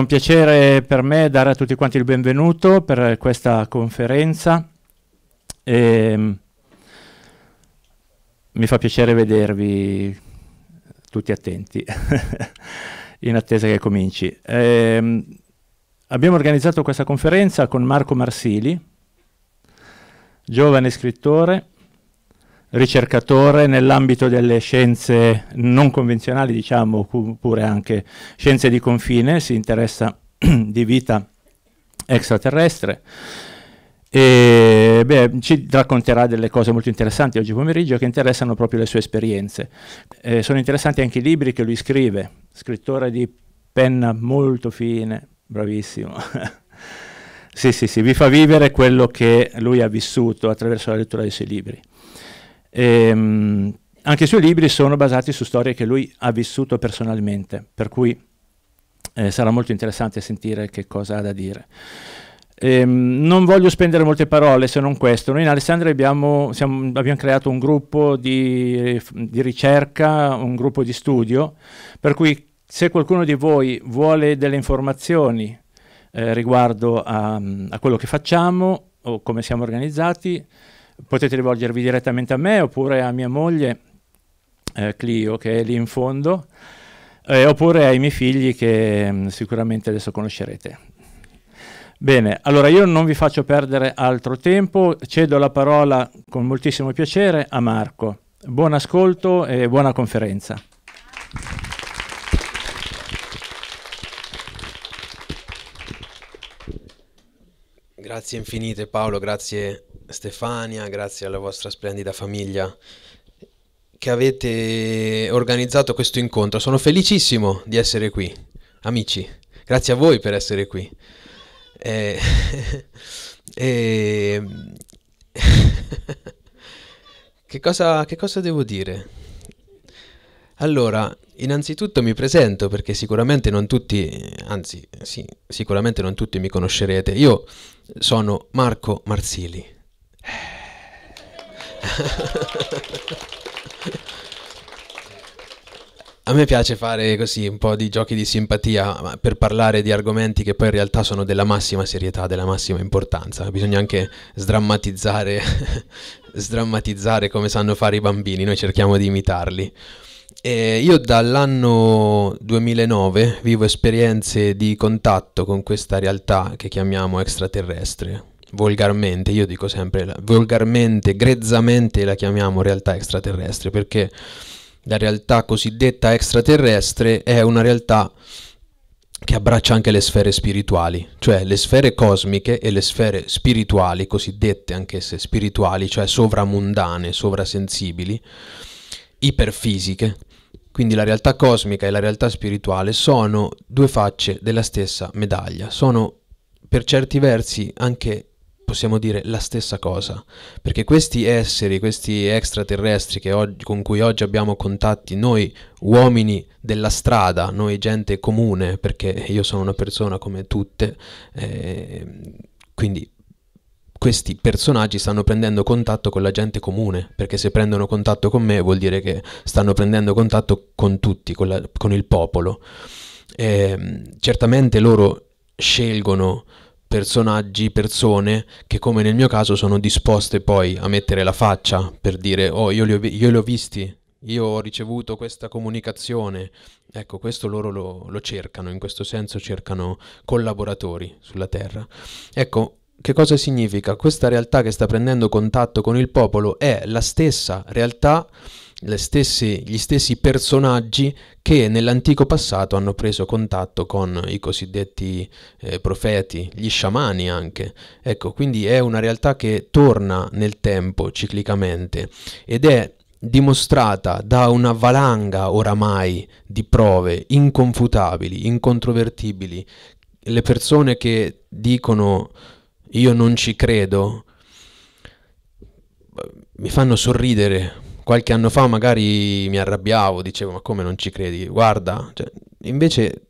un piacere per me dare a tutti quanti il benvenuto per questa conferenza. E, ehm, mi fa piacere vedervi tutti attenti in attesa che cominci. E, ehm, abbiamo organizzato questa conferenza con Marco Marsili, giovane scrittore ricercatore nell'ambito delle scienze non convenzionali, diciamo, pure anche scienze di confine, si interessa di vita extraterrestre. E beh, ci racconterà delle cose molto interessanti oggi pomeriggio che interessano proprio le sue esperienze. Eh, sono interessanti anche i libri che lui scrive, scrittore di penna molto fine, bravissimo. sì, sì, sì, vi fa vivere quello che lui ha vissuto attraverso la lettura dei suoi libri. E, ehm, anche i suoi libri sono basati su storie che lui ha vissuto personalmente, per cui eh, sarà molto interessante sentire che cosa ha da dire. Ehm, non voglio spendere molte parole se non questo. Noi in Alessandria abbiamo, siamo, abbiamo creato un gruppo di, di, ricerca, un gruppo di studio, per cui se qualcuno di voi vuole delle informazioni eh, riguardo a, a quello che facciamo o come siamo organizzati, potete rivolgervi direttamente a me oppure a mia moglie eh, Clio che è lì in fondo, eh, oppure ai miei figli che mh, mm, sicuramente adesso conoscerete. Bene, allora io non vi faccio perdere altro tempo, cedo la parola con moltissimo piacere a Marco. Buon ascolto e buona conferenza. Grazie infinite Paolo, grazie Stefania, grazie alla vostra splendida famiglia che avete organizzato questo incontro. Sono felicissimo di essere qui, amici. Grazie a voi per essere qui. Eh, eh, che, cosa, che cosa devo dire? Allora, innanzitutto mi presento perché sicuramente non tutti, anzi sì, sicuramente non tutti mi conoscerete. Io sono Marco Marzili A me piace fare così un po' di giochi di simpatia per parlare di argomenti che poi in realtà sono della massima serietà, della massima importanza. Bisogna anche sdrammatizzare, sdrammatizzare come sanno fare i bambini, noi cerchiamo di imitarli. E io dall'anno 2009 vivo esperienze di contatto con questa realtà che chiamiamo extraterrestre, volgarmente, io dico sempre volgarmente, grezzamente la chiamiamo realtà extraterrestre, perché la realtà cosiddetta extraterrestre è una realtà che abbraccia anche le sfere spirituali, cioè le sfere cosmiche e le sfere spirituali, cosiddette anch'esse spirituali, cioè sovramondane, sovrasensibili, iperfisiche. Quindi la realtà cosmica e la realtà spirituale sono due facce della stessa medaglia, sono per certi versi anche possiamo dire la stessa cosa, perché questi esseri, questi extraterrestri oggi, con cui oggi abbiamo contatti noi uomini della strada, noi gente comune, perché io sono una persona come tutte, eh, quindi questi personaggi stanno prendendo contatto con la gente comune, perché se prendono contatto con me vuol dire che stanno prendendo contatto con tutti, con, la, con il popolo. Eh, certamente loro scelgono personaggi, persone che come nel mio caso sono disposte poi a mettere la faccia per dire oh io li ho, io li ho visti, io ho ricevuto questa comunicazione. Ecco, questo loro lo, lo, cercano, in questo senso cercano collaboratori sulla terra. Ecco, che cosa significa? Questa realtà che sta prendendo contatto con il popolo è la stessa realtà stesse, gli stessi personaggi che nell'antico passato hanno preso contatto con i cosiddetti eh, profeti, gli sciamani anche. Ecco, quindi è una realtà che torna nel tempo ciclicamente ed è dimostrata da una valanga oramai di prove inconfutabili, incontrovertibili. Le persone che dicono io non ci credo mi fanno sorridere qualche anno fa magari mi arrabbiavo, dicevo ma come non ci credi, guarda, cioè, invece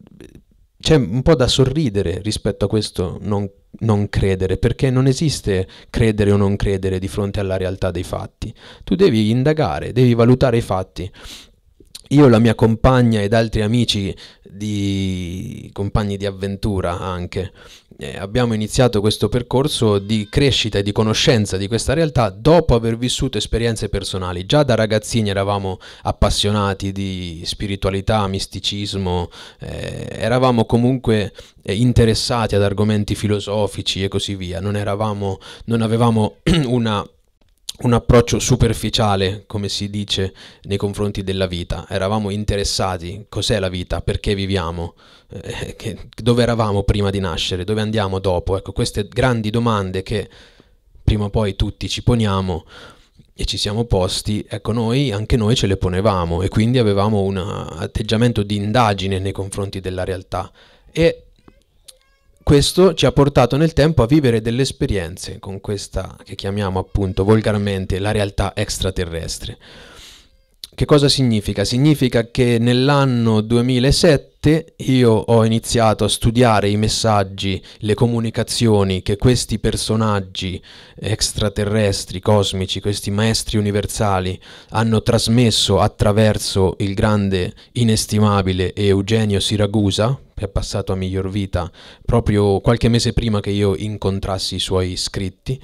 c'è un po' da sorridere rispetto a questo non, non, credere, perché non esiste credere o non credere di fronte alla realtà dei fatti. Tu devi indagare, devi valutare i fatti. Io, la mia compagna ed altri amici di compagni di avventura anche, eh, abbiamo iniziato questo percorso di crescita e di conoscenza di questa realtà dopo aver vissuto esperienze personali. Già da ragazzini eravamo appassionati di spiritualità, misticismo, eh, eravamo comunque eh, interessati ad argomenti filosofici e così via, non, eravamo, non avevamo una un approccio superficiale, come si dice, nei confronti della vita. Eravamo interessati, cos'è la vita, perché viviamo, eh, che, dove eravamo prima di nascere, dove andiamo dopo. Ecco, queste grandi domande che prima o poi tutti ci poniamo e ci siamo posti, ecco noi, anche noi ce le ponevamo e quindi avevamo un atteggiamento di indagine nei confronti della realtà. E questo ci ha portato nel tempo a vivere delle esperienze con questa che chiamiamo appunto volgarmente la realtà extraterrestre. Che cosa significa? Significa che nell'anno 2007 io ho iniziato a studiare i messaggi, le comunicazioni che questi personaggi extraterrestri, cosmici, questi maestri universali hanno trasmesso attraverso il grande, inestimabile Eugenio Siragusa, è passato a miglior vita proprio qualche mese prima che io incontrassi i suoi scritti.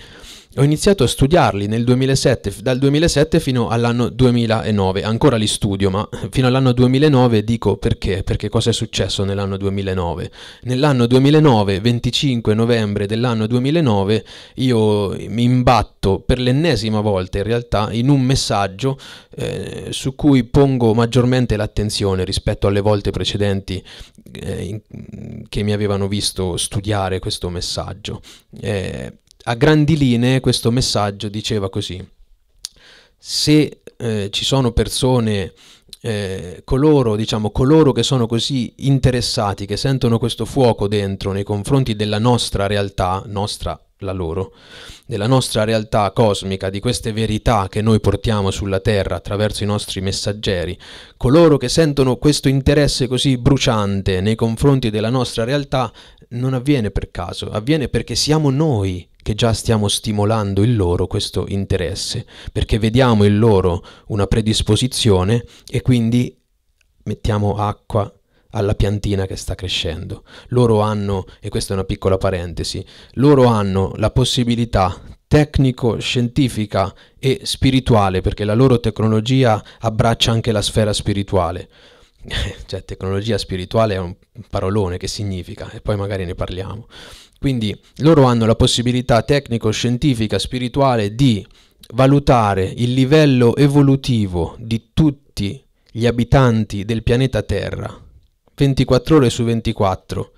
Ho iniziato a studiarli nel 2007, dal 2007 fino all'anno 2009, ancora li studio, ma fino all'anno 2009 dico perché, perché cosa è successo nell'anno 2009. Nell'anno 2009, 25 novembre dell'anno 2009, io mi imbatto per l'ennesima volta in realtà in un messaggio eh, su cui pongo maggiormente l'attenzione rispetto alle volte precedenti eh, in, che mi avevano visto studiare questo messaggio. Eh, a grandi linee questo messaggio diceva così, se eh, ci sono persone eh, coloro, diciamo, coloro, che sono così interessati, che sentono questo fuoco dentro nei confronti della nostra realtà, nostra, la loro, della nostra realtà cosmica, di queste verità che noi portiamo sulla Terra attraverso i nostri messaggeri, coloro che sentono questo interesse così bruciante nei confronti della nostra realtà, non avviene per caso, avviene perché siamo noi che già stiamo stimolando in loro questo interesse, perché vediamo in loro una predisposizione e quindi mettiamo acqua alla piantina che sta crescendo. Loro hanno, e questa è una piccola parentesi, loro hanno la possibilità tecnico, scientifica e spirituale, perché la loro tecnologia abbraccia anche la sfera spirituale. cioè, tecnologia spirituale è un parolone che significa, e poi magari ne parliamo. Quindi loro hanno la possibilità tecnico-scientifica, spirituale di valutare il livello evolutivo di tutti gli abitanti del pianeta Terra, 24 ore su 24,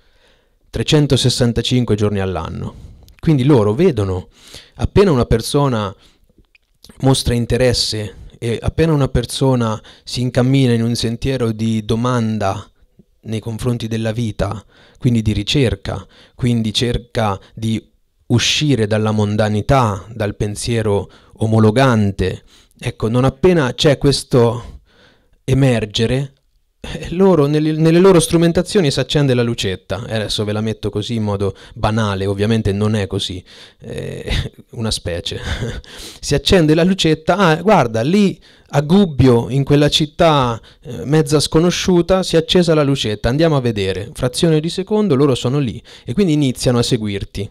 365 giorni all'anno. Quindi loro vedono, appena una persona mostra interesse e appena una persona si incammina in un sentiero di domanda nei confronti della vita, quindi di ricerca, quindi cerca di uscire dalla mondanità, dal pensiero omologante. Ecco, non appena c'è questo emergere, eh, loro, nelle, nelle, loro strumentazioni si accende la lucetta, e eh, adesso ve la metto così in modo banale, ovviamente non è così, eh, una specie, si accende la lucetta, ah guarda lì a Gubbio, in quella città eh, mezza sconosciuta, si è accesa la lucetta, andiamo a vedere, frazione di secondo loro sono lì e quindi iniziano a seguirti.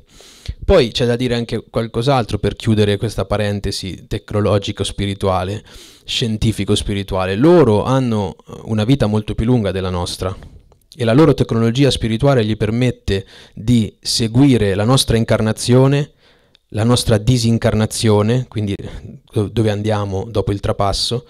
Poi c'è da dire anche qualcos'altro per chiudere questa parentesi tecnologico-spirituale, scientifico-spirituale. Loro hanno eh, una vita molto più lunga della nostra e la loro tecnologia spirituale gli permette di seguire la nostra incarnazione, la nostra disincarnazione, quindi eh, dove andiamo dopo il trapasso,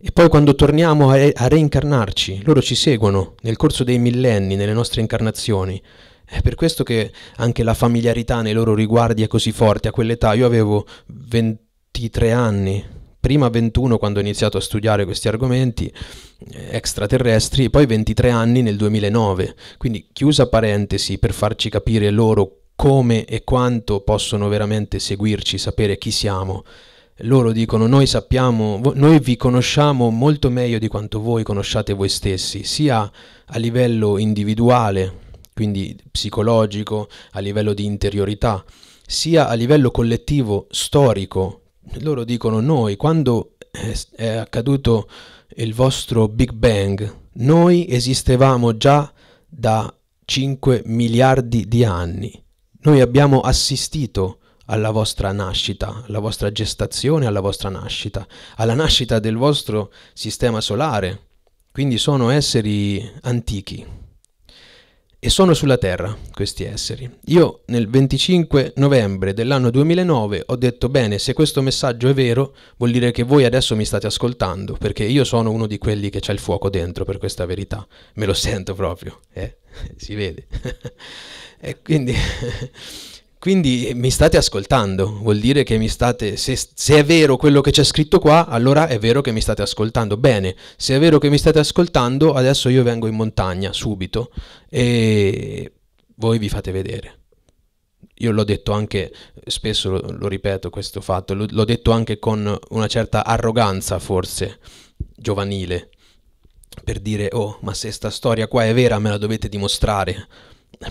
e poi quando torniamo a, re- a reincarnarci, loro ci seguono nel corso dei millenni, nelle nostre incarnazioni. È per questo che anche la familiarità nei loro riguardi è così forte. A quell'età io avevo 23 anni, prima 21 quando ho iniziato a studiare questi argomenti eh, extraterrestri e poi 23 anni nel 2009. Quindi chiusa parentesi per farci capire loro come e quanto possono veramente seguirci, sapere chi siamo. Loro dicono noi sappiamo, noi vi conosciamo molto meglio di quanto voi conosciate voi stessi, sia a livello individuale, quindi psicologico, a livello di interiorità, sia a livello collettivo storico. Loro dicono noi, quando è accaduto il vostro Big Bang, noi esistevamo già da 5 miliardi di anni. Noi abbiamo assistito alla vostra nascita, alla vostra gestazione, alla vostra nascita, alla nascita del vostro sistema solare. Quindi sono esseri antichi e sono sulla Terra questi esseri. Io nel 25 novembre dell'anno 2009 ho detto bene, se questo messaggio è vero, vuol dire che voi adesso mi state ascoltando, perché io sono uno di quelli che c'è il fuoco dentro per questa verità, me lo sento proprio, eh? si vede. e quindi quindi eh, mi state ascoltando, vuol dire che mi state, se, se, è vero quello che c'è scritto qua, allora è vero che mi state ascoltando. Bene, se è vero che mi state ascoltando, adesso io vengo in montagna subito e voi vi fate vedere. Io l'ho detto anche, spesso lo, lo ripeto questo fatto, lo, l'ho detto anche con una certa arroganza forse giovanile, per dire, oh, ma se sta storia qua è vera me la dovete dimostrare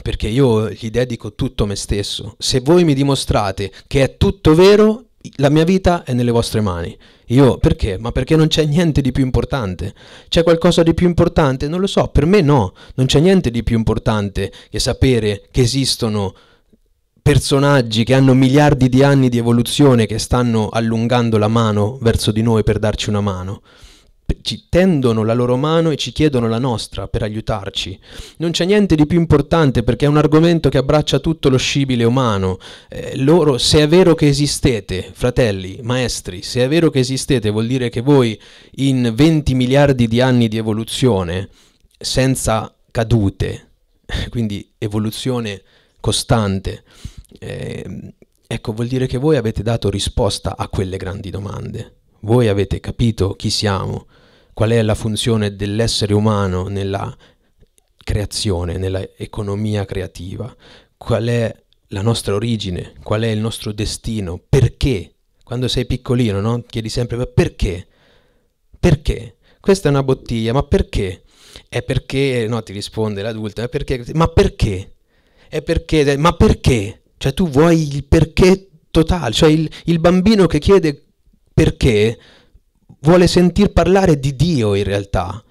perché io gli dedico tutto me stesso. Se voi mi dimostrate che è tutto vero, la mia vita è nelle vostre mani. Io perché? Ma perché non c'è niente di più importante? C'è qualcosa di più importante? Non lo so, per me no, non c'è niente di più importante che sapere che esistono personaggi che hanno miliardi di anni di evoluzione che stanno allungando la mano verso di noi per darci una mano ci tendono la loro mano e ci chiedono la nostra per aiutarci. Non c'è niente di più importante perché è un argomento che abbraccia tutto lo scibile umano. Eh, loro, se è vero che esistete, fratelli, maestri, se è vero che esistete, vuol dire che voi in 20 miliardi di anni di evoluzione, senza cadute, quindi evoluzione costante, eh, ecco, vuol dire che voi avete dato risposta a quelle grandi domande voi avete capito chi siamo, qual è la funzione dell'essere umano nella creazione, nella economia creativa, qual è la nostra origine, qual è il nostro destino, perché? Quando sei piccolino, no? Chiedi sempre ma perché? Perché? Questa è una bottiglia, ma perché? È perché, no, ti risponde l'adulto, ma perché? Ma perché? È perché? Ma perché? Cioè tu vuoi il perché totale, cioè il, il bambino che chiede perché vuole sentir parlare di Dio in realtà,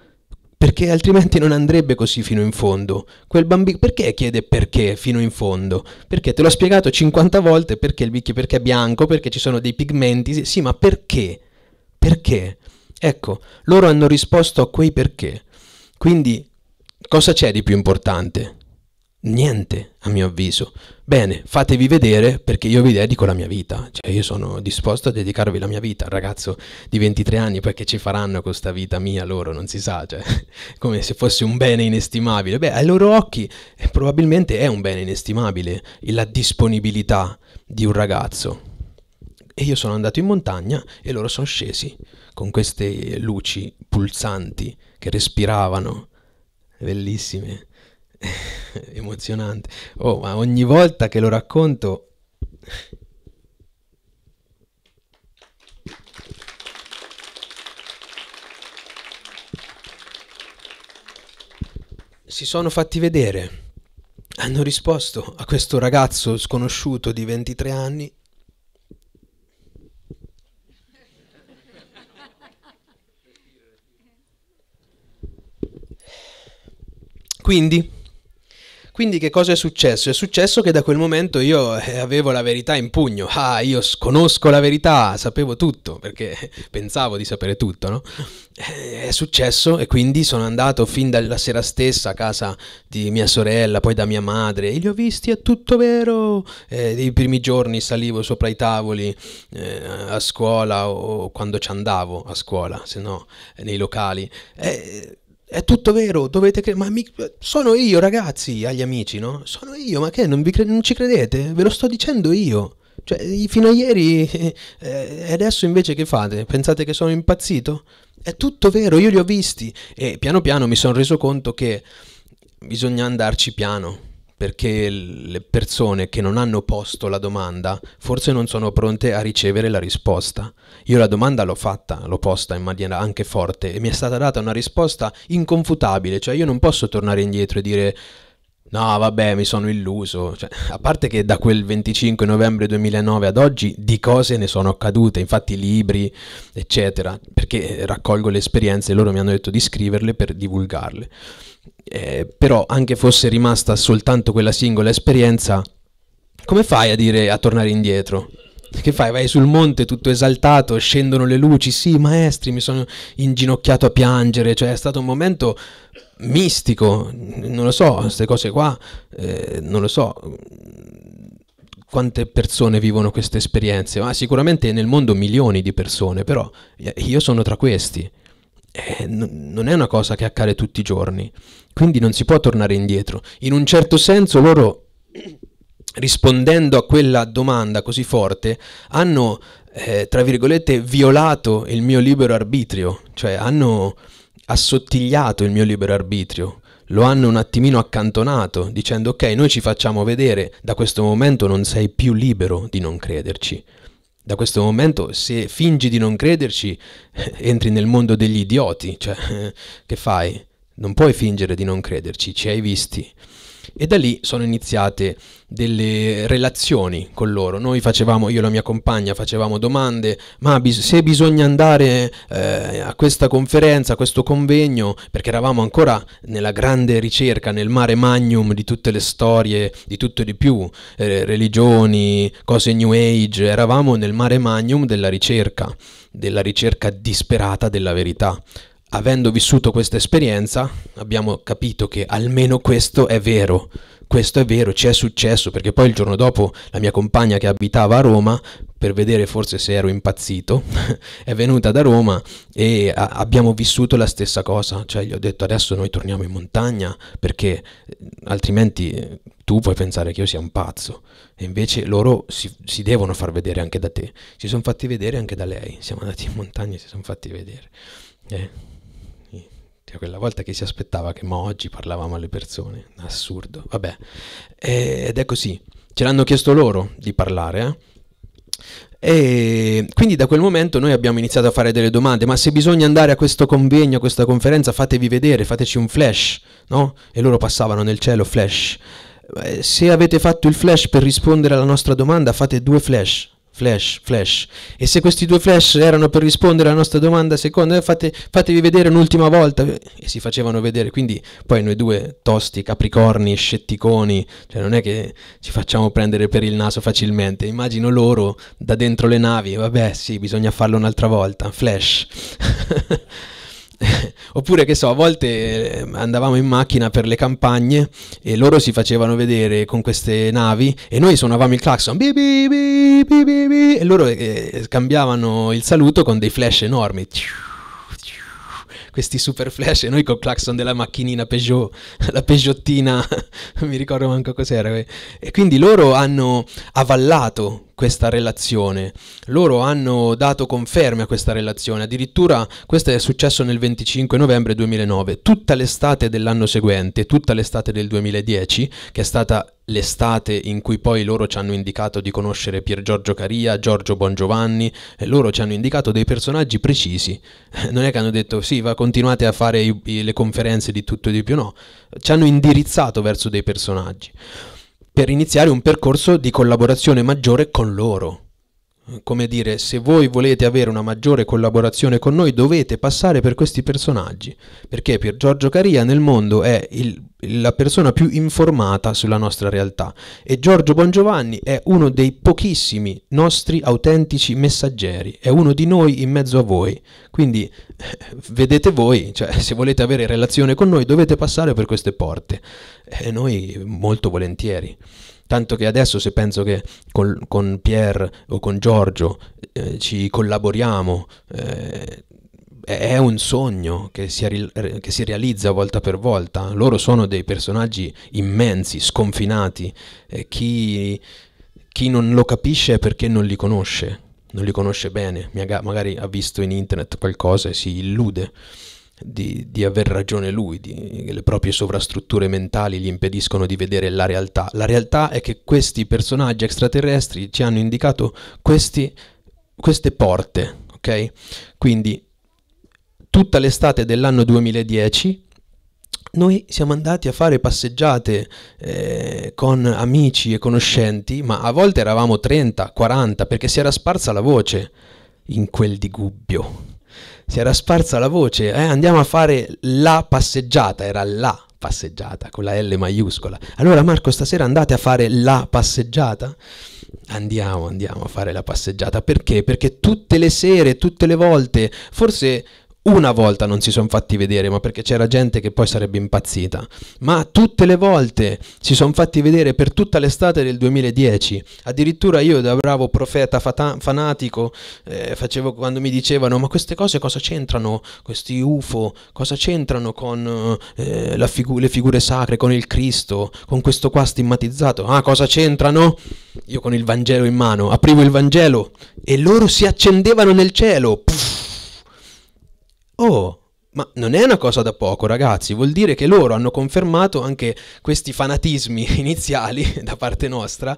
perché altrimenti non andrebbe così fino in fondo. Quel bambino perché chiede perché fino in fondo? Perché te l'ho spiegato 50 volte perché il bicchiere perché è bianco, perché ci sono dei pigmenti, sì, ma perché? Perché? Ecco, loro hanno risposto a quei perché. Quindi cosa c'è di più importante? Niente, a mio avviso. Bene, fatevi vedere perché io vi dedico la mia vita, cioè io sono disposto a dedicarvi la mia vita, ragazzo di 23 anni, poi che ci faranno con questa vita mia loro, non si sa, cioè, come se fosse un bene inestimabile. Beh, ai loro occhi eh, probabilmente è un bene inestimabile la disponibilità di un ragazzo. E io sono andato in montagna e loro sono scesi con queste luci pulsanti che respiravano, bellissime emozionante. Oh, ma ogni volta che lo racconto... si sono fatti vedere. Hanno risposto a questo ragazzo sconosciuto di 23 anni Quindi quindi che cosa è successo? È successo che da quel momento io eh, avevo la verità in pugno. Ah, io conosco la verità, sapevo tutto, perché pensavo di sapere tutto, no? Eh, è successo e quindi sono andato fin dalla sera stessa a casa di mia sorella, poi da mia madre, e li ho visti, è tutto vero. Eh, I primi giorni salivo sopra i tavoli eh, a scuola o quando ci andavo a scuola, se no eh, nei locali. Eh, è tutto vero, dovete credere. Ma mi... sono io, ragazzi, agli amici, no? Sono io, ma che non, cre... non ci credete? Ve lo sto dicendo io. Cioè, fino a ieri eh, e eh, adesso invece che fate? Pensate che sono impazzito? È tutto vero, io li ho visti e piano piano mi sono reso conto che bisogna andarci piano perché le persone che non hanno posto la domanda forse non sono pronte a ricevere la risposta. Io la domanda l'ho fatta, l'ho posta in maniera anche forte e mi è stata data una risposta inconfutabile, cioè io non posso tornare indietro e dire no vabbè mi sono illuso, cioè, a parte che da quel 25 novembre 2009 ad oggi di cose ne sono accadute, infatti libri eccetera, perché raccolgo le esperienze e loro mi hanno detto di scriverle per divulgarle eh, però anche fosse rimasta soltanto quella singola esperienza, come fai a dire a tornare indietro? Che fai? Vai sul monte tutto esaltato, scendono le luci, sì, maestri, mi sono inginocchiato a piangere, cioè è stato un momento mistico, non lo so, queste cose qua, eh, non lo so quante persone vivono queste esperienze, ma sicuramente nel mondo milioni di persone, però eh, io sono tra questi eh, n- non è una cosa che accade tutti i giorni, quindi non si può tornare indietro. In un certo senso loro, rispondendo a quella domanda così forte, hanno, eh, tra virgolette, violato il mio libero arbitrio, cioè hanno assottigliato il mio libero arbitrio, lo hanno un attimino accantonato, dicendo ok, noi ci facciamo vedere, da questo momento non sei più libero di non crederci. Da questo momento, se fingi di non crederci, entri nel mondo degli idioti, cioè, che fai? Non puoi fingere di non crederci, ci hai visti e da lì sono iniziate delle relazioni con loro. Noi facevamo, io e la mia compagna facevamo domande, ma bis se bisogna andare eh, a questa conferenza, a questo convegno, perché eravamo ancora nella grande ricerca, nel mare magnum di tutte le storie, di tutto e di più, eh, religioni, cose new age, eravamo nel mare magnum della ricerca, della ricerca disperata della verità avendo vissuto questa esperienza, abbiamo capito che almeno questo è vero. Questo è vero, ci è successo, perché poi il giorno dopo la mia compagna che abitava a Roma, per vedere forse se ero impazzito, è venuta da Roma e abbiamo vissuto la stessa cosa. Cioè gli ho detto adesso noi torniamo in montagna perché eh, altrimenti eh, tu puoi pensare che io sia un pazzo. E invece loro si, si devono far vedere anche da te. Si sono fatti vedere anche da lei. Siamo andati in montagna e si sono fatti vedere. Eh. Cioè, quella volta che si aspettava che ma oggi parlavamo alle persone, assurdo, vabbè. ed è così, ce l'hanno chiesto loro di parlare, eh? E quindi da quel momento noi abbiamo iniziato a fare delle domande, ma se bisogna andare a questo convegno, a questa conferenza, fatevi vedere, fateci un flash, no? E loro passavano nel cielo flash. Eh, se avete fatto il flash per rispondere alla nostra domanda, fate due flash, flash, flash. E se questi due flash erano per rispondere alla nostra domanda seconda, eh, fate, fatevi vedere un'ultima volta. E si facevano vedere. Quindi poi noi due tosti, capricorni, scetticoni, cioè non è che ci facciamo prendere per il naso facilmente. Immagino loro da dentro le navi, vabbè sì, bisogna farlo un'altra volta, flash. Oppure che so, a volte ehm, andavamo in macchina per le campagne e loro si facevano vedere con queste navi e noi suonavamo il clacson bi, bi, bi, e loro eh, scambiavano il saluto con dei flash enormi questi super flash e noi col clacson della macchinina Peugeot, la Peugeottina, non mi ricordo manco cos'era. Eh. E quindi loro hanno avallato questa relazione. Loro hanno dato conferme a questa relazione, addirittura questo è successo nel 25 novembre 2009, tutta l'estate dell'anno seguente, tutta l'estate del 2010, che è stata l'estate in cui poi loro ci hanno indicato di conoscere Pier Giorgio Caria, Giorgio Bongiovanni, e loro ci hanno indicato dei personaggi precisi. Non è che hanno detto sì, va, continuate a fare i, i, le conferenze di tutto e di più, no, ci hanno indirizzato verso dei personaggi per iniziare un percorso di collaborazione maggiore con loro come dire, se voi volete avere una maggiore collaborazione con noi dovete passare per questi personaggi, perché Pier Giorgio Caria nel mondo è il, la persona più informata sulla nostra realtà e Giorgio Bongiovanni è uno dei pochissimi nostri autentici messaggeri, è uno di noi in mezzo a voi, quindi vedete voi, cioè, se volete avere relazione con noi dovete passare per queste porte e noi molto volentieri tanto che adesso se penso che con, con Pierre o con Giorgio eh, ci collaboriamo, eh, è un sogno che si, eh, che si, realizza volta per volta. Loro sono dei personaggi immensi, sconfinati. Eh, chi, chi, non lo capisce è perché non li conosce, non li conosce bene, magari ha visto in internet qualcosa e si illude di, di aver ragione lui, di, le proprie sovrastrutture mentali gli impediscono di vedere la realtà. La realtà è che questi personaggi extraterrestri ci hanno indicato questi, queste porte, ok? Quindi tutta l'estate dell'anno 2010 noi siamo andati a fare passeggiate eh, con amici e conoscenti, ma a volte eravamo 30, 40, perché si era sparsa la voce in quel di Gubbio si era sparsa la voce, eh, andiamo a fare la passeggiata, era la passeggiata con la L maiuscola. Allora Marco stasera andate a fare la passeggiata? Andiamo, andiamo a fare la passeggiata. Perché? Perché tutte le sere, tutte le volte, forse una volta non si sono fatti vedere, ma perché c'era gente che poi sarebbe impazzita, ma tutte le volte si sono fatti vedere per tutta l'estate del 2010. Addirittura io da bravo profeta fata- fanatico eh, facevo quando mi dicevano "Ma queste cose cosa c'entrano questi UFO? Cosa c'entrano con eh, figu- le figure sacre, con il Cristo, con questo qua stigmatizzato? Ah, cosa c'entrano?" Io con il Vangelo in mano aprivo il Vangelo e loro si accendevano nel cielo. Puff! Oh, ma non è una cosa da poco, ragazzi, vuol dire che loro hanno confermato anche questi fanatismi iniziali da parte nostra.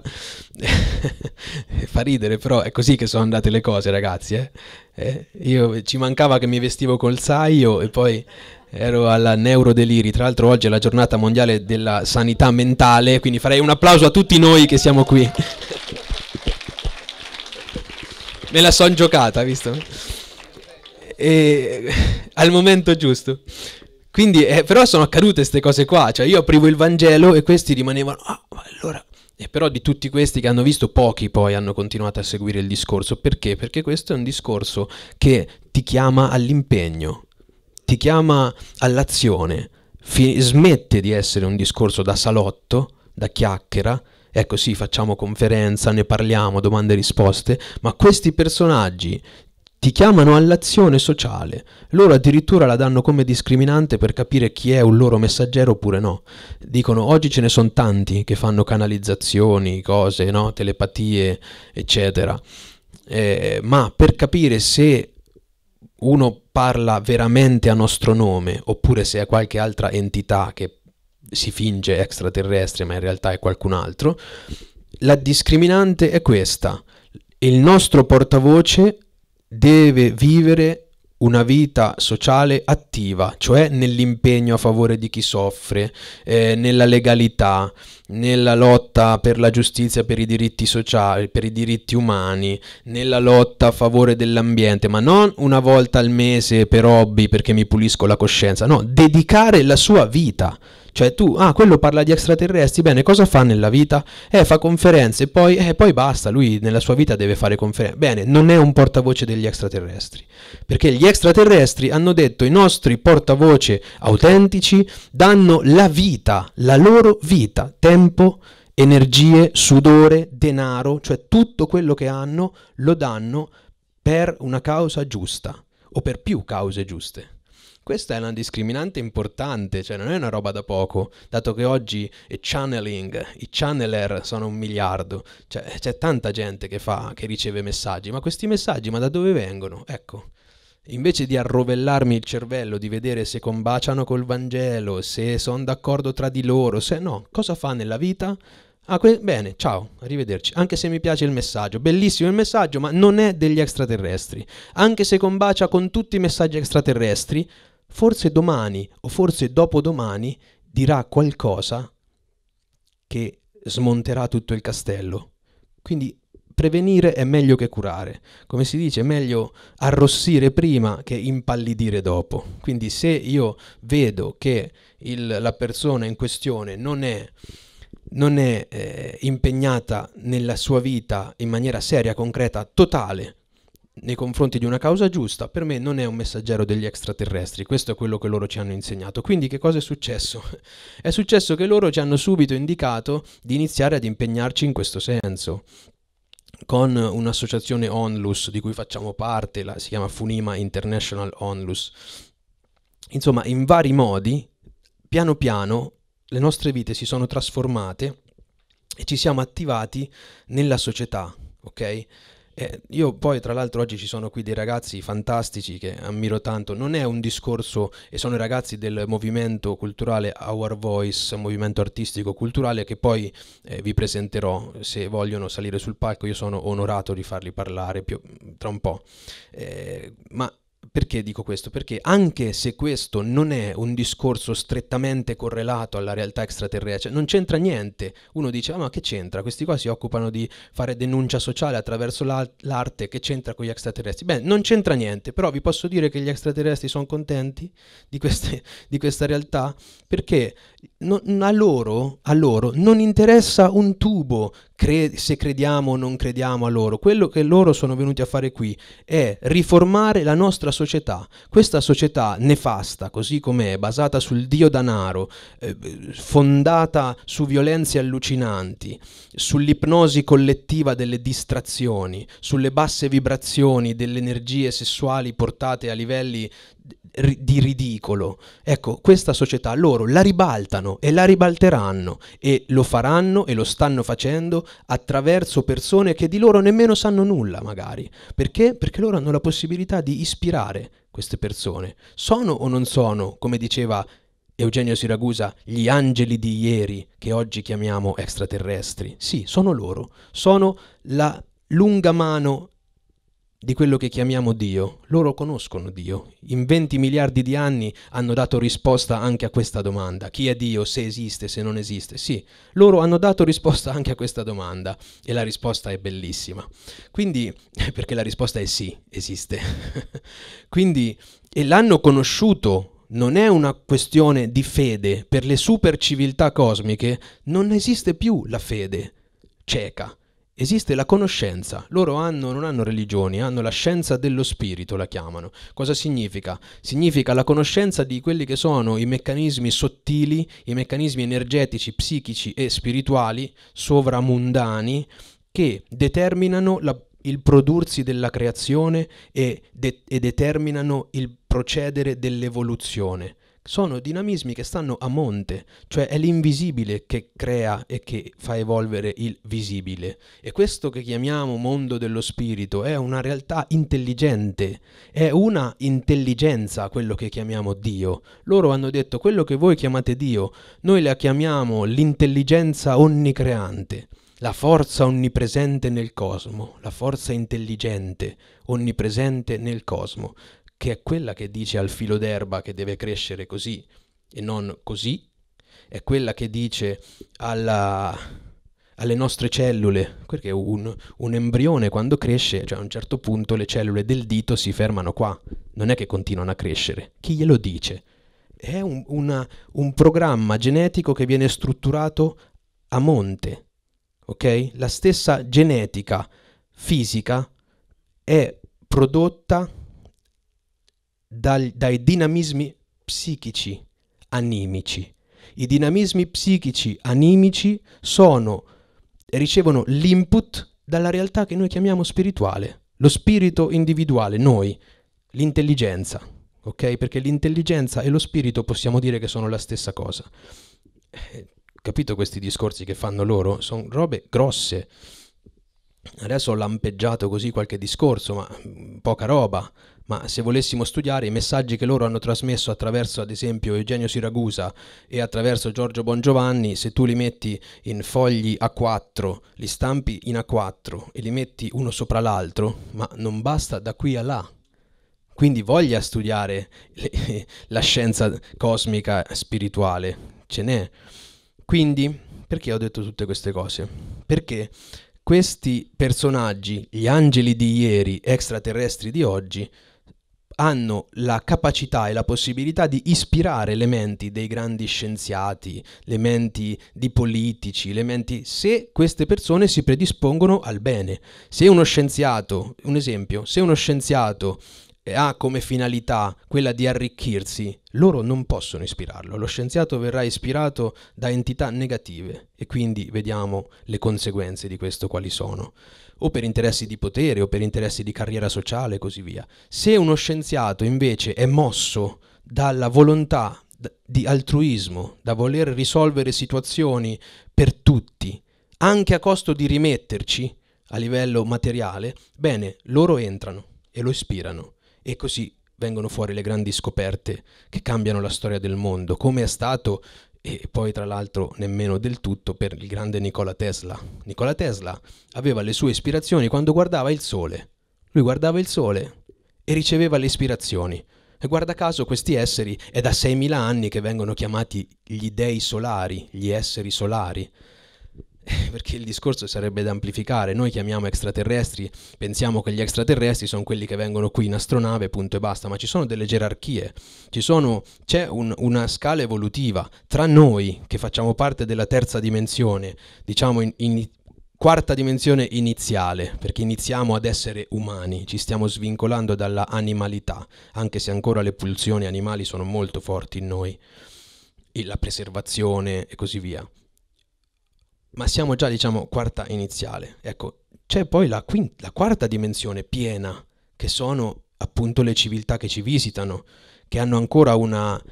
Fa ridere, però è così che sono andate le cose, ragazzi. Eh? Eh? Io ci mancava che mi vestivo col saio e poi ero alla Neurodeliri. Tra l'altro, oggi è la giornata mondiale della sanità mentale, quindi farei un applauso a tutti noi che siamo qui. Me la son giocata, visto? e, eh, al momento giusto. Quindi, eh, però sono accadute queste cose qua, cioè io aprivo il Vangelo e questi rimanevano, ah, allora... E però di tutti questi che hanno visto, pochi poi hanno continuato a seguire il discorso. Perché? Perché questo è un discorso che ti chiama all'impegno, ti chiama all'azione, F- smette di essere un discorso da salotto, da chiacchiera, ecco sì, facciamo conferenza, ne parliamo, domande e risposte, ma questi personaggi ti chiamano all'azione sociale, loro addirittura la danno come discriminante per capire chi è un loro messaggero oppure no. Dicono oggi ce ne sono tanti che fanno canalizzazioni, cose, no? telepatie, eccetera. Eh, ma per capire se uno parla veramente a nostro nome oppure se è qualche altra entità che si finge extraterrestre ma in realtà è qualcun altro, la discriminante è questa. Il nostro portavoce deve vivere una vita sociale attiva, cioè nell'impegno a favore di chi soffre, eh, nella legalità, nella lotta per la giustizia, per i diritti sociali, per i diritti umani, nella lotta a favore dell'ambiente, ma non una volta al mese per hobby perché mi pulisco la coscienza, no, dedicare la sua vita cioè tu, ah, quello parla di extraterrestri, bene, cosa fa nella vita? Eh, fa conferenze, poi, eh, poi basta, lui nella sua vita deve fare conferenze. Bene, non è un portavoce degli extraterrestri, perché gli extraterrestri hanno detto i nostri portavoce autentici danno la vita, la loro vita, tempo, energie, sudore, denaro, cioè tutto quello che hanno lo danno per una causa giusta o per più cause giuste. Questa è una discriminante importante, cioè non è una roba da poco, dato che oggi il channeling, i channeler sono un miliardo, cioè c'è tanta gente che fa, che riceve messaggi, ma questi messaggi ma da dove vengono? Ecco. Invece di arrovellarmi il cervello, di vedere se combaciano col Vangelo, se sono d'accordo tra di loro, se no, cosa fa nella vita? Ah, que- bene, ciao, arrivederci. Anche se mi piace il messaggio, bellissimo il messaggio, ma non è degli extraterrestri. Anche se combacia con tutti i messaggi extraterrestri, forse domani o forse dopodomani dirà qualcosa che smonterà tutto il castello. Quindi prevenire è meglio che curare. Come si dice, è meglio arrossire prima che impallidire dopo. Quindi se io vedo che il, la persona in questione non è, non è eh, impegnata nella sua vita in maniera seria, concreta, totale, nei confronti di una causa giusta, per me non è un messaggero degli extraterrestri, questo è quello che loro ci hanno insegnato. Quindi che cosa è successo? È successo che loro ci hanno subito indicato di iniziare ad impegnarci in questo senso. Con un'associazione Onlus di cui facciamo parte, la, si chiama Funima International Onlus. Insomma, in vari modi, piano piano, le nostre vite si sono trasformate e ci siamo attivati nella società, ok? Eh, io poi tra l'altro oggi ci sono qui dei ragazzi fantastici che ammiro tanto, non è un discorso e sono i ragazzi del movimento culturale Our Voice, movimento artistico culturale che poi eh, vi presenterò se vogliono salire sul palco, io sono onorato di farli parlare più, tra un po'. Eh, ma perché dico questo? Perché anche se questo non è un discorso strettamente correlato alla realtà extraterrestre, non c'entra niente. Uno dice, ah, ma che c'entra? Questi qua si occupano di fare denuncia sociale attraverso l'arte, che c'entra con gli extraterrestri? Beh, non c'entra niente, però vi posso dire che gli extraterrestri sono contenti di, queste, di questa realtà perché non, a, loro, a loro non interessa un tubo Cre se crediamo o non crediamo a loro. Quello che loro sono venuti a fare qui è riformare la nostra società società. Questa società nefasta, così com'è, basata sul dio danaro, eh, fondata su violenze allucinanti, sull'ipnosi collettiva delle distrazioni, sulle basse vibrazioni delle energie sessuali portate a livelli di ridicolo. Ecco, questa società loro la ribaltano e la ribalteranno e lo faranno e lo stanno facendo attraverso persone che di loro nemmeno sanno nulla, magari. Perché? Perché loro hanno la possibilità di ispirare queste persone. Sono o non sono, come diceva Eugenio Siragusa, gli angeli di ieri che oggi chiamiamo extraterrestri? Sì, sono loro. Sono la lunga mano di quello che chiamiamo Dio. Loro conoscono Dio. In 20 miliardi di anni hanno dato risposta anche a questa domanda. Chi è Dio? Se esiste, se non esiste. Sì, loro hanno dato risposta anche a questa domanda e la risposta è bellissima. Quindi, perché la risposta è sì, esiste. Quindi, e l'hanno conosciuto non è una questione di fede, per le super civiltà cosmiche non esiste più la fede cieca. Esiste la conoscenza, loro hanno, non hanno religioni, hanno la scienza dello spirito, la chiamano. Cosa significa? Significa la conoscenza di quelli che sono i meccanismi sottili, i meccanismi energetici, psichici e spirituali, sovramundani, che determinano la, il prodursi della creazione e, de, e determinano il procedere dell'evoluzione sono dinamismi che stanno a monte, cioè è l'invisibile che crea e che fa evolvere il visibile. E questo che chiamiamo mondo dello spirito è una realtà intelligente, è una intelligenza quello che chiamiamo Dio. Loro hanno detto quello che voi chiamate Dio, noi la chiamiamo l'intelligenza onnicreante. La forza onnipresente nel cosmo, la forza intelligente, onnipresente nel cosmo che è quella che dice al filo d'erba che deve crescere così e non così, è quella che dice alla, alle nostre cellule, perché un, un, embrione quando cresce, cioè a un certo punto le cellule del dito si fermano qua, non è che continuano a crescere. Chi glielo dice? È un, una, un programma genetico che viene strutturato a monte, ok? La stessa genetica fisica è prodotta dal, dai dinamismi psichici, animici. I dinamismi psichici, animici sono, ricevono l'input dalla realtà che noi chiamiamo spirituale, lo spirito individuale, noi, l'intelligenza, ok? Perché l'intelligenza e lo spirito possiamo dire che sono la stessa cosa. Eh, capito questi discorsi che fanno loro? Sono robe grosse. Adesso ho lampeggiato così qualche discorso, ma mm, poca roba ma se volessimo studiare i messaggi che loro hanno trasmesso attraverso ad esempio Eugenio Siragusa e attraverso Giorgio Bongiovanni, se tu li metti in fogli A4, li stampi in A4 e li metti uno sopra l'altro, ma non basta da qui a là. Quindi voglia studiare le, la scienza cosmica spirituale, ce n'è. Quindi, perché ho detto tutte queste cose? Perché questi personaggi, gli angeli di ieri, extraterrestri di oggi, hanno la capacità e la possibilità di ispirare le menti dei grandi scienziati, le menti di politici, le menti se queste persone si predispongono al bene. Se uno scienziato, un esempio, se uno scienziato eh, ha come finalità quella di arricchirsi, loro non possono ispirarlo. Lo scienziato verrà ispirato da entità negative e quindi vediamo le conseguenze di questo quali sono o per interessi di potere o per interessi di carriera sociale e così via. Se uno scienziato invece è mosso dalla volontà di altruismo, da voler risolvere situazioni per tutti, anche a costo di rimetterci a livello materiale, bene, loro entrano e lo ispirano e così vengono fuori le grandi scoperte che cambiano la storia del mondo, come è stato e poi tra l'altro nemmeno del tutto per il grande Nikola Tesla. Nikola Tesla aveva le sue ispirazioni quando guardava il sole. Lui guardava il sole e riceveva le ispirazioni. E guarda caso questi esseri è da 6.000 anni che vengono chiamati gli dei solari, gli esseri solari, perché il discorso sarebbe da amplificare. Noi chiamiamo extraterrestri, pensiamo che gli extraterrestri sono quelli che vengono qui in astronave, punto e basta, ma ci sono delle gerarchie, sono, c'è un, una scala evolutiva tra noi che facciamo parte della terza dimensione, diciamo in, in quarta dimensione iniziale, perché iniziamo ad essere umani, ci stiamo svincolando dalla animalità, anche se ancora le pulsioni animali sono molto forti in noi, la preservazione e così via ma siamo già, diciamo, quarta iniziale. Ecco, c'è poi la, quinta, la quarta dimensione piena, che sono appunto le civiltà che ci visitano, che hanno ancora una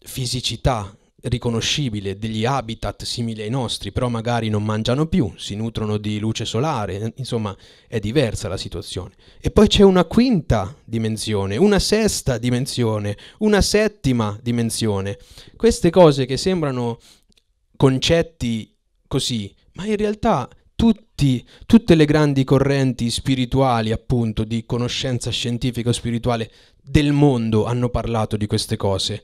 fisicità riconoscibile, degli habitat simili ai nostri, però magari non mangiano più, si nutrono di luce solare, eh, insomma è diversa la situazione. E poi c'è una quinta dimensione, una sesta dimensione, una settima dimensione. Queste cose che sembrano concetti così, ma in realtà tutti, tutte le grandi correnti spirituali, appunto, di conoscenza scientifica o spirituale del mondo hanno parlato di queste cose.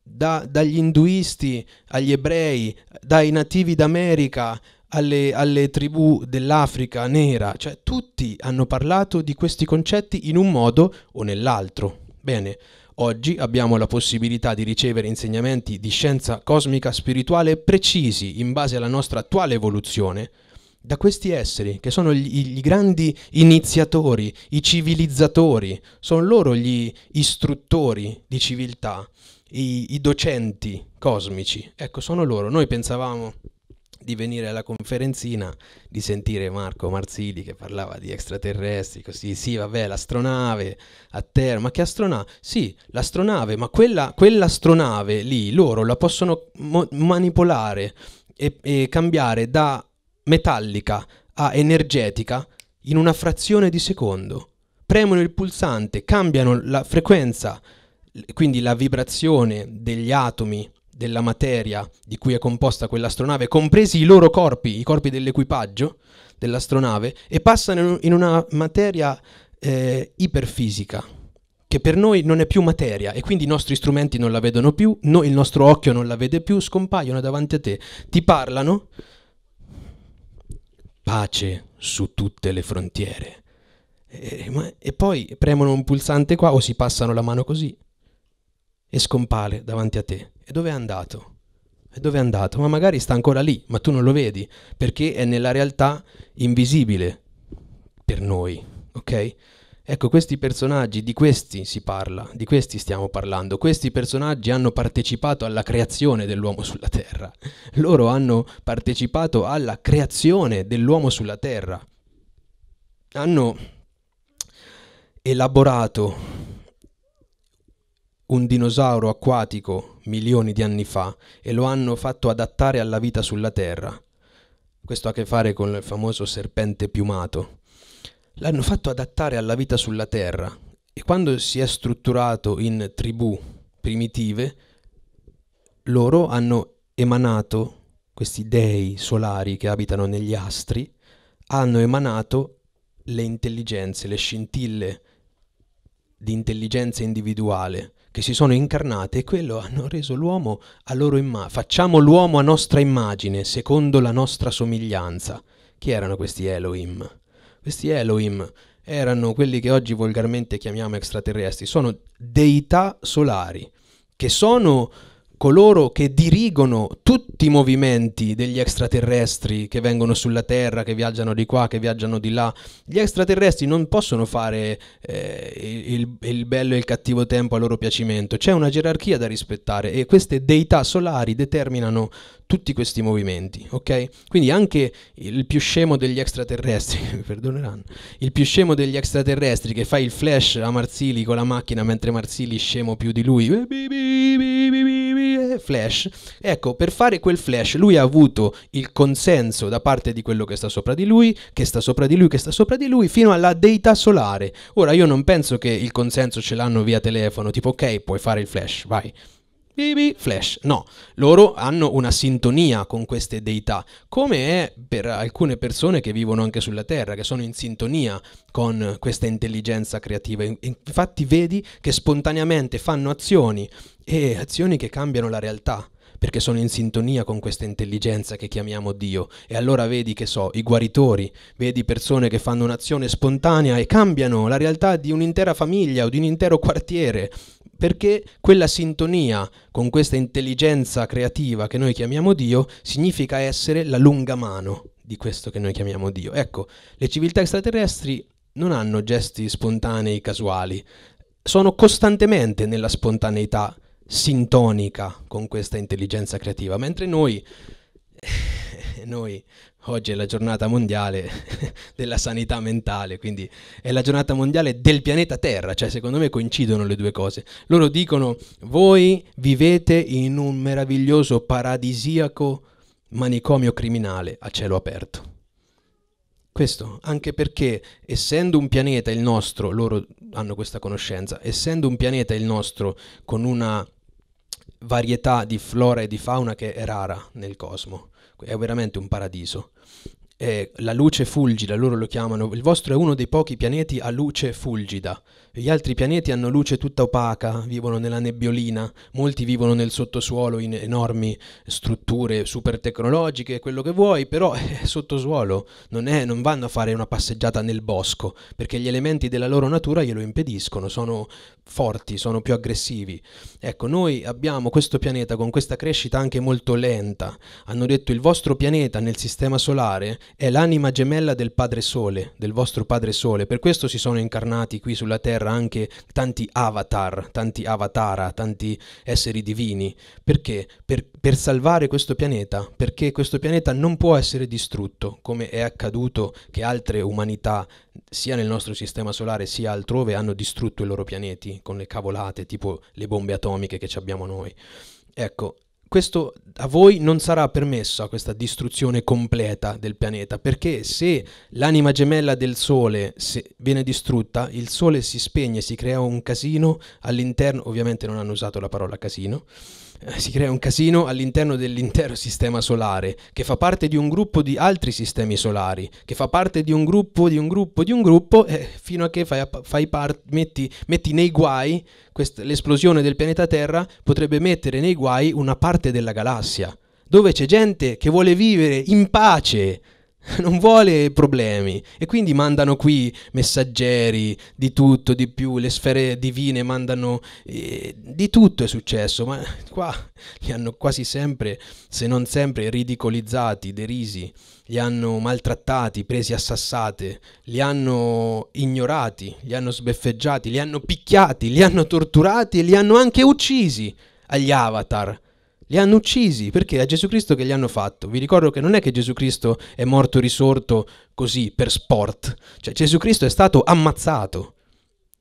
Da, dagli induisti agli ebrei, dai nativi d'America alle, alle, tribù dell'Africa nera, cioè tutti hanno parlato di questi concetti in un modo o nell'altro. Bene, Oggi abbiamo la possibilità di ricevere insegnamenti di scienza cosmica spirituale precisi in base alla nostra attuale evoluzione da questi esseri che sono i grandi iniziatori, i civilizzatori, sono loro gli istruttori di civiltà, i, i docenti cosmici. Ecco, sono loro. Noi pensavamo di venire alla conferenzina, di sentire Marco Marzilli che parlava di extraterrestri, così, sì, vabbè, l'astronave a terra, ma che astronave? Sì, l'astronave, ma quella, quell'astronave lì loro la possono mo- manipolare e, e cambiare da metallica a energetica in una frazione di secondo. Premono il pulsante, cambiano la frequenza, quindi la vibrazione degli atomi della materia di cui è composta quell'astronave, compresi i loro corpi, i corpi dell'equipaggio dell'astronave, e passano in una materia eh, iperfisica, che per noi non è più materia e quindi i nostri strumenti non la vedono più, no, il nostro occhio non la vede più, scompaiono davanti a te, ti parlano. Pace su tutte le frontiere. E, ma, e poi premono un pulsante qua o si passano la mano così e scompare davanti a te dove è andato? E dove è andato? Ma magari sta ancora lì, ma tu non lo vedi, perché è nella realtà invisibile per noi, ok? Ecco, questi personaggi, di questi si parla, di questi stiamo parlando. Questi personaggi hanno partecipato alla creazione dell'uomo sulla Terra. Loro hanno partecipato alla creazione dell'uomo sulla Terra. Hanno elaborato un dinosauro acquatico milioni di anni fa e lo hanno fatto adattare alla vita sulla Terra. Questo ha a che fare con il famoso serpente piumato. L'hanno fatto adattare alla vita sulla Terra e quando si è strutturato in tribù primitive, loro hanno emanato, questi dei solari che abitano negli astri, hanno emanato le intelligenze, le scintille di intelligenza individuale che si sono incarnate e quello hanno reso l'uomo a loro immagine. Facciamo l'uomo a nostra immagine, secondo la nostra somiglianza. Chi erano questi Elohim? Questi Elohim erano quelli che oggi volgarmente chiamiamo extraterrestri, sono deità solari, che sono coloro che dirigono tutti i movimenti degli extraterrestri che vengono sulla Terra, che viaggiano di qua, che viaggiano di là. Gli extraterrestri non possono fare eh, il, il, bello e il cattivo tempo a loro piacimento, c'è una gerarchia da rispettare e queste deità solari determinano tutti questi movimenti, ok? Quindi anche il più scemo degli extraterrestri, mi perdoneranno, il più scemo degli extraterrestri che fa il flash a Marsili con la macchina mentre Marzili scemo più di lui. Eh, flash. Ecco, per fare quel flash lui ha avuto il consenso da parte di quello che sta sopra di lui, che sta sopra di lui, che sta sopra di lui, fino alla deità solare. Ora io non penso che il consenso ce l'hanno via telefono, tipo ok, puoi fare il flash, vai. Flash, no, loro hanno una sintonia con queste deità, come è per alcune persone che vivono anche sulla Terra, che sono in sintonia con questa intelligenza creativa. Infatti vedi che spontaneamente fanno azioni e azioni che cambiano la realtà perché sono in sintonia con questa intelligenza che chiamiamo Dio. E allora vedi che so, i guaritori, vedi persone che fanno un'azione spontanea e cambiano la realtà di un'intera famiglia o di un intero quartiere, perché quella sintonia con questa intelligenza creativa che noi chiamiamo Dio significa essere la lunga mano di questo che noi chiamiamo Dio. Ecco, le civiltà extraterrestri non hanno gesti spontanei, casuali, sono costantemente nella spontaneità sintonica con questa intelligenza creativa, mentre noi, noi Oggi è la giornata mondiale della sanità mentale, quindi è la giornata mondiale del pianeta Terra, cioè secondo me coincidono le due cose. Loro dicono voi vivete in un meraviglioso paradisiaco manicomio criminale a cielo aperto. Questo anche perché essendo un pianeta il nostro, loro hanno questa conoscenza, essendo un pianeta il nostro con una varietà di flora e di fauna che è rara nel cosmo è veramente un paradiso. Eh, la luce fulgida, loro lo chiamano, il vostro è uno dei pochi pianeti a luce fulgida, gli altri pianeti hanno luce tutta opaca, vivono nella nebbiolina, molti vivono nel sottosuolo in enormi strutture super tecnologiche, quello che vuoi, però è eh, sottosuolo, non, è, non vanno a fare una passeggiata nel bosco, perché gli elementi della loro natura glielo impediscono, sono forti, sono più aggressivi. Ecco, noi abbiamo questo pianeta con questa crescita anche molto lenta. Hanno detto il vostro pianeta nel sistema solare è l'anima gemella del Padre Sole, del vostro Padre Sole, per questo si sono incarnati qui sulla Terra terra anche tanti avatar, tanti avatara, tanti esseri divini. Perché? Per, per salvare questo pianeta, perché questo pianeta non può essere distrutto, come è accaduto che altre umanità, sia nel nostro sistema solare sia altrove, hanno distrutto i loro pianeti con le cavolate, tipo le bombe atomiche che abbiamo noi. Ecco, questo a voi non sarà permessa questa distruzione completa del pianeta, perché se l'anima gemella del Sole viene distrutta, il Sole si spegne, si crea un casino all'interno, ovviamente non hanno usato la parola casino, si crea un casino all'interno dell'intero sistema solare, che fa parte di un gruppo di altri sistemi solari, che fa parte di un gruppo, di un gruppo, di un gruppo, eh, fino a che fai, fai par- metti, metti, nei guai, quest- l'esplosione del pianeta Terra potrebbe mettere nei guai una parte della galassia, dove c'è gente che vuole vivere in pace, non vuole problemi e quindi mandano qui messaggeri di tutto, di più, le sfere divine mandano eh, di tutto è successo, ma qua li hanno quasi sempre, se non sempre, ridicolizzati, derisi, li hanno maltrattati, presi a sassate, li hanno ignorati, li hanno sbeffeggiati, li hanno picchiati, li hanno torturati e li hanno anche uccisi agli avatar li hanno uccisi perché è Gesù Cristo che li hanno fatto. Vi ricordo che non è che Gesù Cristo è morto risorto così per sport. Cioè Gesù Cristo è stato ammazzato.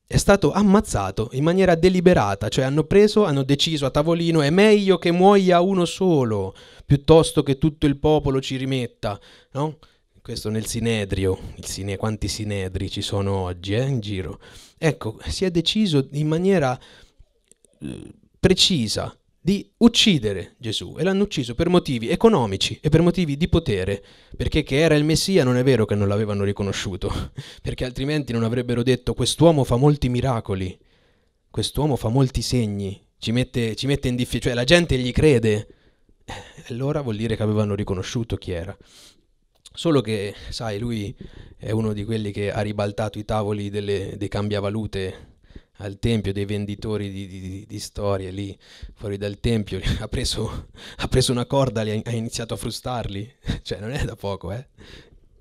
È stato ammazzato in maniera deliberata, cioè hanno preso, hanno deciso a tavolino è meglio che muoia uno solo piuttosto che tutto il popolo ci rimetta, no? Questo nel Sinedrio, sine, quanti Sinedri ci sono oggi eh, in giro. Ecco, si è deciso in maniera eh, precisa di uccidere Gesù e l'hanno ucciso per motivi economici e per motivi di potere, perché che era il Messia non è vero che non l'avevano riconosciuto, perché altrimenti non avrebbero detto quest'uomo fa molti miracoli, quest'uomo fa molti segni, ci mette, ci mette in difficoltà, cioè la gente gli crede, eh, allora vuol dire che avevano riconosciuto chi era. Solo che, sai, lui è uno di quelli che ha ribaltato i tavoli delle, dei cambiavalute al tempio dei venditori di, di, di storie lì fuori dal tempio, ha preso, ha preso una corda e ha iniziato a frustarli, cioè non è da poco, eh?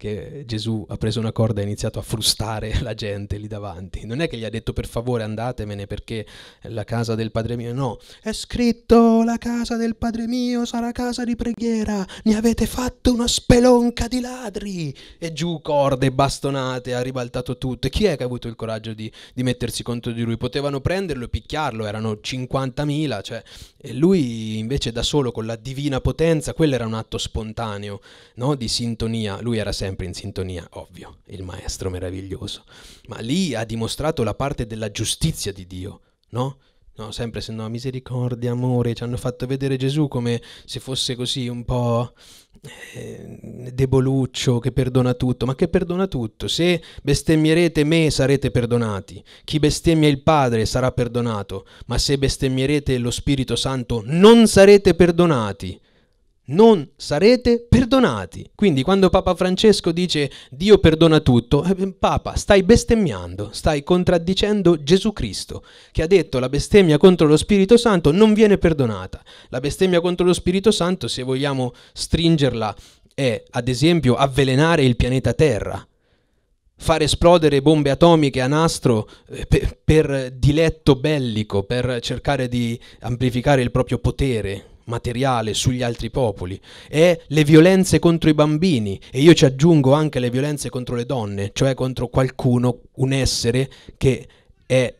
che Gesù ha preso una corda e ha iniziato a frustare la gente lì davanti. Non è che gli ha detto per favore andatemene perché la casa del Padre mio, no, è scritto la casa del Padre mio sarà casa di preghiera, ne avete fatto una spelonca di ladri. E giù corde, bastonate, ha ribaltato tutto. E chi è che ha avuto il coraggio di, di mettersi contro di lui? Potevano prenderlo e picchiarlo, erano 50.000, cioè e lui invece da solo con la divina potenza, quello era un atto spontaneo, no? di sintonia, lui era sempre in sintonia, ovvio, il maestro meraviglioso, ma lì ha dimostrato la parte della giustizia di Dio, no? No, sempre se no, misericordia, amore, ci hanno fatto vedere Gesù come se fosse così un po' Eh, deboluccio che perdona tutto, ma che perdona tutto. Se bestemmierete me sarete perdonati, chi bestemmia il Padre sarà perdonato, ma se bestemmierete lo Spirito Santo non sarete perdonati non sarete perdonati. Quindi quando Papa Francesco dice Dio perdona tutto, eh, eh, Papa, stai bestemmiando, stai contraddicendo Gesù Cristo, che ha detto la bestemmia contro lo Spirito Santo non viene perdonata. La bestemmia contro lo Spirito Santo, se vogliamo stringerla, è ad esempio avvelenare il pianeta Terra, far esplodere bombe atomiche a nastro eh, per, per diletto bellico, per cercare di amplificare il proprio potere, materiale sugli altri popoli, e le violenze contro i bambini e io ci aggiungo anche le violenze contro le donne, cioè contro qualcuno, un essere che è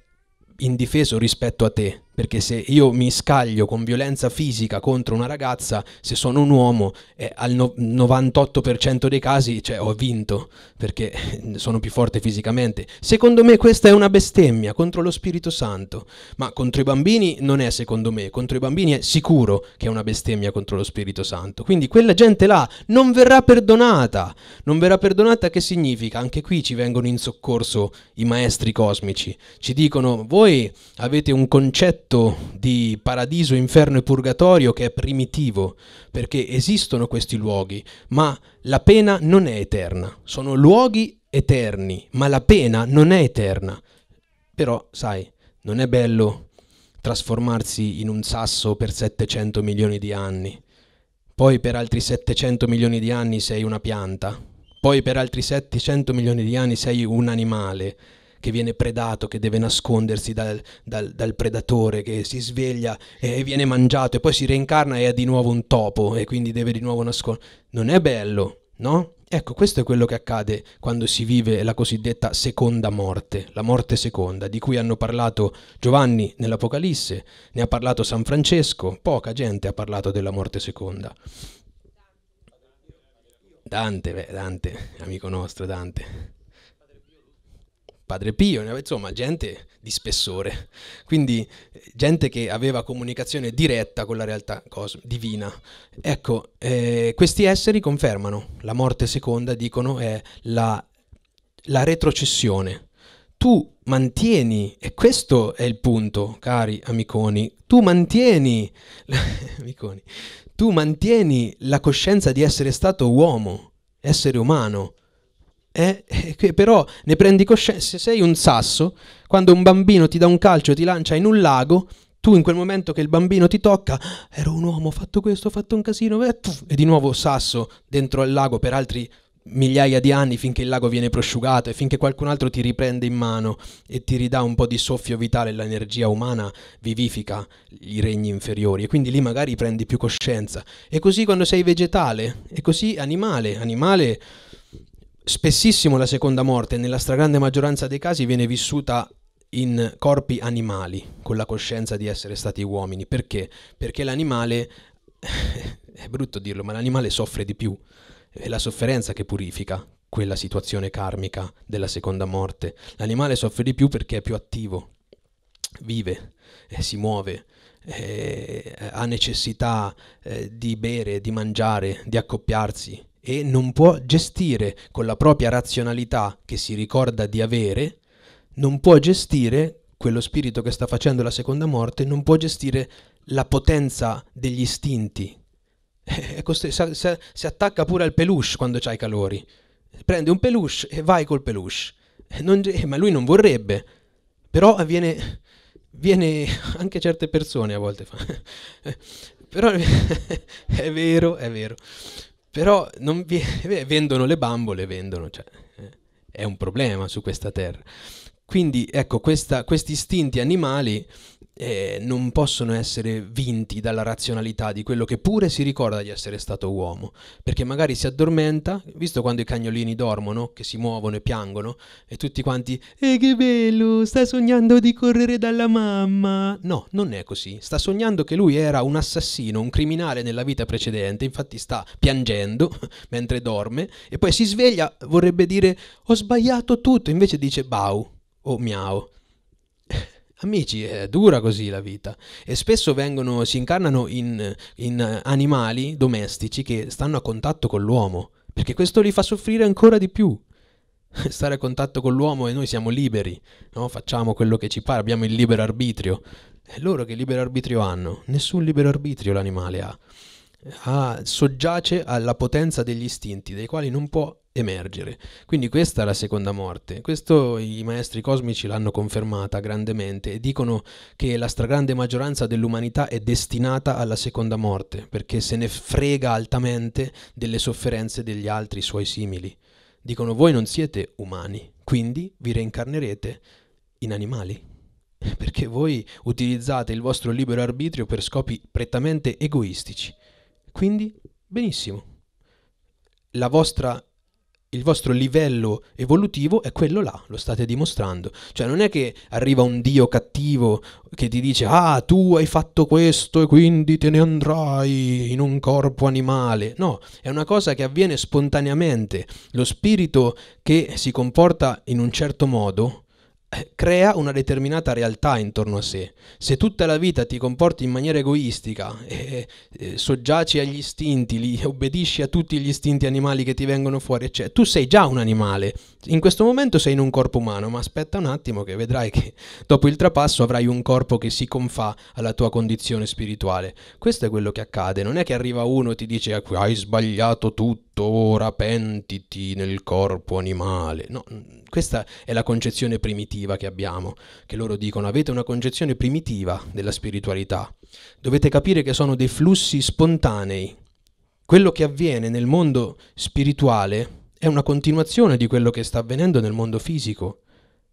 indifeso rispetto a te perché se io mi scaglio con violenza fisica contro una ragazza, se sono un uomo, eh, al no- 98% dei casi cioè, ho vinto, perché sono più forte fisicamente. Secondo me questa è una bestemmia contro lo Spirito Santo, ma contro i bambini non è secondo me, contro i bambini è sicuro che è una bestemmia contro lo Spirito Santo. Quindi quella gente là non verrà perdonata. Non verrà perdonata che significa? Anche qui ci vengono in soccorso i maestri cosmici. Ci dicono voi avete un concetto concetto di paradiso, inferno e purgatorio che è primitivo, perché esistono questi luoghi, ma la pena non è eterna. Sono luoghi eterni, ma la pena non è eterna. Però, sai, non è bello trasformarsi in un sasso per 700 milioni di anni. Poi per altri 700 milioni di anni sei una pianta. Poi per altri 700 milioni di anni sei un animale che viene predato, che deve nascondersi dal, dal, dal predatore, che si sveglia e viene mangiato e poi si reincarna e ha di nuovo un topo e quindi deve di nuovo nascondersi. Non è bello, no? Ecco, questo è quello che accade quando si vive la cosiddetta seconda morte, la morte seconda, di cui hanno parlato Giovanni nell'Apocalisse, ne ha parlato San Francesco, poca gente ha parlato della morte seconda. Dante, beh, Dante, amico nostro Dante. Padre Pio, insomma gente di spessore, quindi gente che aveva comunicazione diretta con la realtà divina. Ecco, eh, questi esseri confermano, la morte seconda dicono è la, la retrocessione. Tu mantieni, e questo è il punto, cari amiconi, tu mantieni, amiconi, tu mantieni la coscienza di essere stato uomo, essere umano, eh, eh però ne prendi coscienza, se sei un sasso, quando un bambino ti dà un calcio e ti lancia in un lago, tu in quel momento che il bambino ti tocca, ero un uomo, ho fatto questo, ho fatto un casino, e, eh, tuff, e di nuovo sasso dentro al lago per altri migliaia di anni finché il lago viene prosciugato e finché qualcun altro ti riprende in mano e ti ridà un po' di soffio vitale, l'energia umana vivifica i regni inferiori e quindi lì magari prendi più coscienza. E così quando sei vegetale, e così animale, animale Spessissimo la seconda morte, nella stragrande maggioranza dei casi, viene vissuta in corpi animali, con la coscienza di essere stati uomini. Perché? Perché l'animale, eh, è brutto dirlo, ma l'animale soffre di più. È la sofferenza che purifica quella situazione karmica della seconda morte. L'animale soffre di più perché è più attivo, vive, eh, si muove, eh, ha necessità eh, di bere, di mangiare, di accoppiarsi, e non può gestire con la propria razionalità che si ricorda di avere, non può gestire quello spirito che sta facendo la seconda morte, non può gestire la potenza degli istinti. si attacca pure al peluche quando c'hai calori. Prende un peluche e vai col peluche. Eh, non, eh, ma lui non vorrebbe. Però avviene, viene anche certe persone a volte. Fa. Però è vero, è vero. Però vi... Eh, vendono le bambole, vendono, cioè, eh, è un problema su questa terra. Quindi ecco, questa, questi istinti animali eh, non possono essere vinti dalla razionalità di quello che pure si ricorda di essere stato uomo, perché magari si addormenta, visto quando i cagnolini dormono, che si muovono e piangono, e tutti quanti, e eh, che bello, sta sognando di correre dalla mamma. No, non è così, sta sognando che lui era un assassino, un criminale nella vita precedente, infatti sta piangendo mentre dorme, e poi si sveglia, vorrebbe dire, ho sbagliato tutto, invece dice, bau o miau. Amici, è dura così la vita e spesso vengono, si incarnano in, in animali domestici che stanno a contatto con l'uomo, perché questo li fa soffrire ancora di più stare a contatto con l'uomo e noi siamo liberi, no? facciamo quello che ci pare, abbiamo il libero arbitrio. È loro che libero arbitrio hanno, nessun libero arbitrio l'animale ha. ha. Soggiace alla potenza degli istinti, dei quali non può emergere. Quindi questa è la seconda morte. Questo i maestri cosmici l'hanno confermata grandemente e dicono che la stragrande maggioranza dell'umanità è destinata alla seconda morte, perché se ne frega altamente delle sofferenze degli altri suoi simili. Dicono voi non siete umani, quindi vi reincarnerete in animali. Perché voi utilizzate il vostro libero arbitrio per scopi prettamente egoistici. Quindi, benissimo. La vostra il vostro livello evolutivo è quello là, lo state dimostrando. Cioè non è che arriva un dio cattivo che ti dice ah tu hai fatto questo e quindi te ne andrai in un corpo animale. No, è una cosa che avviene spontaneamente. Lo spirito che si comporta in un certo modo eh, crea una determinata realtà intorno a sé. Se tutta la vita ti comporti in maniera egoistica, e eh, eh, soggiaci agli istinti, li, obbedisci a tutti gli istinti animali che ti vengono fuori, eccetera, tu sei già un animale. In questo momento sei in un corpo umano, ma aspetta un attimo che vedrai che dopo il trapasso avrai un corpo che si confà alla tua condizione spirituale. Questo è quello che accade, non è che arriva uno e ti dice ah, hai sbagliato tutto ora pentiti nel corpo animale. No, mm, questa è la concezione primitiva negativa che abbiamo, che loro dicono avete una concezione primitiva della spiritualità, dovete capire che sono dei flussi spontanei. Quello che avviene nel mondo spirituale è una continuazione di quello che sta avvenendo nel mondo fisico.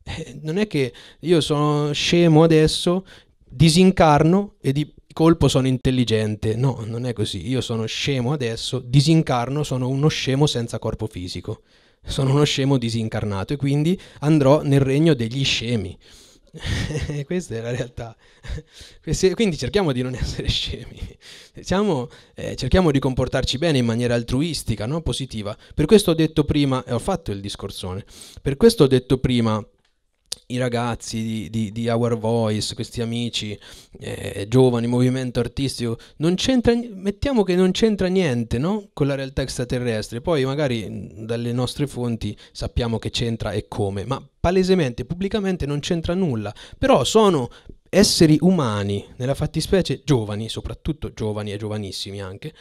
Eh, non è che io sono scemo adesso, disincarno e di colpo sono intelligente. No, non è così. Io sono scemo adesso, disincarno, sono uno scemo senza corpo fisico sono uno scemo disincarnato e quindi andrò nel regno degli scemi. Questa è la realtà. Quindi cerchiamo di non essere scemi, Siamo, eh, cerchiamo di comportarci bene in maniera altruistica, no? positiva. Per questo ho detto prima, e eh, ho fatto il discorsone, per questo ho detto prima i ragazzi di, di, di, Our Voice, questi amici eh, giovani, movimento artistico, mettiamo che non c'entra niente no? con la realtà extraterrestre, poi magari dalle nostre fonti sappiamo che c'entra e come, ma palesemente, pubblicamente non c'entra nulla, però sono esseri umani, nella fattispecie giovani, soprattutto giovani e giovanissimi anche,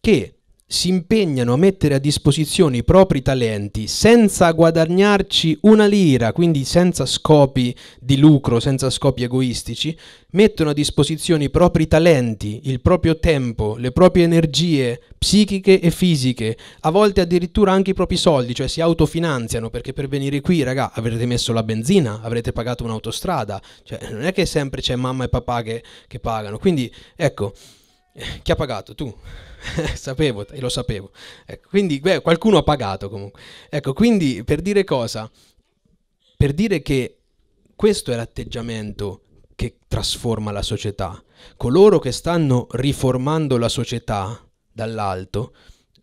che si impegnano a mettere a disposizione i propri talenti senza guadagnarci una lira, quindi senza scopi di lucro, senza scopi egoistici, mettono a disposizione i propri talenti, il proprio tempo, le proprie energie psichiche e fisiche, a volte addirittura anche i propri soldi, cioè si autofinanziano perché per venire qui, raga, avrete messo la benzina, avrete pagato un'autostrada, cioè non è che sempre c'è mamma e papà che, che pagano, quindi ecco chi ha pagato? Tu. Sapevo e lo sapevo. Ecco, quindi beh, qualcuno ha pagato comunque. Ecco, quindi per dire cosa? Per dire che questo è l'atteggiamento che trasforma la società. Coloro che stanno riformando la società dall'alto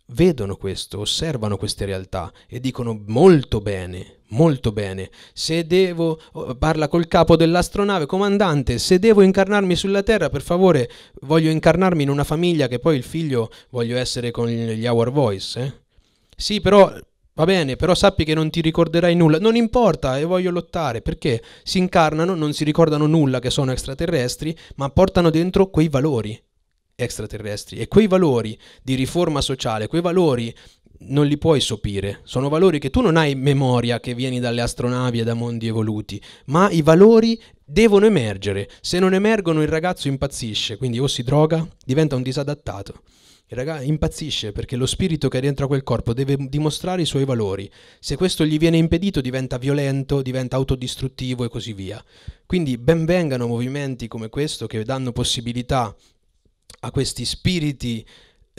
vedono questo, osservano queste realtà e dicono molto bene, molto bene. Se devo, oh, parla col capo dell'astronave, comandante, se devo incarnarmi sulla Terra, per favore, voglio incarnarmi in una famiglia che poi il figlio voglio essere con gli Our Voice. Eh? Sì, però Va bene, però sappi che non ti ricorderai nulla. Non importa, e voglio lottare, perché si incarnano, non si ricordano nulla che sono extraterrestri, ma portano dentro quei valori extraterrestri e quei valori di riforma sociale, quei valori non li puoi sopire, sono valori che tu non hai in memoria che vieni dalle astronavi e da mondi evoluti, ma i valori devono emergere, se non emergono il ragazzo impazzisce, quindi o si droga, diventa un disadattato. Il ragazzo impazzisce perché lo spirito che rientra a quel corpo deve dimostrare i suoi valori, se questo gli viene impedito diventa violento, diventa autodistruttivo e così via. Quindi ben vengano movimenti come questo che danno possibilità a questi spiriti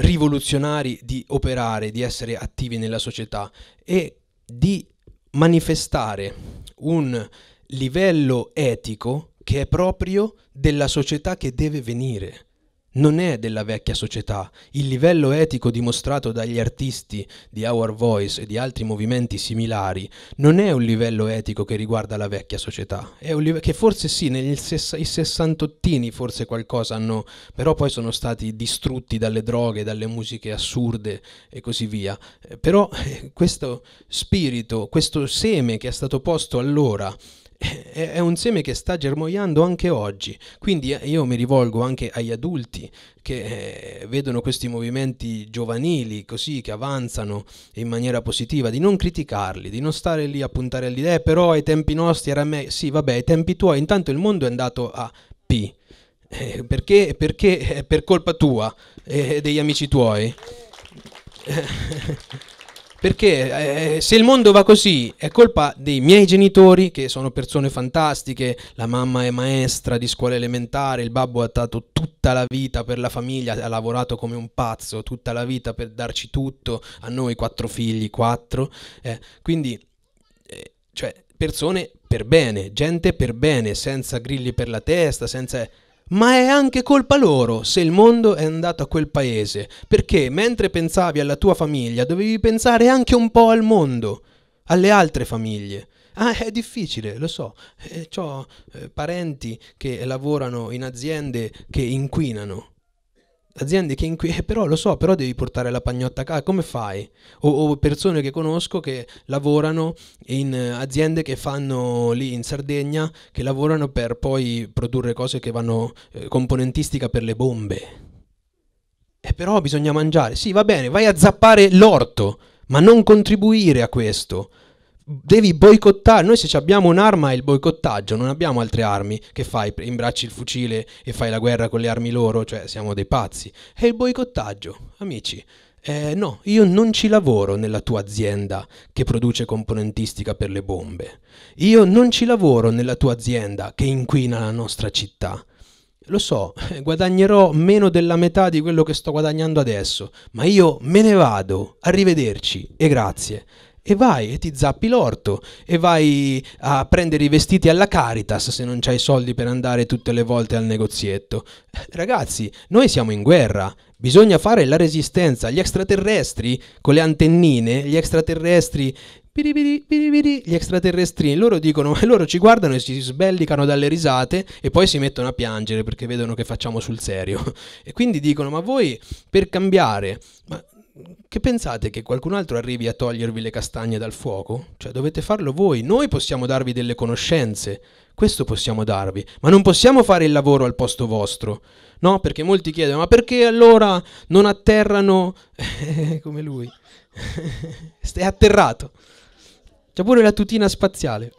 rivoluzionari di operare, di essere attivi nella società e di manifestare un livello etico che è proprio della società che deve venire non è della vecchia società. Il livello etico dimostrato dagli artisti di Our Voice e di altri movimenti similari non è un livello etico che riguarda la vecchia società. È un livello che forse sì, negli sess- i sessantottini forse qualcosa hanno, però poi sono stati distrutti dalle droghe, dalle musiche assurde e così via. Eh, però eh, questo spirito, questo seme che è stato posto allora è un seme che sta germogliando anche oggi, quindi eh, io mi rivolgo anche agli adulti che eh, vedono questi movimenti giovanili così che avanzano in maniera positiva, di non criticarli, di non stare lì a puntare all'idea, eh, però ai tempi nostri era meglio, sì vabbè ai tempi tuoi, intanto il mondo è andato a P, eh, perché, perché è per colpa tua e degli amici tuoi. Perché eh, se il mondo va così è colpa dei miei genitori, che sono persone fantastiche, la mamma è maestra di scuola elementare, il babbo ha dato tutta la vita per la famiglia, ha lavorato come un pazzo tutta la vita per darci tutto, a noi quattro figli, quattro. Eh, quindi, eh, cioè, persone per bene, gente per bene, senza grilli per la testa, senza... Ma è anche colpa loro se il mondo è andato a quel paese, perché mentre pensavi alla tua famiglia dovevi pensare anche un po' al mondo, alle altre famiglie. Ah, è difficile, lo so. Eh, ho eh, parenti che lavorano in aziende che inquinano aziende che in cui eh, però lo so, però devi portare la pagnotta a casa, come fai? O, o, persone che conosco che lavorano in aziende che fanno lì in Sardegna, che lavorano per poi produrre cose che vanno eh, componentistica per le bombe. E eh, però bisogna mangiare. Sì, va bene, vai a zappare l'orto, ma non contribuire a questo devi boicottare. Noi se abbiamo un'arma è il boicottaggio, non abbiamo altre armi. Che fai? Imbracci il fucile e fai la guerra con le armi loro, cioè siamo dei pazzi. È il boicottaggio, amici. Eh, no, io non ci lavoro nella tua azienda che produce componentistica per le bombe. Io non ci lavoro nella tua azienda che inquina la nostra città. Lo so, eh, guadagnerò meno della metà di quello che sto guadagnando adesso, ma io me ne vado. Arrivederci e grazie e vai e ti zappi l'orto e vai a prendere i vestiti alla Caritas se non c'hai soldi per andare tutte le volte al negozietto. Ragazzi, noi siamo in guerra. Bisogna fare la resistenza. Gli extraterrestri con le antennine, gli extraterrestri Piripiri, piripiri, gli extraterrestri loro dicono, loro ci guardano e si sbellicano dalle risate e poi si mettono a piangere perché vedono che facciamo sul serio. E quindi dicono: Ma voi per cambiare, ma che pensate che qualcun altro arrivi a togliervi le castagne dal fuoco? Cioè dovete farlo voi, noi possiamo darvi delle conoscenze, questo possiamo darvi, ma non possiamo fare il lavoro al posto vostro, no? Perché molti chiedono, ma perché allora non atterrano come lui? Stai atterrato, c'è pure la tutina spaziale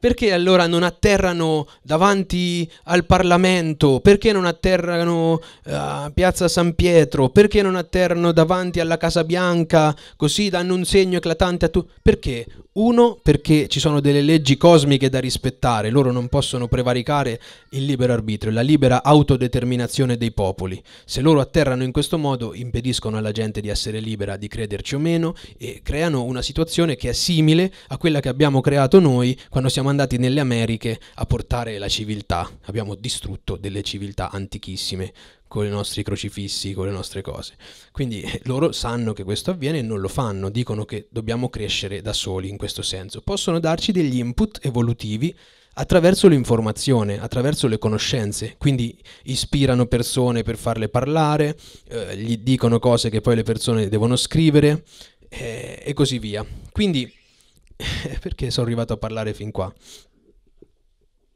perché allora non atterrano davanti al Parlamento? Perché non atterrano eh, a uh, Piazza San Pietro? Perché non atterrano davanti alla Casa Bianca? Così danno un segno eclatante a tu. Perché? Uno, perché ci sono delle leggi cosmiche da rispettare, loro non possono prevaricare il libero arbitrio, la libera autodeterminazione dei popoli. Se loro atterrano in questo modo impediscono alla gente di essere libera, di crederci o meno e creano una situazione che è simile a quella che abbiamo creato noi quando siamo andati nelle Americhe a portare la civiltà, abbiamo distrutto delle civiltà antichissime con i nostri crocifissi, con le nostre cose. Quindi eh, loro sanno che questo avviene e non lo fanno, dicono che dobbiamo crescere da soli in questo senso. Possono darci degli input evolutivi attraverso l'informazione, attraverso le conoscenze, quindi ispirano persone per farle parlare, eh, gli dicono cose che poi le persone devono scrivere eh, e così via. Quindi perché sono arrivato a parlare fin qua?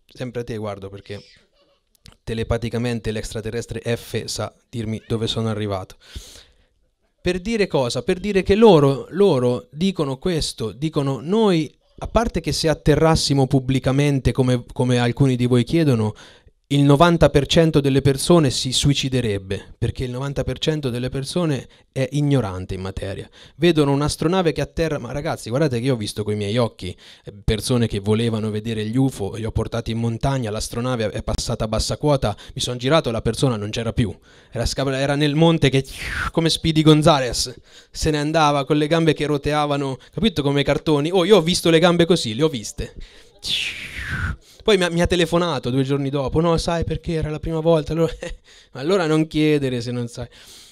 Sempre a te guardo perché telepaticamente l'extraterrestre F sa dirmi dove sono arrivato. Per dire cosa? Per dire che loro, loro dicono questo, dicono noi, a parte che se atterrassimo pubblicamente come, come alcuni di voi chiedono, il 90% delle persone si suiciderebbe, perché il 90% delle persone è ignorante in materia. Vedono un'astronave che atterra, ma ragazzi, guardate che io ho visto con i miei occhi eh, persone che volevano vedere gli UFO, li ho portati in montagna, l'astronave è passata a bassa quota, mi sono girato e la persona non c'era più. Era, era nel monte che come Speedy Gonzales se ne andava con le gambe che roteavano, capito come i cartoni? Oh, io ho visto le gambe così, le ho viste. Poi mi ha, mi ha, telefonato due giorni dopo, no, sai perché era la prima volta, allora, allora non chiedere se non sai.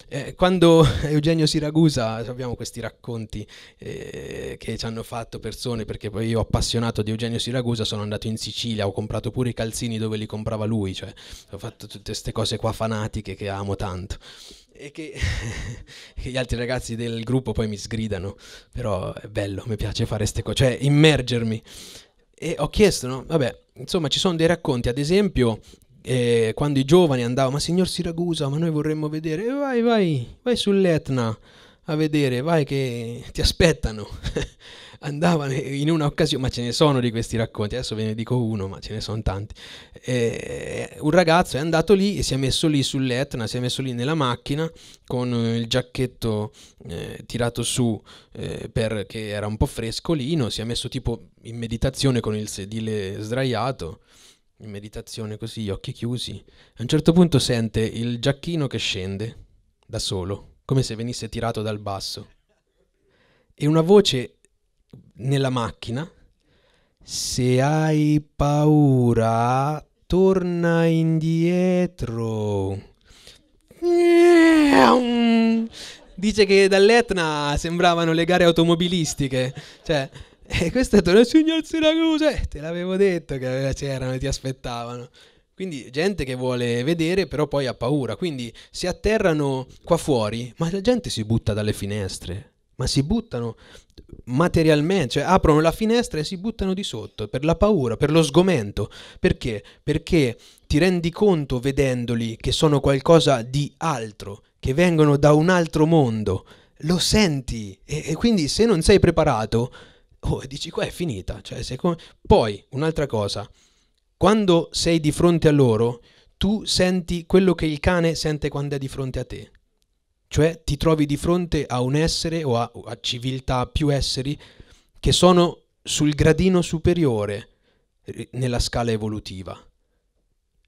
Eh, quando Eugenio Siragusa, abbiamo questi racconti eh, che ci hanno fatto persone, perché poi io appassionato di Eugenio Siragusa sono andato in Sicilia, ho comprato pure i calzini dove li comprava lui, cioè ho fatto tutte queste cose qua fanatiche che amo tanto. E che, che gli altri ragazzi del gruppo poi mi sgridano, però è bello, mi piace fare queste cose, cioè immergermi. E ho chiesto, no? Vabbè, insomma, ci sono dei racconti, ad esempio, eh, quando i giovani andavano, ma signor Siragusa, ma noi vorremmo vedere, eh, vai, vai, vai sull'Etna a vedere, vai che ti aspettano. andava in una occasione, ma ce ne sono di questi racconti, adesso ve ne dico uno, ma ce ne sono tanti. Eh, un ragazzo è andato lì e si è messo lì sull'Etna, si è messo lì nella macchina con eh, il giacchetto eh, tirato su eh, perché era un po' frescolino, si è messo tipo in meditazione con il sedile sdraiato in meditazione così, gli occhi chiusi. A un certo punto sente il giacchino che scende da solo, come se venisse tirato dal basso. E una voce nella macchina. Se hai paura, torna indietro. Dice che dall'Etna sembravano le gare automobilistiche. Cioè, e eh, questo è tornato signor Siracusa. Eh, te l'avevo detto che c'erano e ti aspettavano. Quindi gente che vuole vedere, però poi ha paura. Quindi si atterrano qua fuori, ma la gente si butta dalle finestre. Ma si buttano materialmente, cioè aprono la finestra e si buttano di sotto per la paura, per lo sgomento. Perché? Perché ti rendi conto vedendoli che sono qualcosa di altro, che vengono da un altro mondo. Lo senti e, e quindi se non sei preparato, oh, dici qua è finita. Cioè, com- Poi, un'altra cosa, quando sei di fronte a loro, tu senti quello che il cane sente quando è di fronte a te. Cioè ti trovi di fronte a un essere o a, a civiltà, più esseri, che sono sul gradino superiore eh, nella scala evolutiva.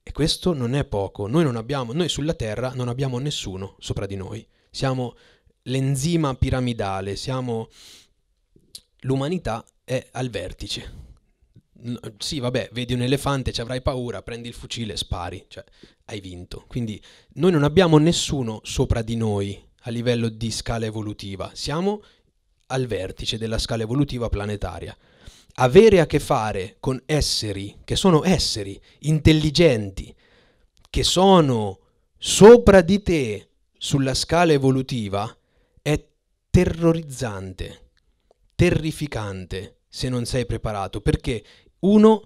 E questo non è poco. Noi, non abbiamo, noi sulla Terra non abbiamo nessuno sopra di noi. Siamo l'enzima piramidale, siamo l'umanità è al vertice sì, vabbè, vedi un elefante, ci avrai paura, prendi il fucile e spari, cioè hai vinto. Quindi noi non abbiamo nessuno sopra di noi a livello di scala evolutiva, siamo al vertice della scala evolutiva planetaria. Avere a che fare con esseri che sono esseri intelligenti, che sono sopra di te sulla scala evolutiva, è terrorizzante, terrificante se non sei preparato, perché uno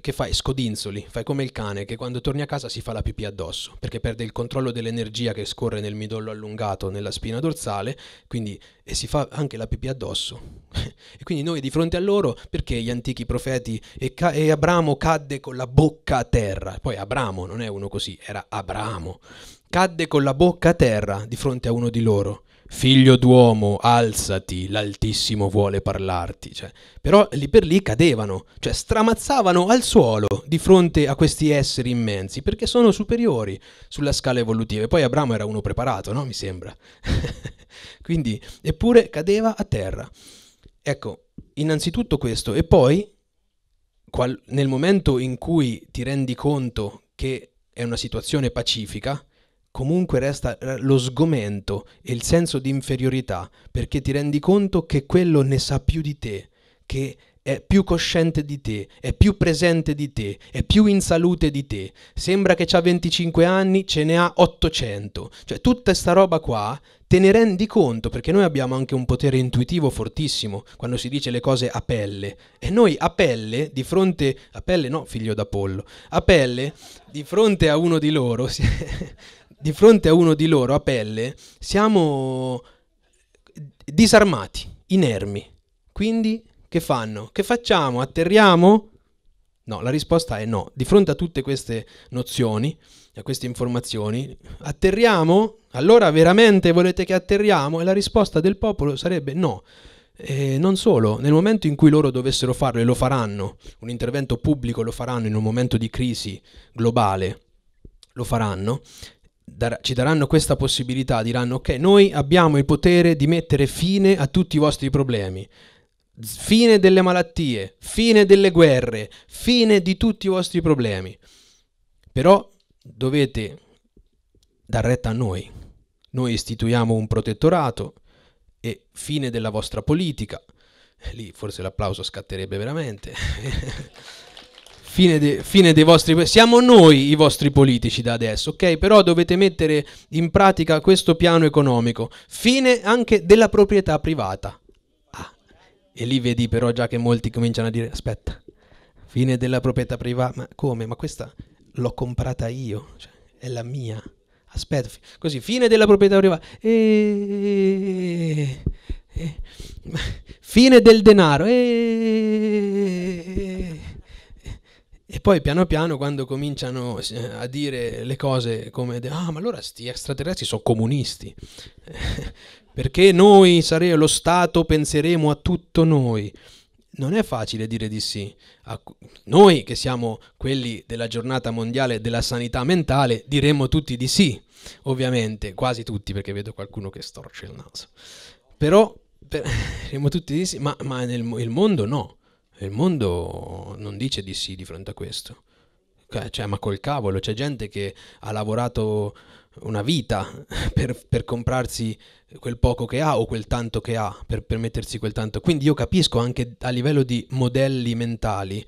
che fai scodinzoli, fai come il cane che quando torni a casa si fa la pipì addosso, perché perde il controllo dell'energia che scorre nel midollo allungato, nella spina dorsale, quindi, e si fa anche la pipì addosso. e quindi noi di fronte a loro, perché gli antichi profeti e, ca- e Abramo cadde con la bocca a terra, poi Abramo non è uno così, era Abramo, cadde con la bocca a terra di fronte a uno di loro figlio d'uomo, alzati, l'Altissimo vuole parlarti. Cioè, però lì per lì cadevano, cioè stramazzavano al suolo di fronte a questi esseri immensi, perché sono superiori sulla scala evolutiva. E poi Abramo era uno preparato, no? Mi sembra. Quindi, eppure cadeva a terra. Ecco, innanzitutto questo. E poi, qual- nel momento in cui ti rendi conto che è una situazione pacifica, comunque resta eh, lo sgomento e il senso di inferiorità, perché ti rendi conto che quello ne sa più di te, che è più cosciente di te, è più presente di te, è più in salute di te. Sembra che ha 25 anni, ce ne ha 800. Cioè tutta sta roba qua te ne rendi conto perché noi abbiamo anche un potere intuitivo fortissimo quando si dice le cose a pelle e noi a pelle di fronte a pelle no, figlio d'Apollo. A pelle di fronte a uno di loro si di fronte a uno di loro a pelle siamo disarmati, inermi. Quindi che fanno? Che facciamo? Atterriamo? No, la risposta è no. Di fronte a tutte queste nozioni, a queste informazioni, atterriamo? Allora veramente volete che atterriamo? E la risposta del popolo sarebbe no. E non solo, nel momento in cui loro dovessero farlo, e lo faranno, un intervento pubblico lo faranno in un momento di crisi globale, lo faranno, dar- ci daranno questa possibilità, diranno ok, noi abbiamo il potere di mettere fine a tutti i vostri problemi, fine delle malattie, fine delle guerre, fine di tutti i vostri problemi. Però dovete dar retta a noi. Noi istituiamo un protettorato e fine della vostra politica. Eh, lì forse l'applauso scatterebbe veramente. Fine, de, fine, dei vostri... Siamo noi i vostri politici da adesso, ok? Però dovete mettere in pratica questo piano economico. Fine anche della proprietà privata. Ah, e lì vedi però già che molti cominciano a dire, aspetta, fine della proprietà privata, ma come? Ma questa l'ho comprata io, cioè, è la mia. Aspetta, così, fine della proprietà privata. E... Fine del denaro. E... E poi piano piano quando cominciano eh, a dire le cose come ah ma allora questi extraterrestri sono comunisti, perché noi saremo lo Stato, penseremo a tutto noi. Non è facile dire di sì. A noi che siamo quelli della giornata mondiale della sanità mentale diremmo tutti di sì, ovviamente, quasi tutti perché vedo qualcuno che storce il naso. Però per, diremmo tutti di sì, ma, ma nel il mondo no il mondo non dice di sì di fronte a questo. Cioè, ma col cavolo, c'è gente che ha lavorato una vita per, per comprarsi quel poco che ha o quel tanto che ha, per permettersi quel tanto. Quindi io capisco anche a livello di modelli mentali,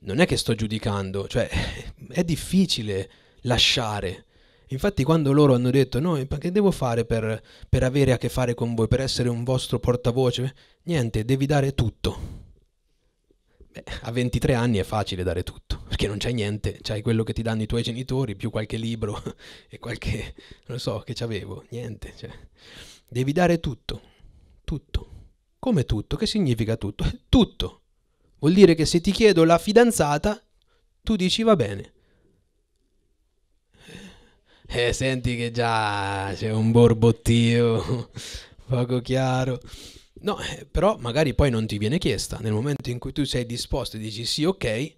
non è che sto giudicando, cioè è difficile lasciare. Infatti quando loro hanno detto no, ma che devo fare per, per avere a che fare con voi, per essere un vostro portavoce? Niente, devi dare tutto Beh, a 23 anni è facile dare tutto, perché non c'è niente, c'hai quello che ti danno i tuoi genitori, più qualche libro e qualche, non so, che c'avevo, niente. Cioè. Devi dare tutto, tutto. Come tutto? Che significa tutto? Tutto. Vuol dire che se ti chiedo la fidanzata, tu dici va bene. Eh, senti che già c'è un borbottio poco chiaro. No, eh, però magari poi non ti viene chiesta. Nel momento in cui tu sei disposto e dici sì, ok,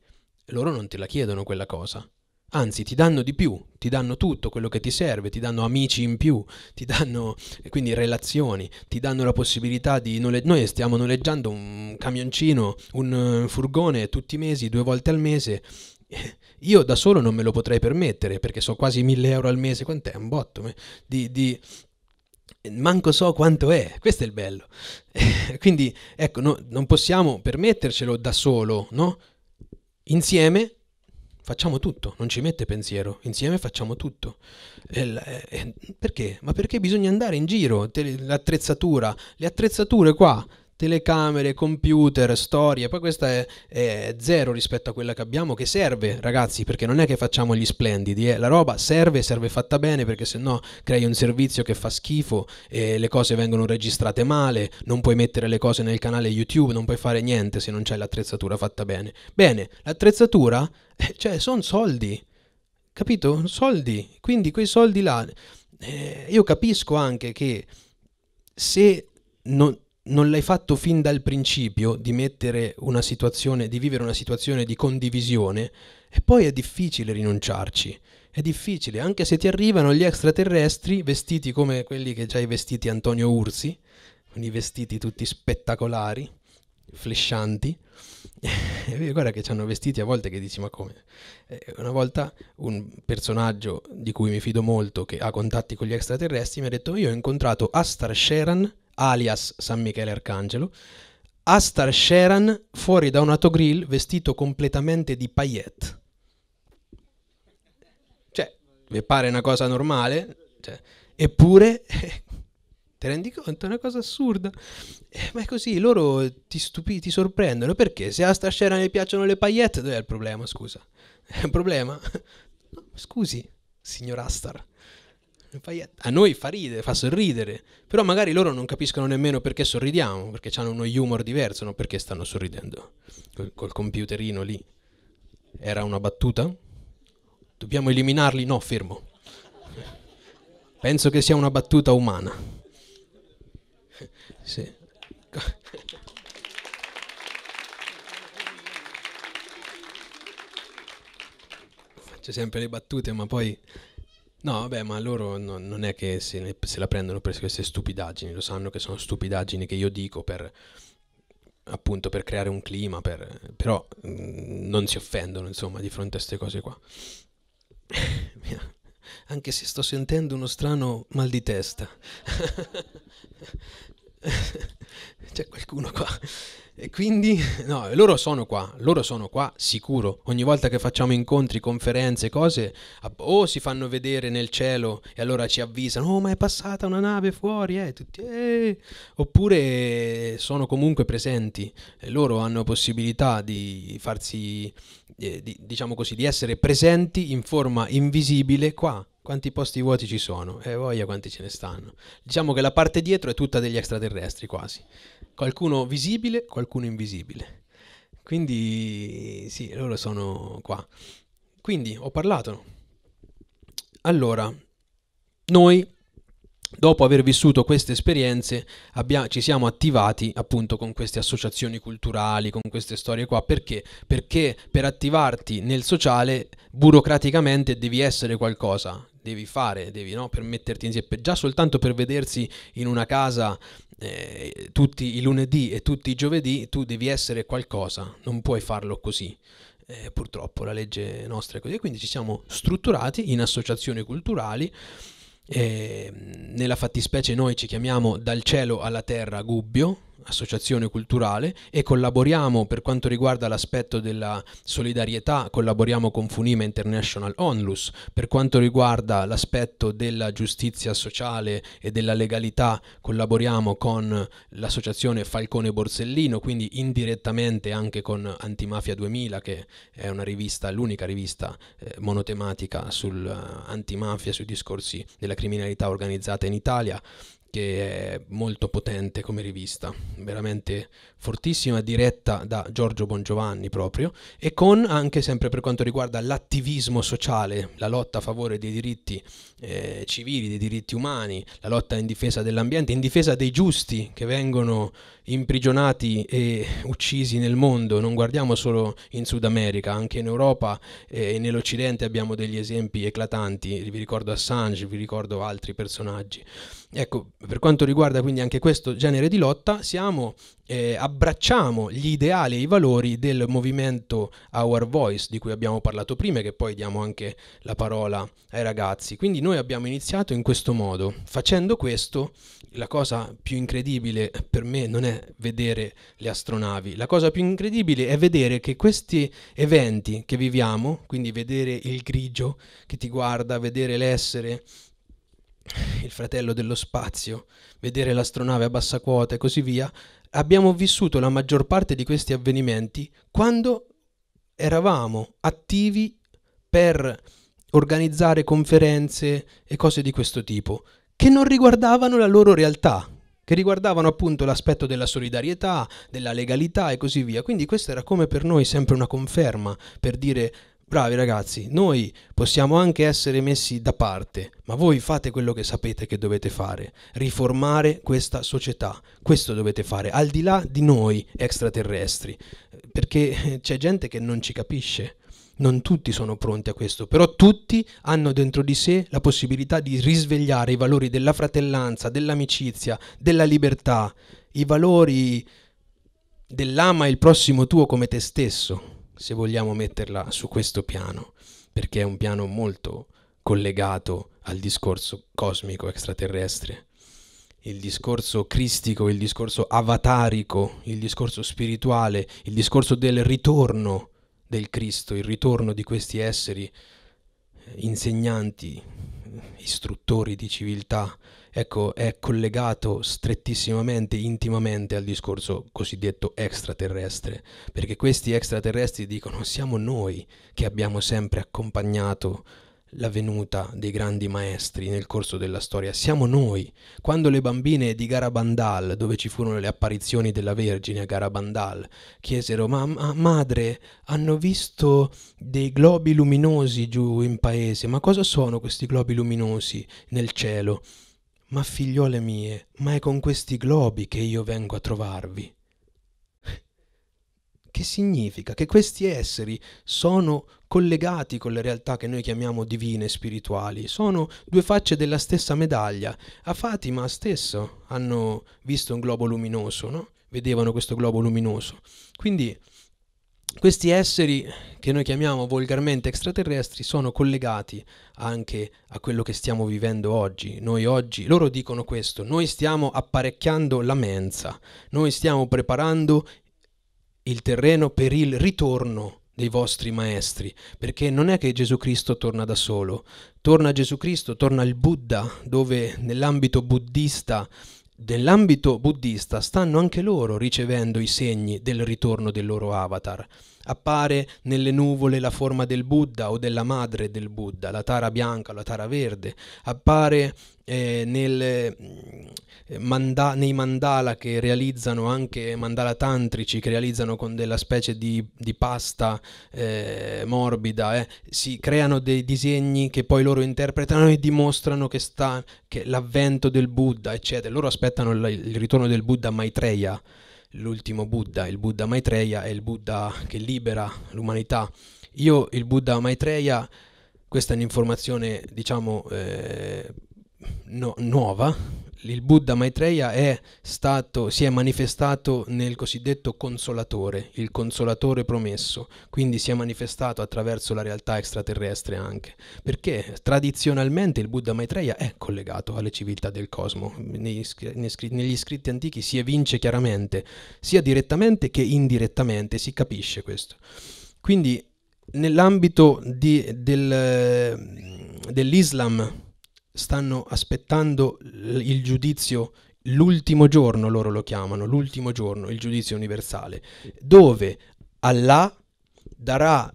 loro non te la chiedono quella cosa. Anzi, ti danno di più, ti danno tutto quello che ti serve, ti danno amici in più, ti danno eh, quindi relazioni, ti danno la possibilità di noleggiare. Noi stiamo noleggiando un camioncino, un eh, furgone tutti i mesi, due volte al mese. Io da solo non me lo potrei permettere perché so quasi 1000 euro al mese, quant'è? Un botto di, di manco so quanto è, questo è il bello. Quindi ecco, no, non possiamo permettercelo da solo, no? Insieme facciamo tutto, non ci mette pensiero, insieme facciamo tutto. perché? Ma perché bisogna andare in giro, l'attrezzatura, le attrezzature qua telecamere, computer, storie, poi questa è, è, zero rispetto a quella che abbiamo, che serve ragazzi, perché non è che facciamo gli splendidi, eh? la roba serve, serve fatta bene, perché se no crei un servizio che fa schifo, e le cose vengono registrate male, non puoi mettere le cose nel canale YouTube, non puoi fare niente se non c'è l'attrezzatura fatta bene. Bene, l'attrezzatura, eh, cioè, sono soldi, capito? Soldi, quindi quei soldi là, eh, io capisco anche che se... Non, non l'hai fatto fin dal principio di mettere una situazione, di vivere una situazione di condivisione, e poi è difficile rinunciarci. È difficile, anche se ti arrivano gli extraterrestri vestiti come quelli che già hai vestiti Antonio Ursi, con i vestiti tutti spettacolari, flescianti. Guarda che ci hanno vestiti a volte che dici ma come? Eh, una volta un personaggio di cui mi fido molto, che ha contatti con gli extraterrestri, mi ha detto io ho incontrato Astar Sheran, alias San Michele Arcangelo, Astar Sheran fuori da un autogrill vestito completamente di paillette. Cioè, vi pare una cosa normale? Cioè, eppure, eh, ti rendi conto? È una cosa assurda. Eh, ma è così, loro ti, stupi, ti sorprendono. Perché? Se a Astar Sheran gli piacciono le paillette, dov'è il problema, scusa? È un problema? scusi, signor Astar a noi fa ridere, fa sorridere, però magari loro non capiscono nemmeno perché sorridiamo, perché hanno uno humor diverso, non perché stanno sorridendo col, col computerino lì. Era una battuta? Dobbiamo eliminarli? No, fermo. Penso che sia una battuta umana. sì. Faccio sempre le battute, ma poi No, vabbè, ma loro no, non è che se, ne, se, la prendono per queste stupidaggini, lo sanno che sono stupidaggini che io dico per appunto per creare un clima, per, però mh, mm, non si offendono insomma di fronte a queste cose qua. Anche se sto sentendo uno strano mal di testa. c'è qualcuno qua. E quindi, no, loro sono qua, loro sono qua sicuro. Ogni volta che facciamo incontri, conferenze, cose, o si fanno vedere nel cielo e allora ci avvisano, oh ma è passata una nave fuori, eh, tutti, eh. oppure sono comunque presenti. Loro hanno possibilità di farsi, eh, di, diciamo così, di essere presenti in forma invisibile qua quanti posti vuoti ci sono e eh, voglia quanti ce ne stanno. Diciamo che la parte dietro è tutta degli extraterrestri quasi, qualcuno visibile, qualcuno invisibile. Quindi sì, loro sono qua. Quindi ho parlato. Allora, noi dopo aver vissuto queste esperienze abbiamo, ci siamo attivati appunto con queste associazioni culturali, con queste storie qua, perché? Perché per attivarti nel sociale burocraticamente devi essere qualcosa, devi fare, devi no? per metterti insieme, già soltanto per vedersi in una casa eh, tutti i lunedì e tutti i giovedì, tu devi essere qualcosa, non puoi farlo così. Eh, purtroppo la legge nostra è così, quindi ci siamo strutturati in associazioni culturali. Eh, nella fattispecie noi ci chiamiamo Dal cielo alla terra Gubbio, associazione culturale e collaboriamo per quanto riguarda l'aspetto della solidarietà, collaboriamo con Funima International Onlus, per quanto riguarda l'aspetto della giustizia sociale e della legalità collaboriamo con l'associazione Falcone Borsellino, quindi indirettamente anche con Antimafia 2000 che è una rivista, l'unica rivista eh, monotematica sull'antimafia, eh, sui discorsi della criminalità organizzata in Italia che è molto potente come rivista, veramente fortissima, diretta da Giorgio Bongiovanni proprio, e con anche sempre per quanto riguarda l'attivismo sociale, la lotta a favore dei diritti eh, civili, dei diritti umani, la lotta in difesa dell'ambiente, in difesa dei giusti che vengono imprigionati e uccisi nel mondo, non guardiamo solo in Sud America, anche in Europa eh, e nell'Occidente abbiamo degli esempi eclatanti, vi ricordo Assange, vi ricordo altri personaggi. Ecco, per quanto riguarda quindi anche questo genere di lotta, siamo, eh, abbracciamo gli ideali e i valori del movimento Our Voice di cui abbiamo parlato prima e che poi diamo anche la parola ai ragazzi. Quindi noi abbiamo iniziato in questo modo. Facendo questo, la cosa più incredibile per me non è vedere le astronavi, la cosa più incredibile è vedere che questi eventi che viviamo, quindi vedere il grigio che ti guarda, vedere l'essere, il fratello dello spazio, vedere l'astronave a bassa quota e così via, abbiamo vissuto la maggior parte di questi avvenimenti quando eravamo attivi per organizzare conferenze e cose di questo tipo, che non riguardavano la loro realtà, che riguardavano appunto l'aspetto della solidarietà, della legalità e così via. Quindi questa era come per noi sempre una conferma per dire Bravi ragazzi, noi possiamo anche essere messi da parte, ma voi fate quello che sapete che dovete fare, riformare questa società, questo dovete fare, al di là di noi extraterrestri, perché c'è gente che non ci capisce. Non tutti sono pronti a questo, però tutti hanno dentro di sé la possibilità di risvegliare i valori della fratellanza, dell'amicizia, della libertà, i valori dell'ama il prossimo tuo come te stesso se vogliamo metterla su questo piano, perché è un piano molto collegato al discorso cosmico extraterrestre. Il discorso cristico, il discorso avatarico, il discorso spirituale, il discorso del ritorno del Cristo, il ritorno di questi esseri eh, insegnanti, istruttori di civiltà, ecco, è collegato strettissimamente, intimamente al discorso cosiddetto extraterrestre, perché questi extraterrestri dicono siamo noi che abbiamo sempre accompagnato la venuta dei grandi maestri nel corso della storia. Siamo noi. Quando le bambine di Garabandal, dove ci furono le apparizioni della Vergine a Garabandal, chiesero: Ma, ma madre, hanno visto dei globi luminosi giù in paese, ma cosa sono questi globi luminosi nel cielo? Ma figliuole mie, ma è con questi globi che io vengo a trovarvi. Che significa che questi esseri sono collegati con le realtà che noi chiamiamo divine e spirituali, sono due facce della stessa medaglia. A Fatima stesso hanno visto un globo luminoso, no? Vedevano questo globo luminoso. Quindi questi esseri che noi chiamiamo volgarmente extraterrestri sono collegati anche a quello che stiamo vivendo oggi. Noi oggi, loro dicono questo, noi stiamo apparecchiando la mensa, noi stiamo preparando il terreno per il ritorno dei vostri maestri, perché non è che Gesù Cristo torna da solo, torna Gesù Cristo, torna il Buddha, dove nell'ambito buddista dell'ambito buddista stanno anche loro ricevendo i segni del ritorno del loro avatar. Appare nelle nuvole la forma del Buddha o della madre del Buddha, la tara bianca la tara verde. Appare eh, nel, eh, manda, nei mandala che realizzano anche mandala tantrici che realizzano con della specie di, di pasta eh, morbida eh. si creano dei disegni che poi loro interpretano e dimostrano che sta che l'avvento del Buddha eccetera loro aspettano il, il ritorno del Buddha Maitreya l'ultimo Buddha, il Buddha Maitreya, è il Buddha che libera l'umanità. Io il Buddha Maitreya, questa è un'informazione diciamo eh, no, nuova, il Buddha Maitreya è stato, si è manifestato nel cosiddetto consolatore, il consolatore promesso, quindi si è manifestato attraverso la realtà extraterrestre anche, perché tradizionalmente il Buddha Maitreya è collegato alle civiltà del cosmo, negli, scritti antichi si evince chiaramente, sia direttamente che indirettamente, si capisce questo. Quindi nell'ambito del, dell'Islam stanno aspettando il giudizio, l'ultimo giorno loro lo chiamano, l'ultimo giorno, il giudizio universale, dove Allah darà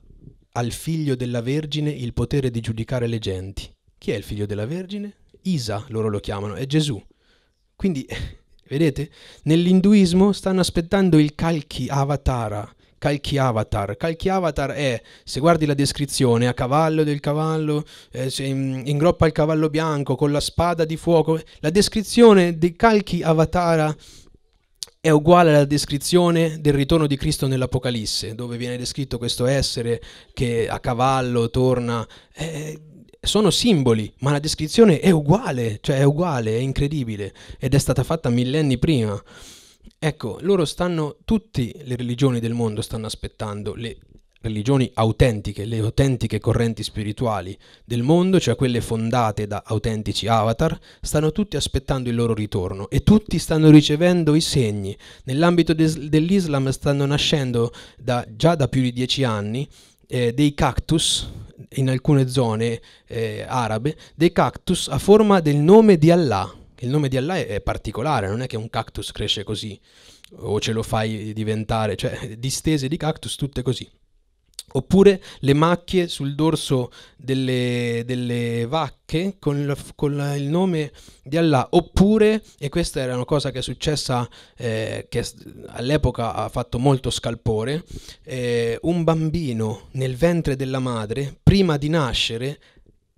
al figlio della Vergine il potere di giudicare le genti. Chi è il figlio della Vergine? Isa, loro lo chiamano, è Gesù. Quindi, vedete, nell'induismo stanno aspettando il Kalki Avatara, Calchi Avatar. Calchi Avatar è, se guardi la descrizione, a cavallo del cavallo, eh, groppa al cavallo bianco con la spada di fuoco. La descrizione di Avatar è uguale alla descrizione del ritorno di Cristo nell'Apocalisse, dove viene descritto questo essere che a cavallo torna. Eh, sono simboli, ma la descrizione è uguale, cioè è uguale, è incredibile ed è stata fatta millenni prima. Ecco, loro stanno, tutte le religioni del mondo stanno aspettando le religioni autentiche, le autentiche correnti spirituali del mondo, cioè quelle fondate da autentici avatar, stanno tutti aspettando il loro ritorno e tutti stanno ricevendo i segni. Nell'ambito de- dell'Islam stanno nascendo da, già da più di dieci anni eh, dei cactus in alcune zone eh, arabe, dei cactus a forma del nome di Allah il nome di Allah è particolare, non è che un cactus cresce così o ce lo fai diventare, cioè distese di cactus tutte così. Oppure le macchie sul dorso delle, delle vacche con, la, con il nome di Allah. Oppure, e questa era una cosa che è successa, eh, che all'epoca ha fatto molto scalpore, eh, un bambino nel ventre della madre, prima di nascere,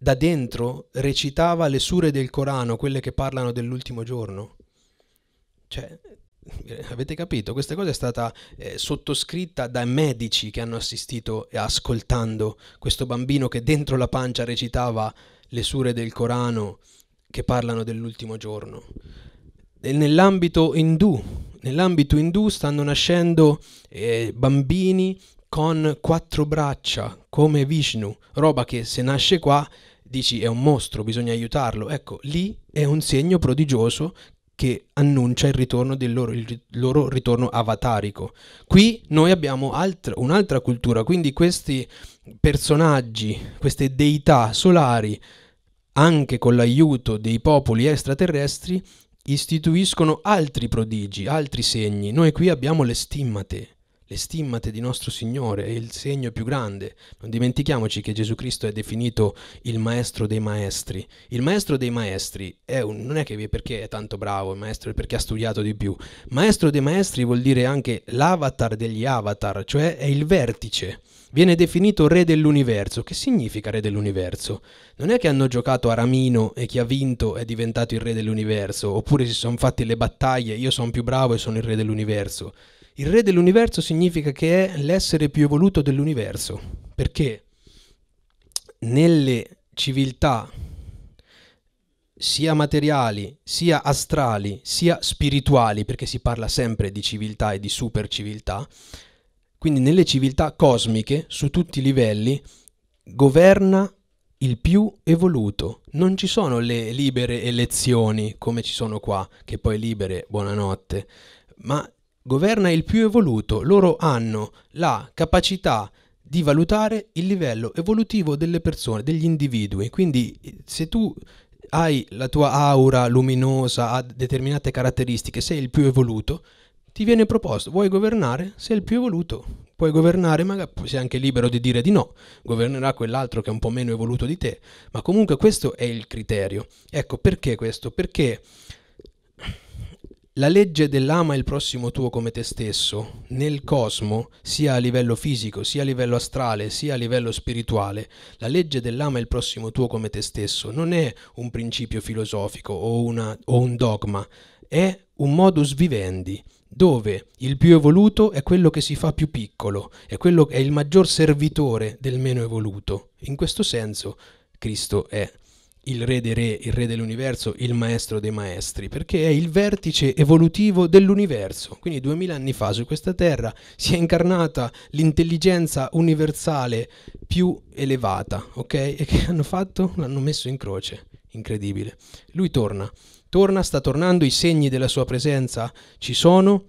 da dentro recitava le sure del Corano, quelle che parlano dell'ultimo giorno. Cioè, eh, avete capito? Questa cosa è stata eh, sottoscritta dai medici che hanno assistito e ascoltando questo bambino che dentro la pancia recitava le sure del Corano che parlano dell'ultimo giorno. E nell'ambito indù, nell'ambito indù stanno nascendo eh, bambini con quattro braccia come Vishnu, roba che se nasce qua dici è un mostro, bisogna aiutarlo, ecco, lì è un segno prodigioso che annuncia il ritorno del loro, il loro ritorno avatarico. Qui noi abbiamo altra, un'altra cultura, quindi questi personaggi, queste deità solari, anche con l'aiuto dei popoli extraterrestri, istituiscono altri prodigi, altri segni. Noi qui abbiamo le stimmate, le stimmate di nostro Signore, è il segno più grande. Non dimentichiamoci che Gesù Cristo è definito il maestro dei maestri. Il maestro dei maestri è un, non è che perché è tanto bravo, il maestro è perché ha studiato di più. Maestro dei maestri vuol dire anche l'avatar degli avatar, cioè è il vertice viene definito re dell'universo. Che significa re dell'universo? Non è che hanno giocato a Ramino e chi ha vinto è diventato il re dell'universo, oppure si sono fatti le battaglie, io sono più bravo e sono il re dell'universo. Il re dell'universo significa che è l'essere più evoluto dell'universo, perché nelle civiltà sia materiali, sia astrali, sia spirituali, perché si parla sempre di civiltà e di super civiltà, quindi nelle civiltà cosmiche, su tutti i livelli, governa il più evoluto. Non ci sono le libere elezioni come ci sono qua, che poi libere, buonanotte, ma governa il più evoluto, loro hanno la capacità di valutare il livello evolutivo delle persone, degli individui. Quindi se tu hai la tua aura luminosa, ha determinate caratteristiche, sei il più evoluto, ti viene proposto, vuoi governare? Sei il più evoluto, puoi governare, magari sei anche libero di dire di no, governerà quell'altro che è un po' meno evoluto di te, ma comunque questo è il criterio. Ecco, perché questo? Perché la legge dell'ama il prossimo tuo come te stesso nel cosmo, sia a livello fisico, sia a livello astrale, sia a livello spirituale, la legge dell'ama il prossimo tuo come te stesso non è un principio filosofico o, una, o un dogma, è un modus vivendi dove il più evoluto è quello che si fa più piccolo, è, quello, è il maggior servitore del meno evoluto. In questo senso Cristo è il re dei re, il re dell'universo, il maestro dei maestri, perché è il vertice evolutivo dell'universo. Quindi duemila anni fa su questa terra si è incarnata l'intelligenza universale più elevata, ok? E che hanno fatto? L'hanno messo in croce. Incredibile. Lui torna. Torna, sta tornando, i segni della sua presenza ci sono,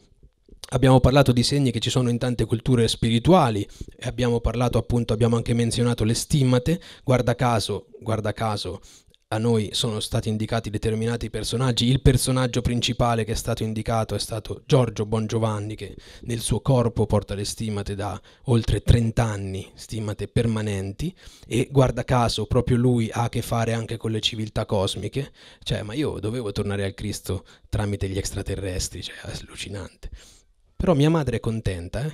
Abbiamo parlato di segni che ci sono in tante culture spirituali, abbiamo parlato appunto, abbiamo anche menzionato le stimmate, guarda caso, guarda caso, a noi sono stati indicati determinati personaggi, il personaggio principale che è stato indicato è stato Giorgio Bongiovanni che nel suo corpo porta le stimmate da oltre 30 anni, stimmate permanenti e guarda caso proprio lui ha a che fare anche con le civiltà cosmiche, cioè ma io dovevo tornare al Cristo tramite gli extraterrestri, cioè è allucinante. Però mia madre è contenta, eh?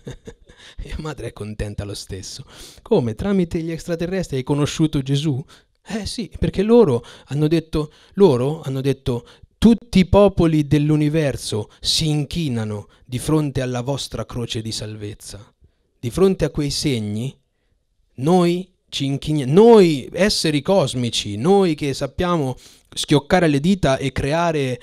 mia madre è contenta lo stesso. Come? Tramite gli extraterrestri hai conosciuto Gesù? Eh sì, perché loro hanno detto, loro hanno detto, tutti i popoli dell'universo si inchinano di fronte alla vostra croce di salvezza. Di fronte a quei segni, noi ci inchiniamo, noi esseri cosmici, noi che sappiamo schioccare le dita e creare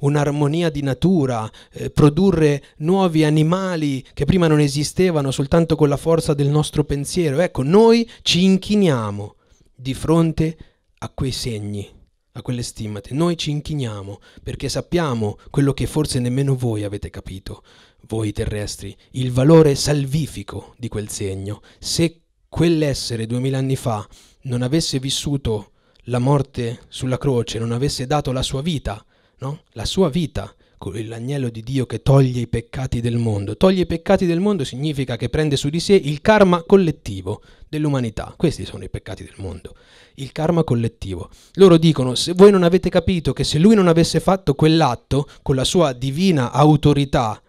un'armonia di natura, eh, produrre nuovi animali che prima non esistevano soltanto con la forza del nostro pensiero. Ecco, noi ci inchiniamo di fronte a quei segni, a quelle stimmate. Noi ci inchiniamo perché sappiamo quello che forse nemmeno voi avete capito, voi terrestri, il valore salvifico di quel segno. Se quell'essere duemila anni fa non avesse vissuto la morte sulla croce non avesse dato la sua vita, no? La sua vita, l'agnello di Dio che toglie i peccati del mondo. Toglie i peccati del mondo significa che prende su di sé il karma collettivo dell'umanità. Questi sono i peccati del mondo. Il karma collettivo. Loro dicono, se voi non avete capito che se lui non avesse fatto quell'atto con la sua divina autorità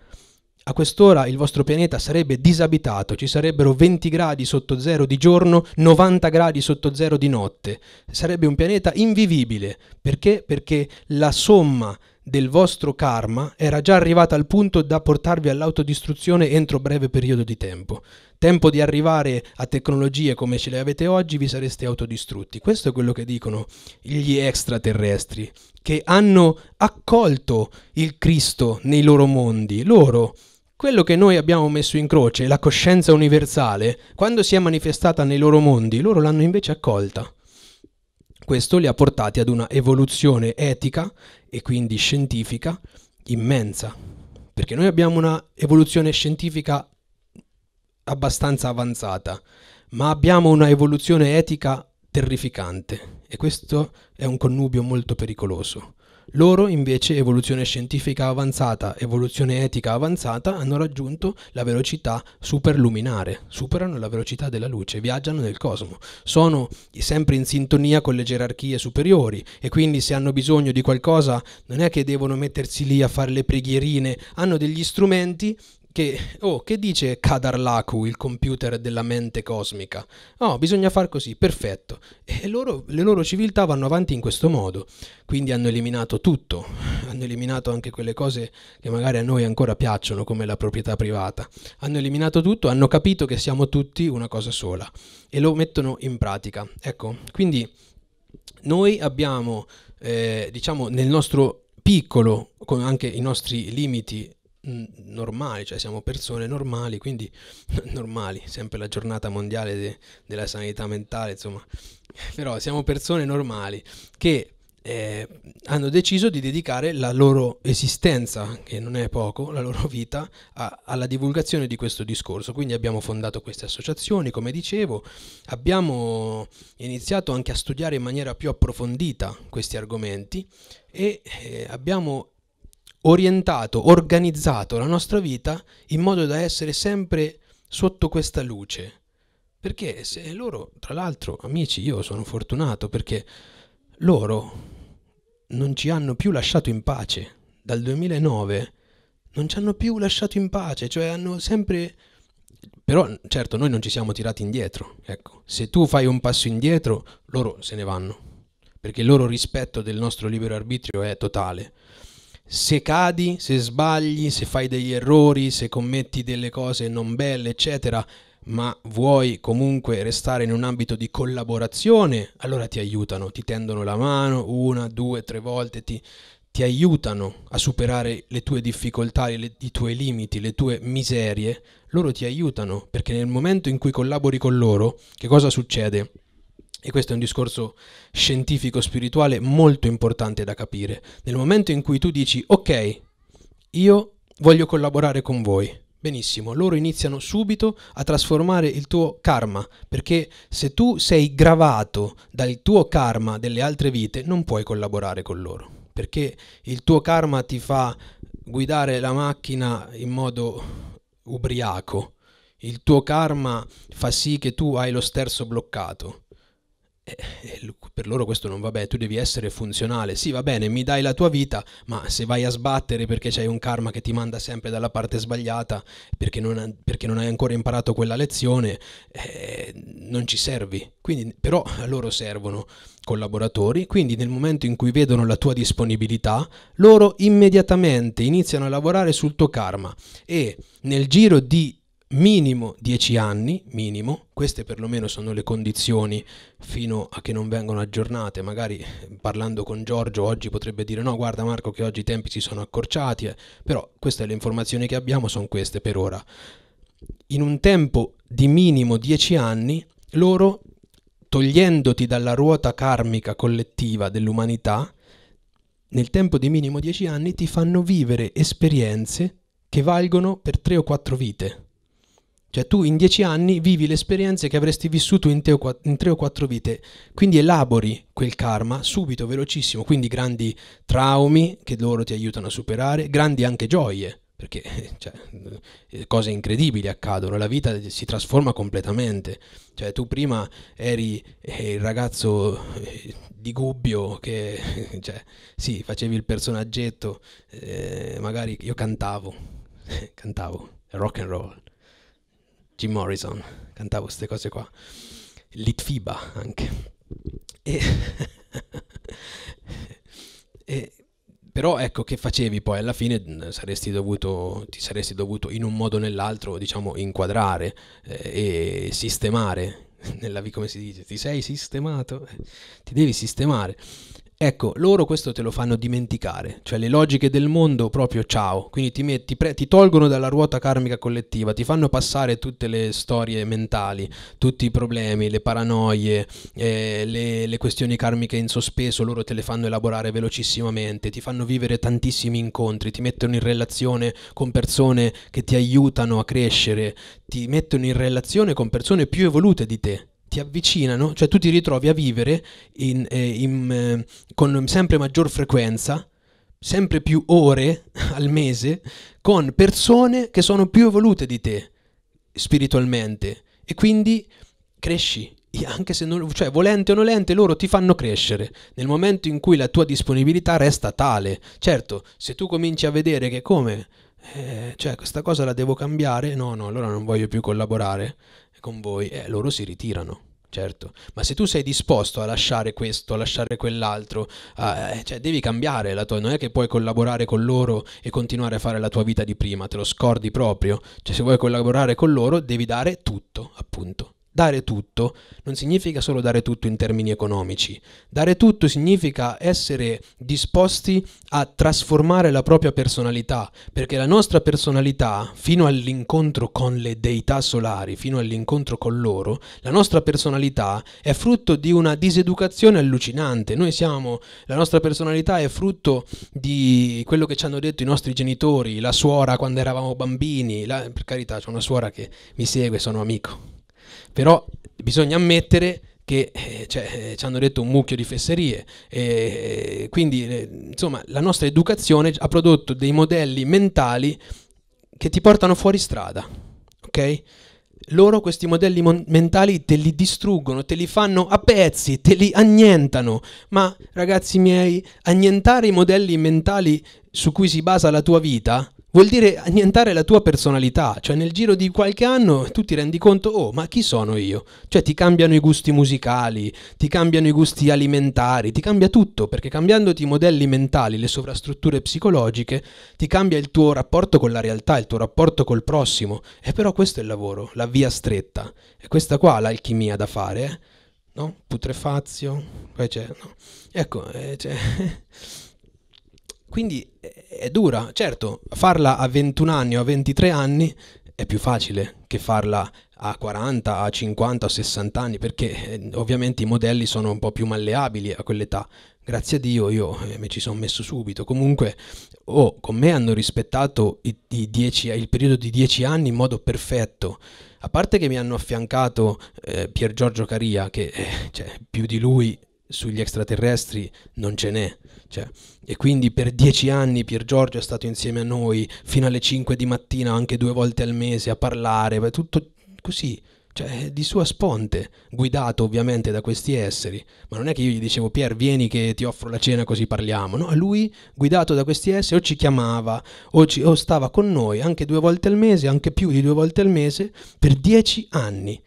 a quest'ora il vostro pianeta sarebbe disabitato, ci sarebbero 20 gradi sotto zero di giorno, 90 gradi sotto zero di notte. Sarebbe un pianeta invivibile. Perché? Perché la somma del vostro karma era già arrivata al punto da portarvi all'autodistruzione entro breve periodo di tempo. Tempo di arrivare a tecnologie come ce le avete oggi, vi sareste autodistrutti. Questo è quello che dicono gli extraterrestri, che hanno accolto il Cristo nei loro mondi. Loro quello che noi abbiamo messo in croce, la coscienza universale, quando si è manifestata nei loro mondi, loro l'hanno invece accolta. Questo li ha portati ad una evoluzione etica e quindi scientifica immensa, perché noi abbiamo una evoluzione scientifica abbastanza avanzata, ma abbiamo una evoluzione etica terrificante e questo è un connubio molto pericoloso. Loro invece evoluzione scientifica avanzata, evoluzione etica avanzata hanno raggiunto la velocità superluminare, superano la velocità della luce, viaggiano nel cosmo, sono sempre in sintonia con le gerarchie superiori e quindi se hanno bisogno di qualcosa non è che devono mettersi lì a fare le preghierine, hanno degli strumenti che, oh, che dice Kadarlaku, il computer della mente cosmica? Oh, bisogna far così, perfetto. E loro, le loro civiltà vanno avanti in questo modo. Quindi hanno eliminato tutto, hanno eliminato anche quelle cose che magari a noi ancora piacciono, come la proprietà privata. Hanno eliminato tutto, hanno capito che siamo tutti una cosa sola e lo mettono in pratica. Ecco, quindi noi abbiamo, eh, diciamo, nel nostro piccolo, con anche i nostri limiti normali, cioè siamo persone normali, quindi normali, sempre la giornata mondiale de, della sanità mentale, insomma, però siamo persone normali che eh, hanno deciso di dedicare la loro esistenza, che non è poco, la loro vita, a, alla divulgazione di questo discorso. Quindi abbiamo fondato queste associazioni, come dicevo, abbiamo iniziato anche a studiare in maniera più approfondita questi argomenti e eh, abbiamo orientato, organizzato la nostra vita in modo da essere sempre sotto questa luce. Perché se loro, tra l'altro, amici, io sono fortunato perché loro non ci hanno più lasciato in pace. Dal 2009 non ci hanno più lasciato in pace, cioè hanno sempre... Però certo noi non ci siamo tirati indietro, ecco, se tu fai un passo indietro loro se ne vanno, perché il loro rispetto del nostro libero arbitrio è totale se cadi, se sbagli, se fai degli errori, se commetti delle cose non belle, eccetera, ma vuoi comunque restare in un ambito di collaborazione, allora ti aiutano, ti tendono la mano una, due, tre volte, ti, ti aiutano a superare le tue difficoltà, le, i tuoi limiti, le tue miserie, loro ti aiutano perché nel momento in cui collabori con loro, che cosa succede? E questo è un discorso scientifico-spirituale molto importante da capire. Nel momento in cui tu dici, ok, io voglio collaborare con voi, benissimo, loro iniziano subito a trasformare il tuo karma, perché se tu sei gravato dal tuo karma delle altre vite, non puoi collaborare con loro, perché il tuo karma ti fa guidare la macchina in modo ubriaco, il tuo karma fa sì che tu hai lo sterzo bloccato eh, eh, per loro questo non va bene, tu devi essere funzionale, sì va bene, mi dai la tua vita, ma se vai a sbattere perché c'hai un karma che ti manda sempre dalla parte sbagliata, perché non, perché non hai ancora imparato quella lezione, eh, non ci servi. Quindi, però a loro servono collaboratori, quindi nel momento in cui vedono la tua disponibilità, loro immediatamente iniziano a lavorare sul tuo karma e nel giro di minimo 10 anni, minimo, queste perlomeno sono le condizioni fino a che non vengono aggiornate, magari eh, parlando con Giorgio oggi potrebbe dire no guarda Marco che oggi i tempi si sono accorciati, eh. però queste le informazioni che abbiamo sono queste per ora. In un tempo di minimo 10 anni loro, togliendoti dalla ruota karmica collettiva dell'umanità, nel tempo di minimo 10 anni ti fanno vivere esperienze che valgono per 3 o 4 vite cioè tu in dieci anni vivi le esperienze che avresti vissuto in, te, in, tre o quattro vite, quindi elabori quel karma subito, velocissimo, quindi grandi traumi che loro ti aiutano a superare, grandi anche gioie, perché cioè, eh, cose incredibili accadono, la vita si trasforma completamente, cioè tu prima eri eh, il ragazzo eh, di Gubbio che cioè, sì, facevi il personaggetto, eh, magari io cantavo, cantavo, rock and roll Jim Morrison, cantavo queste cose qua, Litfiba anche. E, e però ecco che facevi poi alla fine mm, saresti dovuto, ti saresti dovuto in un modo o nell'altro diciamo inquadrare eh, e sistemare nella, vita come si dice ti sei sistemato eh, ti devi sistemare Ecco, loro questo te lo fanno dimenticare, cioè le logiche del mondo proprio ciao, quindi ti, metti, pre, ti tolgono dalla ruota karmica collettiva, ti fanno passare tutte le storie mentali, tutti i problemi, le paranoie, eh, le, le questioni karmiche in sospeso, loro te le fanno elaborare velocissimamente, ti fanno vivere tantissimi incontri, ti mettono in relazione con persone che ti aiutano a crescere, ti mettono in relazione con persone più evolute di te ti avvicinano, cioè tu ti ritrovi a vivere in, eh, in, eh, con sempre maggior frequenza, sempre più ore al mese, con persone che sono più evolute di te spiritualmente e quindi cresci. Anche se non, cioè, volente o nolente, loro ti fanno crescere nel momento in cui la tua disponibilità resta tale. Certo, se tu cominci a vedere che come eh, cioè questa cosa la devo cambiare, no, no, allora non voglio più collaborare con voi, eh, loro si ritirano certo. Ma se tu sei disposto a lasciare questo, a lasciare quell'altro, a, eh, cioè devi cambiare la tua, non è che puoi collaborare con loro e continuare a fare la tua vita di prima, te lo scordi proprio. Cioè se vuoi collaborare con loro devi dare tutto, appunto. Dare tutto non significa solo dare tutto in termini economici, dare tutto significa essere disposti a trasformare la propria personalità, perché la nostra personalità, fino all'incontro con le deità solari, fino all'incontro con loro, la nostra personalità è frutto di una diseducazione allucinante, noi siamo, la nostra personalità è frutto di quello che ci hanno detto i nostri genitori, la suora quando eravamo bambini, la, per carità c'è una suora che mi segue, sono amico però bisogna ammettere che eh, cioè, eh, ci hanno detto un mucchio di fesserie. E, eh, quindi eh, insomma la nostra educazione ha prodotto dei modelli mentali che ti portano fuori strada. Ok? loro questi modelli mon- mentali te li distruggono, te li fanno a pezzi, te li annientano. Ma ragazzi miei, annientare i modelli mentali su cui si basa la tua vita Vuol dire annientare la tua personalità, cioè nel giro di qualche anno tu ti rendi conto, oh, ma chi sono io? Cioè ti cambiano i gusti musicali, ti cambiano i gusti alimentari, ti cambia tutto, perché cambiandoti i modelli mentali, le sovrastrutture psicologiche, ti cambia il tuo rapporto con la realtà, il tuo rapporto col prossimo. E però questo è il lavoro, la via stretta. E questa qua l'alchimia da fare, eh? no? Putrefazio, poi c'è, no? Ecco, eh, c'è... Quindi eh, è dura, certo, farla a 21 anni o a 23 anni è più facile che farla a 40, a 50, a 60 anni, perché eh, ovviamente i modelli sono un po' più malleabili a quell'età. Grazie a Dio io eh, mi ci sono messo subito. Comunque, oh, con me hanno rispettato i, i dieci, il periodo di 10 anni in modo perfetto. A parte che mi hanno affiancato eh, Pier Giorgio Caria, che eh, cioè, più di lui sugli extraterrestri non ce n'è cioè, e quindi per dieci anni Pier Giorgio è stato insieme a noi fino alle 5 di mattina, anche due volte al mese, a parlare, è tutto così. Cioè, di sua sponte, guidato ovviamente da questi esseri. Ma non è che io gli dicevo, Pier, vieni che ti offro la cena così parliamo. No, lui, guidato da questi esseri, o ci chiamava, o, ci, o stava con noi anche due volte al mese, anche più di due volte al mese, per dieci anni.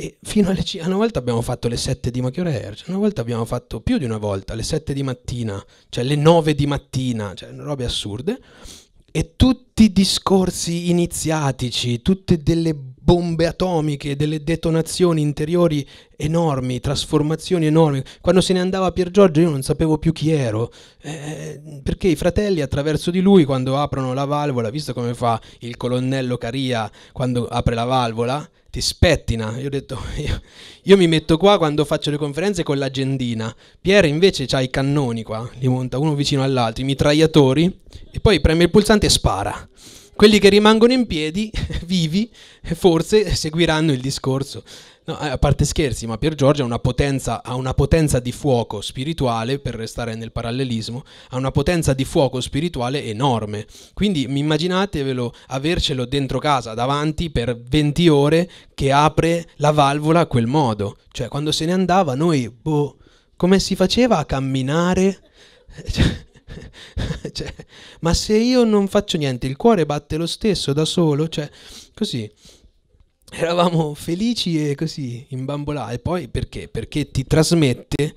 E fino alle 5, una volta abbiamo fatto le 7 di ma che Una volta abbiamo fatto più di una volta le 7 di mattina, cioè le 9 di mattina, cioè robe assurde. E tutti i discorsi iniziatici, tutte delle bombe atomiche, delle detonazioni interiori enormi, trasformazioni enormi. Quando se ne andava Pier Giorgio io non sapevo più chi ero, eh, perché i fratelli attraverso di lui quando aprono la valvola, visto come fa il colonnello Caria quando apre la valvola, ti spettina. Io ho detto, io, io, mi metto qua quando faccio le conferenze con l'agendina. Pierre invece ha i cannoni qua, li monta uno vicino all'altro, i mitragliatori, e poi preme il pulsante e spara. Quelli che rimangono in piedi, vivi, forse seguiranno il discorso. No, a parte scherzi, ma Pier Giorgio ha una, potenza, ha una potenza di fuoco spirituale, per restare nel parallelismo, ha una potenza di fuoco spirituale enorme. Quindi immaginatevelo avercelo dentro casa, davanti, per 20 ore, che apre la valvola a quel modo. Cioè, quando se ne andava, noi, boh, come si faceva a camminare? Cioè, cioè, ma se io non faccio niente, il cuore batte lo stesso da solo, cioè, così eravamo felici e così imbambolati. E poi perché? Perché ti trasmette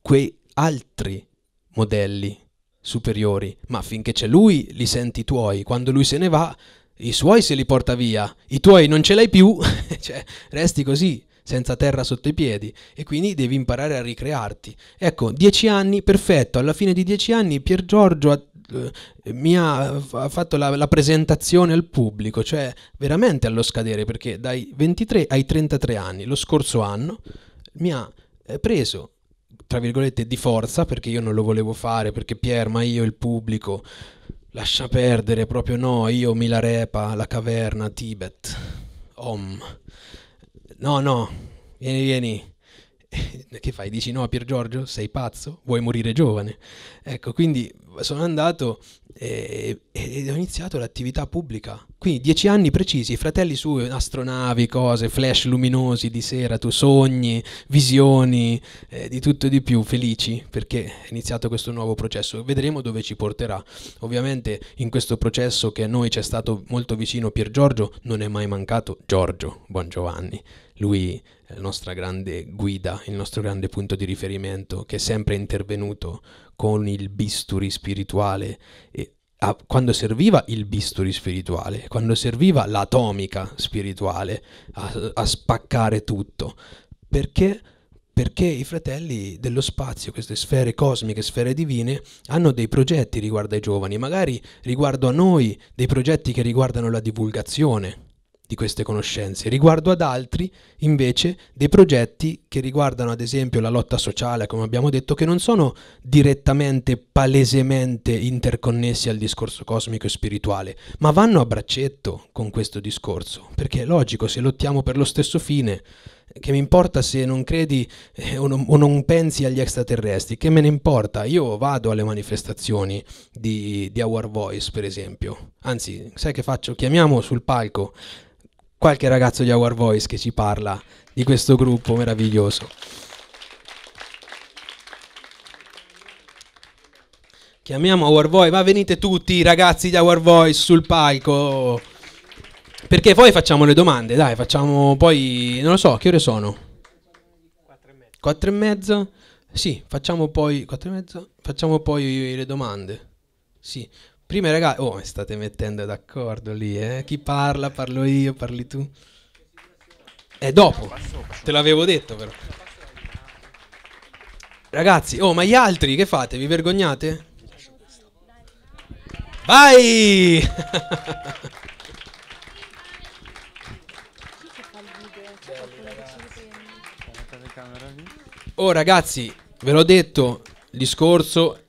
quei altri modelli superiori, ma finché c'è lui li senti tuoi, quando lui se ne va i suoi se li porta via, i tuoi non ce l'hai più, cioè resti così, senza terra sotto i piedi e quindi devi imparare a ricrearti. Ecco, dieci anni, perfetto, alla fine di dieci anni Pier Giorgio ha eh, mi ha fatto la, la, presentazione al pubblico, cioè veramente allo scadere, perché dai 23 ai 33 anni, lo scorso anno, mi ha eh, preso, tra virgolette, di forza, perché io non lo volevo fare, perché Pier, ma io, il pubblico, lascia perdere, proprio no, io, Milarepa, la caverna, Tibet, Om. No, no, vieni, vieni che fai? Dici no a Pier Giorgio? Sei pazzo? Vuoi morire giovane? Ecco, quindi sono andato e, e, ho iniziato l'attività pubblica. Quindi dieci anni precisi, fratelli su, astronavi, cose, flash luminosi di sera, tu sogni, visioni, eh, di tutto e di più, felici perché è iniziato questo nuovo processo. Vedremo dove ci porterà. Ovviamente in questo processo che a noi c'è stato molto vicino Pier Giorgio, non è mai mancato Giorgio Buongiovanni. Lui è eh, la nostra grande guida, il nostro grande punto di riferimento, che è sempre intervenuto con il bisturi spirituale e quando serviva il bisturi spirituale, quando serviva l'atomica spirituale a, a spaccare tutto, perché, perché i fratelli dello spazio, queste sfere cosmiche, sfere divine, hanno dei progetti riguardo ai giovani, magari riguardo a noi, dei progetti che riguardano la divulgazione, di queste conoscenze, riguardo ad altri invece dei progetti che riguardano ad esempio la lotta sociale, come abbiamo detto, che non sono direttamente, palesemente interconnessi al discorso cosmico e spirituale, ma vanno a braccetto con questo discorso, perché è logico, se lottiamo per lo stesso fine, che mi importa se non credi eh, o, non, o, non, pensi agli extraterrestri, che me ne importa? Io vado alle manifestazioni di, di Our Voice, per esempio. Anzi, sai che faccio? Chiamiamo sul palco qualche ragazzo di Our Voice che ci parla di questo gruppo meraviglioso. Chiamiamo Our Voice, ma venite tutti i ragazzi di Our Voice sul palco. Perché poi facciamo le domande, dai, facciamo poi, non lo so, che ore sono? Quattro e mezza? Sì, facciamo poi, quattro e facciamo poi le domande. Sì, Prima ragazzi, oh, mi state mettendo d'accordo lì, eh? Chi parla? Parlo io, parli tu. E dopo, te l'avevo detto però. Ragazzi, oh, ma gli altri che fate? Vi vergognate? Vai! oh ragazzi, ve l'ho detto, il discorso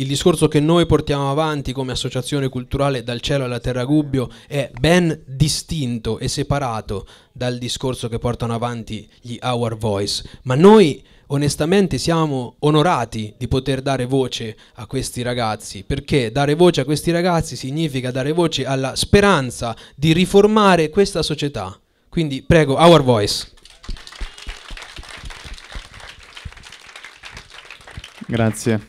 il discorso che noi portiamo avanti come associazione culturale dal cielo alla terra Gubbio è ben distinto e separato dal discorso che portano avanti gli Our Voice, ma noi onestamente siamo onorati di poter dare voce a questi ragazzi, perché dare voce a questi ragazzi significa dare voce alla speranza di riformare questa società. Quindi prego, Our Voice. Grazie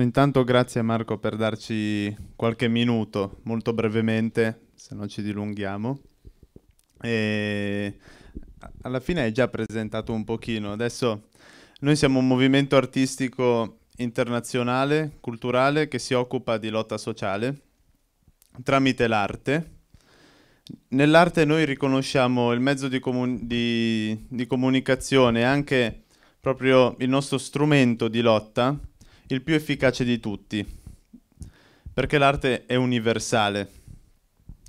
intanto grazie Marco per darci qualche minuto, molto brevemente, se non ci dilunghiamo. E alla fine hai già presentato un pochino. Adesso noi siamo un movimento artistico internazionale, culturale, che si occupa di lotta sociale tramite l'arte. Nell'arte noi riconosciamo il mezzo di, comun di, di comunicazione, anche proprio il nostro strumento di lotta il più efficace di tutti, perché l'arte è universale,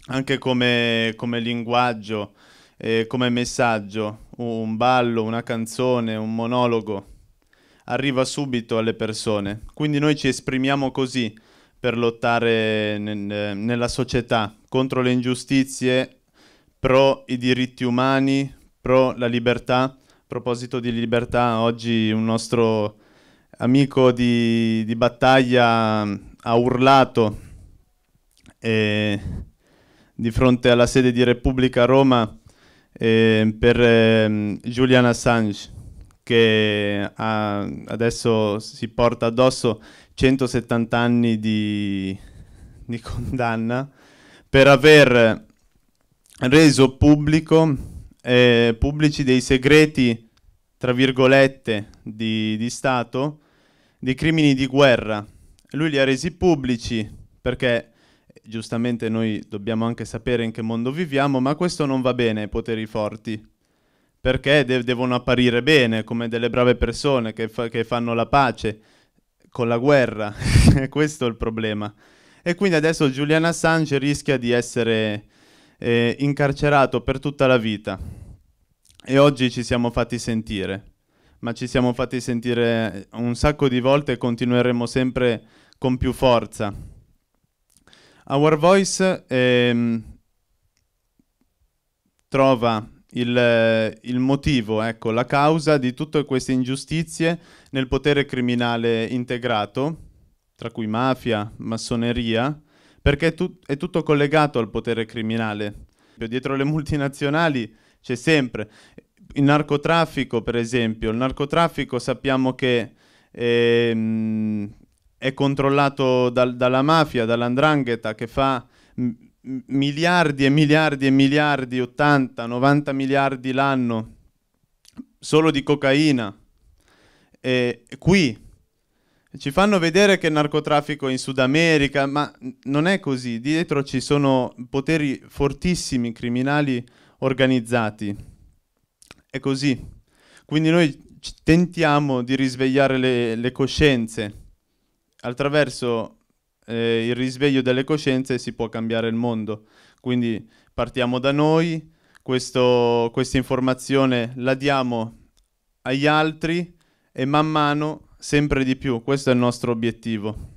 anche come, come linguaggio, eh, come messaggio, un ballo, una canzone, un monologo, arriva subito alle persone. Quindi noi ci esprimiamo così per lottare nel, nella società contro le ingiustizie, pro i diritti umani, pro la libertà. A proposito di libertà, oggi un nostro amico di, di battaglia ha urlato eh, di fronte alla sede di Repubblica Roma eh, per eh, Julian Assange che ha, adesso si porta addosso 170 anni di, di condanna per aver reso pubblico, eh, pubblici dei segreti, tra virgolette, di, di Stato di crimini di guerra. Lui li ha resi pubblici perché giustamente noi dobbiamo anche sapere in che mondo viviamo, ma questo non va bene ai poteri forti, perché de- devono apparire bene come delle brave persone che, fa- che fanno la pace con la guerra, questo è il problema. E quindi adesso Julian Assange rischia di essere eh, incarcerato per tutta la vita. E oggi ci siamo fatti sentire ma ci siamo fatti sentire un sacco di volte e continueremo sempre con più forza. Our Voice ehm, trova il, il motivo, ecco, la causa di tutte queste ingiustizie nel potere criminale integrato, tra cui mafia, massoneria, perché è, tut è tutto collegato al potere criminale. Dietro le multinazionali c'è sempre il narcotraffico, per esempio, il narcotraffico sappiamo che ehm, è controllato dal, dalla mafia, dall'andrangheta, che fa miliardi e miliardi e miliardi, 80, 90 miliardi l'anno solo di cocaina. E qui ci fanno vedere che il narcotraffico è in Sud America, ma non è così. Dietro ci sono poteri fortissimi criminali organizzati è così. Quindi noi tentiamo di risvegliare le, le coscienze. Attraverso eh, il risveglio delle coscienze si può cambiare il mondo. Quindi partiamo da noi, questo, questa informazione la diamo agli altri e man mano sempre di più. Questo è il nostro obiettivo.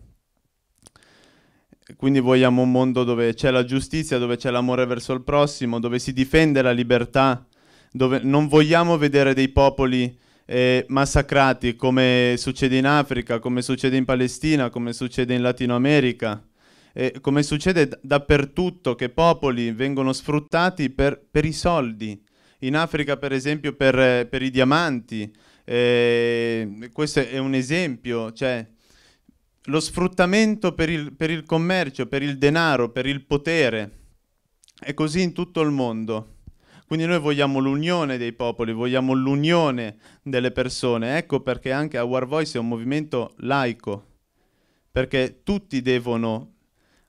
Quindi vogliamo un mondo dove c'è la giustizia, dove c'è l'amore verso il prossimo, dove si difende la libertà dove non vogliamo vedere dei popoli eh, massacrati come succede in Africa, come succede in Palestina, come succede in Latino America, eh, come succede d- dappertutto che popoli vengono sfruttati per, per, i soldi. In Africa per esempio per, per i diamanti, eh, questo è un esempio, cioè lo sfruttamento per il, per il commercio, per il denaro, per il potere, è così in tutto il mondo. Quindi noi vogliamo l'unione dei popoli, vogliamo l'unione delle persone. Ecco perché anche Our Voice è un movimento laico, perché tutti devono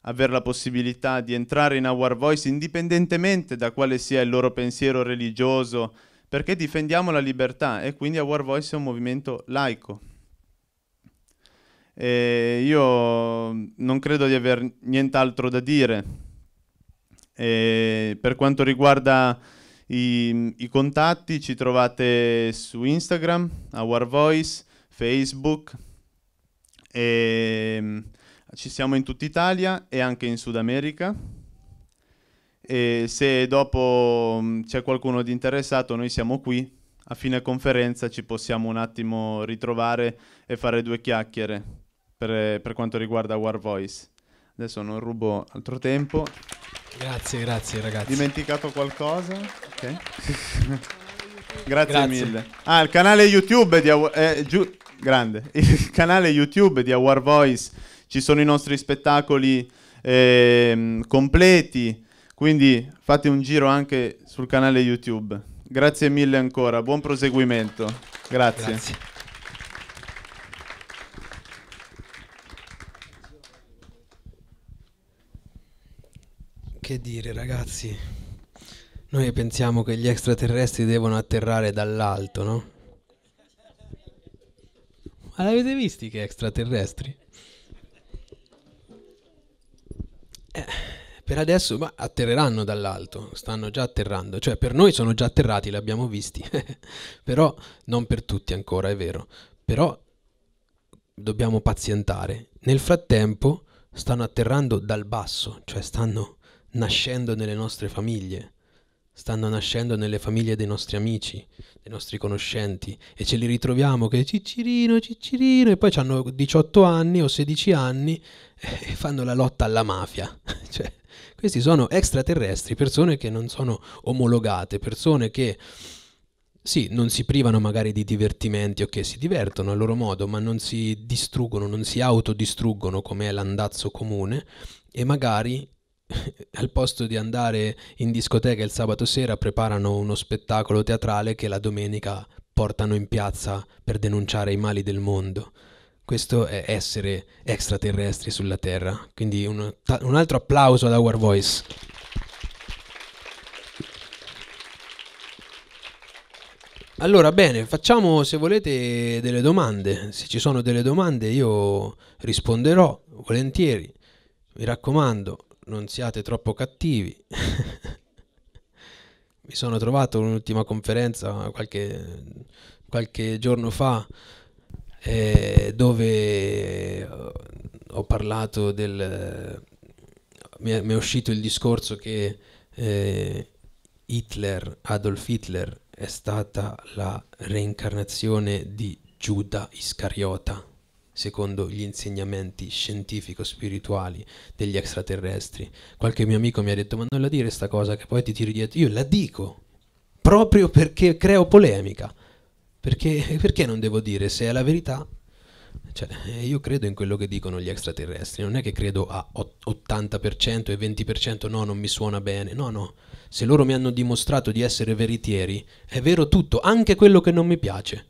avere la possibilità di entrare in Our Voice indipendentemente da quale sia il loro pensiero religioso, perché difendiamo la libertà e quindi Our Voice è un movimento laico. E io non credo di aver nient'altro da dire. E per quanto riguarda i, I, contatti ci trovate su Instagram, Our Voice, Facebook, e, ehm, ci siamo in tutta Italia e anche in Sud America. E se dopo mm, c'è qualcuno di interessato, noi siamo qui. A fine conferenza ci possiamo un attimo ritrovare e fare due chiacchiere per, per quanto riguarda War Voice. Adesso non rubo altro tempo. Grazie, grazie ragazzi. Dimenticato qualcosa? Ok. grazie, grazie, mille. Ah, il canale YouTube di Awar... Eh, giu... Grande. Il canale YouTube di Awar Voice. Ci sono i nostri spettacoli eh, completi. Quindi fate un giro anche sul canale YouTube. Grazie mille ancora. Buon proseguimento. grazie. grazie. Che dire ragazzi, noi pensiamo che gli extraterrestri devono atterrare dall'alto, no? Ma l'avete visti che extraterrestri? Eh, per adesso ma atterreranno dall'alto, stanno già atterrando, cioè per noi sono già atterrati, li abbiamo visti, però non per tutti ancora, è vero, però dobbiamo pazientare. Nel frattempo stanno atterrando dal basso, cioè stanno nascendo nelle nostre famiglie, stanno nascendo nelle famiglie dei nostri amici, dei nostri conoscenti e ce li ritroviamo che ciccirino, ciccirino e poi hanno 18 anni o 16 anni e fanno la lotta alla mafia. cioè, questi sono extraterrestri, persone che non sono omologate, persone che sì, non si privano magari di divertimenti, o che si divertono a loro modo, ma non si distruggono, non si autodistruggono come è l'andazzo comune e magari al posto di andare in discoteca il sabato sera preparano uno spettacolo teatrale che la domenica portano in piazza per denunciare i mali del mondo. Questo è essere extraterrestri sulla Terra. Quindi un, un altro applauso ad Our Voice. Allora, bene, facciamo se volete delle domande. Se ci sono delle domande io risponderò volentieri. Mi raccomando, non siate troppo cattivi. Mi sono trovato un'ultima conferenza qualche, qualche giorno fa eh, dove eh, ho parlato del... mi è, mi è uscito il discorso che eh, Hitler, Adolf Hitler, è stata la reincarnazione di Giuda Iscariota secondo gli insegnamenti scientifico-spirituali degli extraterrestri. Qualche mio amico mi ha detto: Ma non la dire sta cosa che poi ti tiri dietro. Io la dico proprio perché creo polemica. Perché, perché non devo dire se è la verità? Cioè, io credo in quello che dicono gli extraterrestri, non è che credo a 80% e 20% no, non mi suona bene, no, no, se loro mi hanno dimostrato di essere veritieri, è vero tutto, anche quello che non mi piace.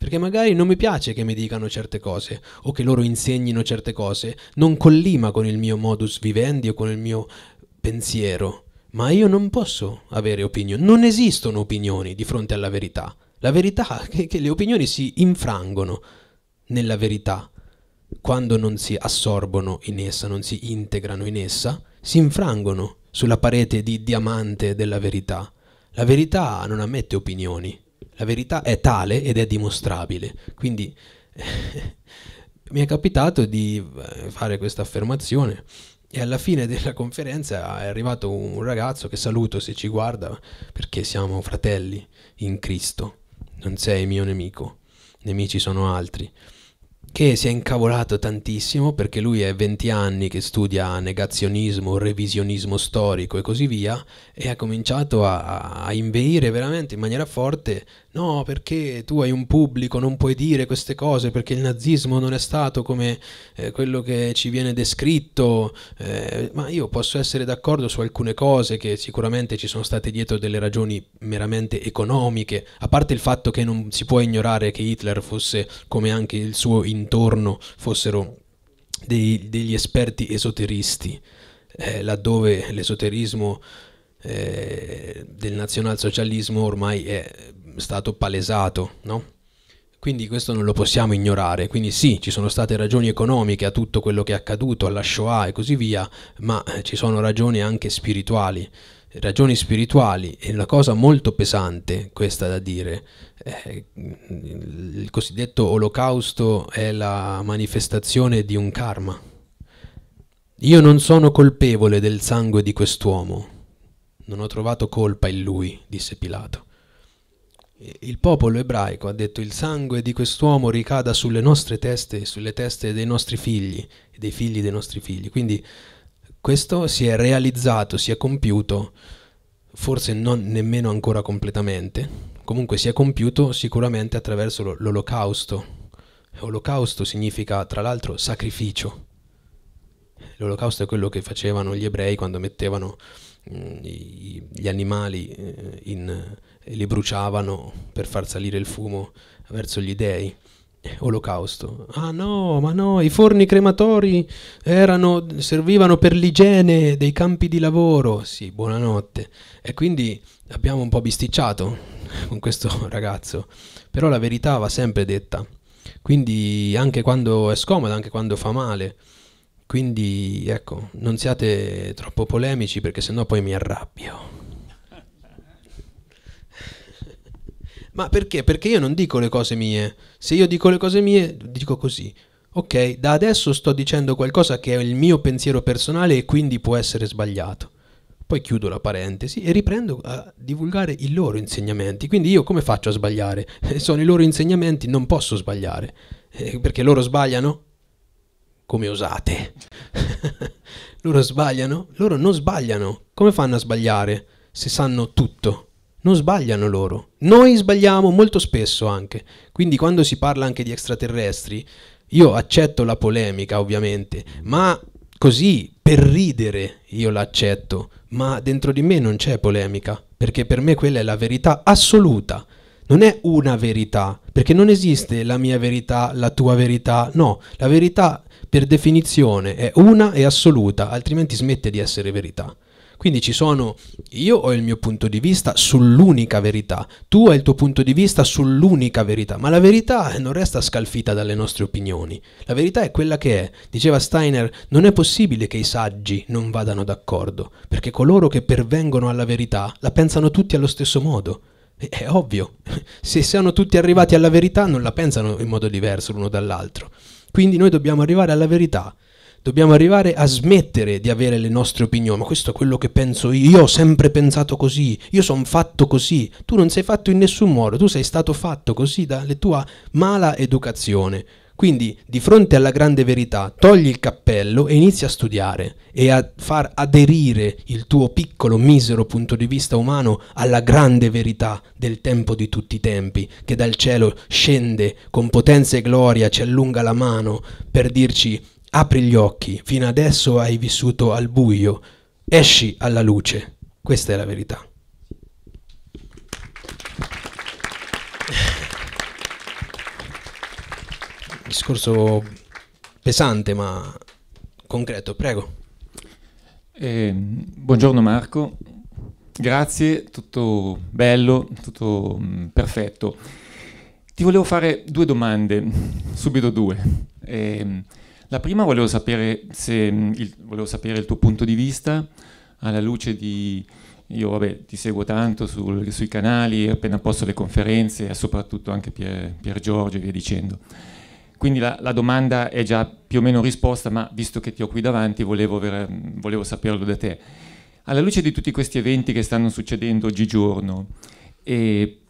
Perché magari non mi piace che mi dicano certe cose o che loro insegnino certe cose, non collima con il mio modus vivendi o con il mio pensiero, ma io non posso avere opinioni, non esistono opinioni di fronte alla verità. La verità è che le opinioni si infrangono nella verità, quando non si assorbono in essa, non si integrano in essa, si infrangono sulla parete di diamante della verità. La verità non ammette opinioni, la verità è tale ed è dimostrabile. Quindi mi è capitato di eh, fare questa affermazione e alla fine della conferenza è arrivato un ragazzo che saluto se ci guarda perché siamo fratelli in Cristo. Non sei mio nemico, nemici sono altri che si è incavolato tantissimo perché lui è 20 anni che studia negazionismo, revisionismo storico e così via e ha cominciato a, a inveire veramente in maniera forte no perché tu hai un pubblico, non puoi dire queste cose perché il nazismo non è stato come eh, quello che ci viene descritto, eh, ma io posso essere d'accordo su alcune cose che sicuramente ci sono state dietro delle ragioni meramente economiche, a parte il fatto che non si può ignorare che Hitler fosse, come anche il suo intorno, fossero dei, degli esperti esoteristi, eh, laddove l'esoterismo... Eh, del nazionalsocialismo ormai è stato palesato, no? Quindi questo non lo possiamo ignorare. Quindi sì, ci sono state ragioni economiche a tutto quello che è accaduto, alla Shoah e così via, ma eh, ci sono ragioni anche spirituali. Ragioni spirituali è una cosa molto pesante questa da dire. Eh, il cosiddetto olocausto è la manifestazione di un karma. Io non sono colpevole del sangue di quest'uomo. Non ho trovato colpa in lui, disse Pilato il popolo ebraico ha detto il sangue di quest'uomo ricada sulle nostre teste e sulle teste dei nostri figli e dei figli dei nostri figli. Quindi questo si è realizzato, si è compiuto, forse non nemmeno ancora completamente, comunque si è compiuto sicuramente attraverso l'olocausto. Olocausto significa tra l'altro sacrificio. L'olocausto è quello che facevano gli ebrei quando mettevano mh, mm, gli animali eh, in e li bruciavano per far salire il fumo verso gli dèi. Olocausto. Ah no, ma no, i forni crematori erano, servivano per l'igiene dei campi di lavoro. Sì, buonanotte. E quindi abbiamo un po' bisticciato con questo ragazzo. Però la verità va sempre detta. Quindi anche quando è scomoda, anche quando fa male. Quindi ecco, non siate troppo polemici perché sennò poi mi arrabbio. Ma perché? Perché io non dico le cose mie. Se io dico le cose mie, dico così. Ok, da adesso sto dicendo qualcosa che è il mio pensiero personale e quindi può essere sbagliato. Poi chiudo la parentesi e riprendo a divulgare i loro insegnamenti. Quindi io come faccio a sbagliare? Sono i loro insegnamenti, non posso sbagliare. Eh, perché loro sbagliano? Come osate? loro sbagliano? Loro non sbagliano. Come fanno a sbagliare se sanno tutto? non sbagliano loro. Noi sbagliamo molto spesso anche. Quindi quando si parla anche di extraterrestri, io accetto la polemica ovviamente, ma così per ridere io l'accetto, ma dentro di me non c'è polemica, perché per me quella è la verità assoluta. Non è una verità, perché non esiste la mia verità, la tua verità, no, la verità per definizione è una e assoluta, altrimenti smette di essere verità. Quindi ci sono, io ho il mio punto di vista sull'unica verità, tu hai il tuo punto di vista sull'unica verità, ma la verità non resta scalfita dalle nostre opinioni. La verità è quella che è. Diceva Steiner, non è possibile che i saggi non vadano d'accordo, perché coloro che pervengono alla verità la pensano tutti allo stesso modo. È ovvio, se siano tutti arrivati alla verità non la pensano in modo diverso l'uno dall'altro. Quindi noi dobbiamo arrivare alla verità Dobbiamo arrivare a smettere di avere le nostre opinioni, ma questo è quello che penso io, io ho sempre pensato così, io sono fatto così, tu non sei fatto in nessun modo, tu sei stato fatto così dalla tua mala educazione. Quindi, di fronte alla grande verità, togli il cappello e inizia a studiare e a far aderire il tuo piccolo, misero punto di vista umano alla grande verità del tempo di tutti i tempi, che dal cielo scende con potenza e gloria, ci allunga la mano per dirci Apri gli occhi, fino adesso hai vissuto al buio, esci alla luce. Questa è la verità. Discorso pesante ma concreto, prego. Eh, buongiorno Marco, grazie, tutto bello, tutto mh, mm, perfetto. Ti volevo fare due domande, subito due. Eh, la prima volevo sapere, se, mm, il, volevo sapere il tuo punto di vista alla luce di... Io vabbè, ti seguo tanto sul, sui canali, appena posto le conferenze e soprattutto anche Pier, Pier Giorgio e via dicendo. Quindi la, la, domanda è già più o meno risposta, ma visto che ti ho qui davanti volevo, ver, volevo saperlo da te. Alla luce di tutti questi eventi che stanno succedendo oggigiorno, e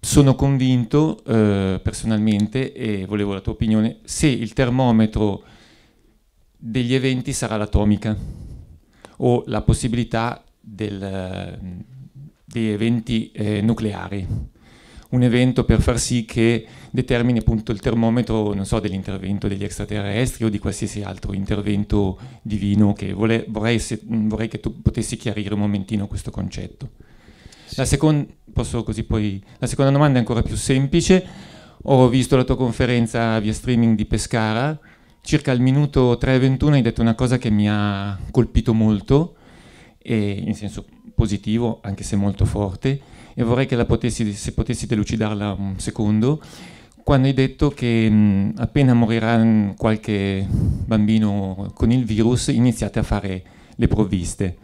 sono convinto eh, personalmente, e volevo la tua opinione, se il termometro degli eventi sarà l'atomica o la possibilità del, di eventi eh, nucleari. Un evento per far sì che determini appunto il termometro, so, dell'intervento degli extraterrestri o di qualsiasi altro intervento divino che vole, vorrei, se, mm, vorrei, che tu potessi chiarire un momentino questo concetto. Sì. La, second, poi, la seconda domanda è ancora più semplice. Ho visto la tua conferenza via streaming di Pescara circa al minuto 3.21 hai detto una cosa che mi ha colpito molto, e in senso positivo, anche se molto forte, e vorrei che la potessi, se potessi delucidarla un secondo, quando hai detto che mh, mm, appena morirà mm, qualche bambino con il virus iniziate a fare le provviste.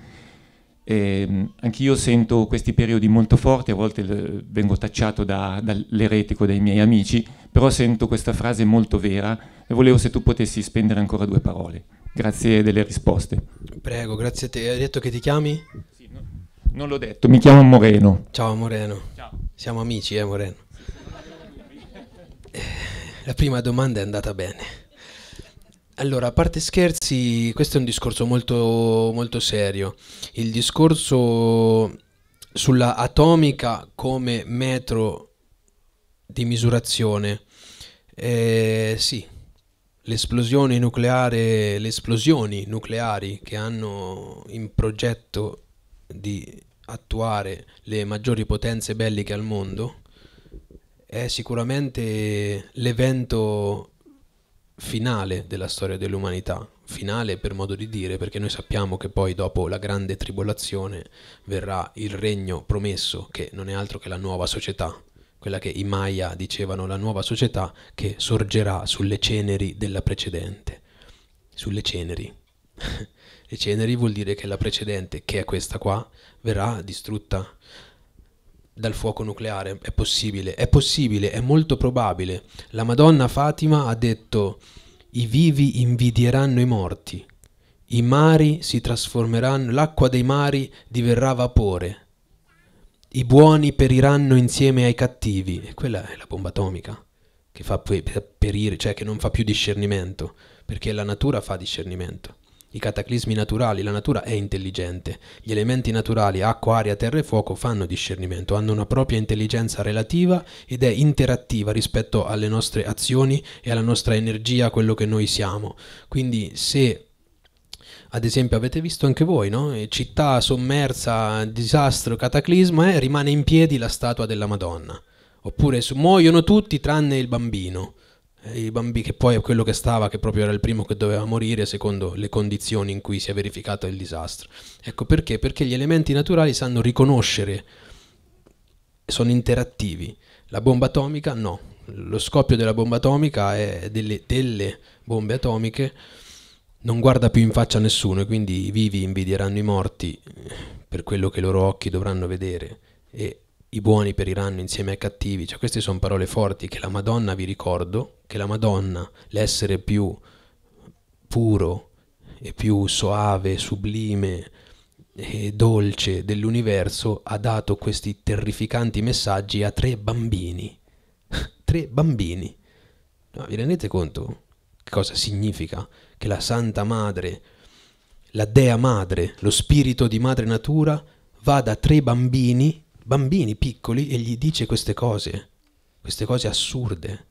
Eh, anch'io sento questi periodi molto forti, a volte le, vengo tacciato da, dall'eretico dai miei amici, però sento questa frase molto vera e volevo se tu potessi spendere ancora due parole. Grazie delle risposte. Prego, grazie a te. Hai detto che ti chiami? Sì, no, non l'ho detto, mi chiamo Moreno. Ciao Moreno. Ciao. Siamo amici, eh Moreno. Eh, la prima domanda è andata bene. Allora, a parte scherzi, questo è un discorso molto, molto serio. Il discorso sulla atomica come metro di misurazione. Eh, sì, l'esplosione nucleare, le esplosioni nucleari che hanno in progetto di attuare le maggiori potenze belliche al mondo è sicuramente l'evento finale della storia dell'umanità, finale per modo di dire, perché noi sappiamo che poi dopo la grande tribolazione verrà il regno promesso, che non è altro che la nuova società, quella che i Maya dicevano la nuova società che sorgerà sulle ceneri della precedente. Sulle ceneri. Le ceneri vuol dire che la precedente, che è questa qua, verrà distrutta dal fuoco nucleare. È possibile, è possibile, è molto probabile. La Madonna Fatima ha detto, i vivi invidieranno i morti, i mari si trasformeranno, l'acqua dei mari diverrà vapore, i buoni periranno insieme ai cattivi. E quella è la bomba atomica che fa perire, cioè che non fa più discernimento, perché la natura fa discernimento. I cataclismi naturali, la natura è intelligente. Gli elementi naturali, acqua, aria, terra e fuoco, fanno discernimento, hanno una propria intelligenza relativa ed è interattiva rispetto alle nostre azioni e alla nostra energia, quello che noi siamo. Quindi se ad esempio avete visto anche voi, no? Eh, città sommersa, disastro, cataclisma, eh? rimane in piedi la statua della Madonna. Oppure muoiono tutti tranne il bambino. Eh, i bambini, che poi è quello che stava, che proprio era il primo che doveva morire secondo le condizioni in cui si è verificato il disastro. Ecco perché? Perché gli elementi naturali sanno riconoscere, sono interattivi. La bomba atomica no. Lo scoppio della bomba atomica è delle, delle bombe atomiche non guarda più in faccia a nessuno e quindi i vivi invidieranno i morti eh, per quello che i loro occhi dovranno vedere e i buoni periranno insieme ai cattivi, cioè queste sono parole forti che la Madonna vi ricordo, che la Madonna, l'essere più puro e più soave, sublime e dolce dell'universo, ha dato questi terrificanti messaggi a tre bambini. tre bambini. No, vi rendete conto che cosa significa che la Santa Madre, la Dea Madre, lo spirito di Madre Natura, vada a tre bambini bambini piccoli e gli dice queste cose, queste cose assurde,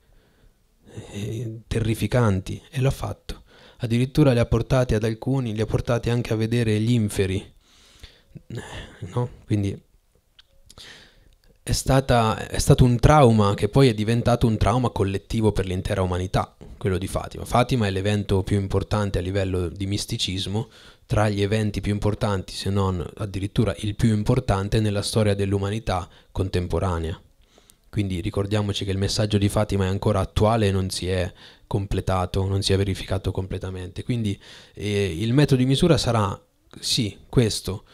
eh, terrificanti, e l'ha fatto. Addirittura li ha portati ad alcuni, li ha portati anche a vedere gli inferi. Eh, no? Quindi è, stata, è, stato un trauma che poi è diventato un trauma collettivo per l'intera umanità, quello di Fatima. Fatima è l'evento più importante a livello di misticismo tra gli eventi più importanti, se non addirittura il più importante nella storia dell'umanità contemporanea. Quindi ricordiamoci che il messaggio di Fatima è ancora attuale e non si è completato, non si è verificato completamente. Quindi eh, il metodo di misura sarà sì, questo.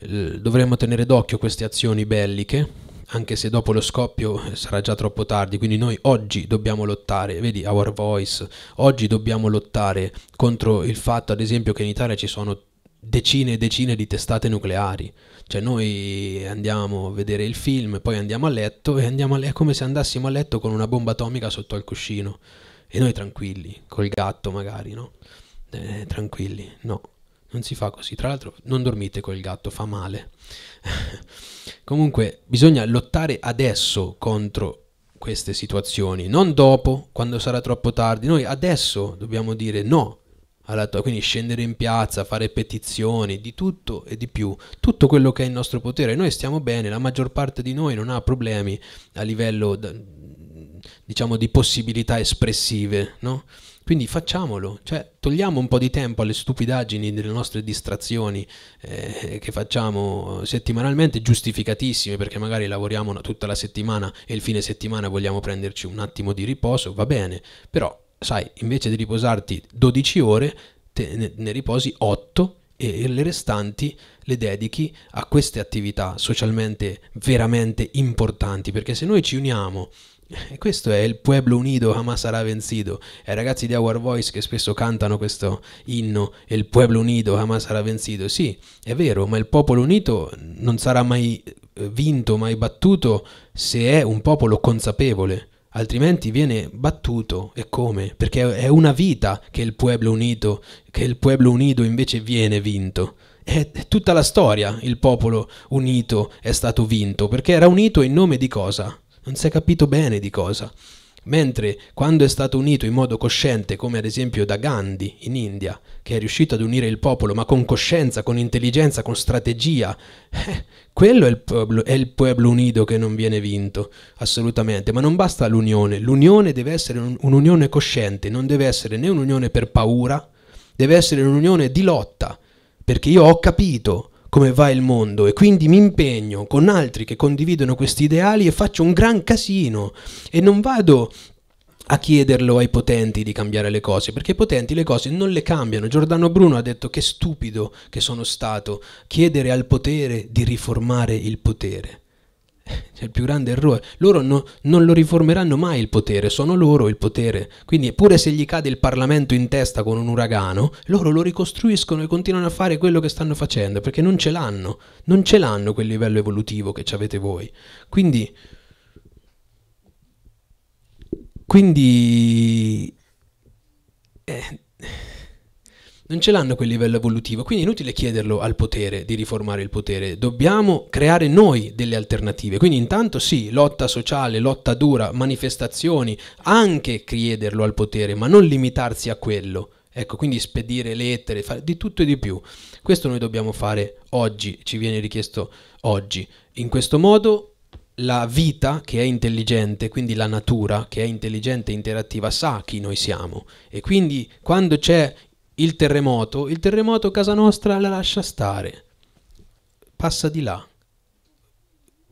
Dovremmo tenere d'occhio queste azioni belliche anche se dopo lo scoppio eh, sarà già troppo tardi, quindi noi oggi dobbiamo lottare, vedi Our Voice, oggi dobbiamo lottare contro il fatto ad esempio che in Italia ci sono decine e decine di testate nucleari, cioè noi andiamo a vedere il film, poi andiamo a letto e andiamo a le- è come se andassimo a letto con una bomba atomica sotto al cuscino e noi tranquilli, col gatto magari, no? Eh, tranquilli, no, non si fa così, tra l'altro non dormite col gatto, fa male. Comunque bisogna lottare adesso contro queste situazioni, non dopo, quando sarà troppo tardi. Noi adesso dobbiamo dire no alla to- quindi scendere in piazza, fare petizioni, di tutto e di più, tutto quello che è in nostro potere. Noi stiamo bene, la maggior parte di noi non ha problemi a livello, diciamo, di possibilità espressive, no? Quindi facciamolo, cioè togliamo un po' di tempo alle stupidaggini delle nostre distrazioni eh, che facciamo settimanalmente, giustificatissime perché magari lavoriamo tutta la settimana e il fine settimana vogliamo prenderci un attimo di riposo, va bene, però sai, invece di riposarti 12 ore, ne, ne riposi 8 e le restanti le dedichi a queste attività socialmente veramente importanti, perché se noi ci uniamo e questo è il pueblo unido jamás sarà vencido. E ragazzi di Our Voice che spesso cantano questo inno, il pueblo unido jamás sarà vencido. Sì, è vero, ma il popolo unito non sarà mai eh, vinto, mai battuto se è un popolo consapevole. Altrimenti viene battuto e come? Perché è una vita che il pueblo unito, che il pueblo unito invece viene vinto è tutta la storia il popolo unito è stato vinto, perché era unito in nome di cosa? non si è capito bene di cosa. Mentre quando è stato unito in modo cosciente, come ad esempio da Gandhi in India, che è riuscito ad unire il popolo, ma con coscienza, con intelligenza, con strategia, eh, quello è il, pueblo, è il pueblo unido che non viene vinto, assolutamente. Ma non basta l'unione, l'unione deve essere un, un'unione cosciente, non deve essere né un'unione per paura, deve essere un'unione di lotta, perché io ho capito, come va il mondo e quindi mi impegno con altri che condividono questi ideali e faccio un gran casino e non vado a chiederlo ai potenti di cambiare le cose, perché i potenti le cose non le cambiano. Giordano Bruno ha detto che stupido che sono stato chiedere al potere di riformare il potere. C'è cioè, il più grande errore. Loro no, non lo riformeranno mai il potere, sono loro il potere. Quindi, pure se gli cade il Parlamento in testa con un uragano, loro lo ricostruiscono e continuano a fare quello che stanno facendo, perché non ce l'hanno. Non ce l'hanno quel livello evolutivo che ci avete voi. Quindi, quindi eh, non ce l'hanno quel livello evolutivo, quindi è inutile chiederlo al potere di riformare il potere, dobbiamo creare noi delle alternative, quindi intanto sì, lotta sociale, lotta dura, manifestazioni, anche chiederlo al potere, ma non limitarsi a quello. Ecco, quindi spedire lettere, fare di tutto e di più. Questo noi dobbiamo fare oggi, ci viene richiesto oggi. In questo modo la vita che è intelligente, quindi la natura che è intelligente e interattiva, sa chi noi siamo e quindi quando c'è il terremoto, il terremoto casa nostra la lascia stare, passa di là.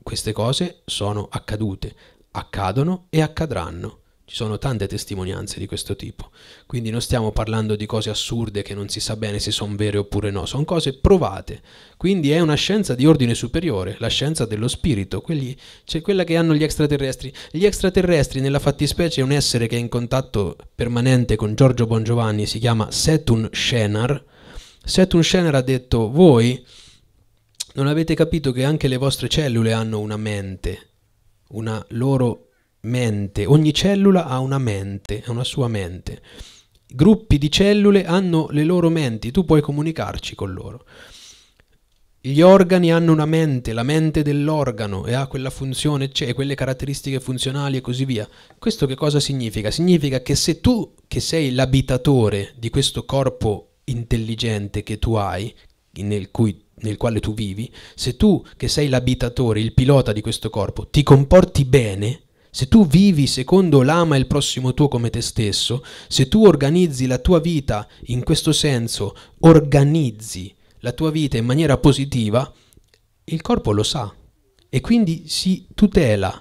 Queste cose sono accadute, accadono e accadranno. Ci sono tante testimonianze di questo tipo, quindi non stiamo parlando di cose assurde che non si sa bene se sono vere oppure no, sono cose provate, quindi è una scienza di ordine superiore, la scienza dello spirito, Quelli, cioè quella che hanno gli extraterrestri. Gli extraterrestri nella fattispecie è un essere che è in contatto permanente con Giorgio Bongiovanni, si chiama Setun Shenar. Setun Shenar ha detto voi non avete capito che anche le vostre cellule hanno una mente, una loro mente, ogni cellula ha una mente, ha una sua mente. Gruppi di cellule hanno le loro menti, tu puoi comunicarci con loro. Gli organi hanno una mente, la mente dell'organo e ha quella funzione, cioè quelle caratteristiche funzionali e così via. Questo che cosa significa? Significa che se tu, che sei l'abitatore di questo corpo intelligente che tu hai, nel, cui, nel quale tu vivi, se tu, che sei l'abitatore, il pilota di questo corpo, ti comporti bene, se tu vivi secondo l'ama il prossimo tuo come te stesso, se tu organizzi la tua vita in questo senso, organizzi la tua vita in maniera positiva, il corpo lo sa e quindi si tutela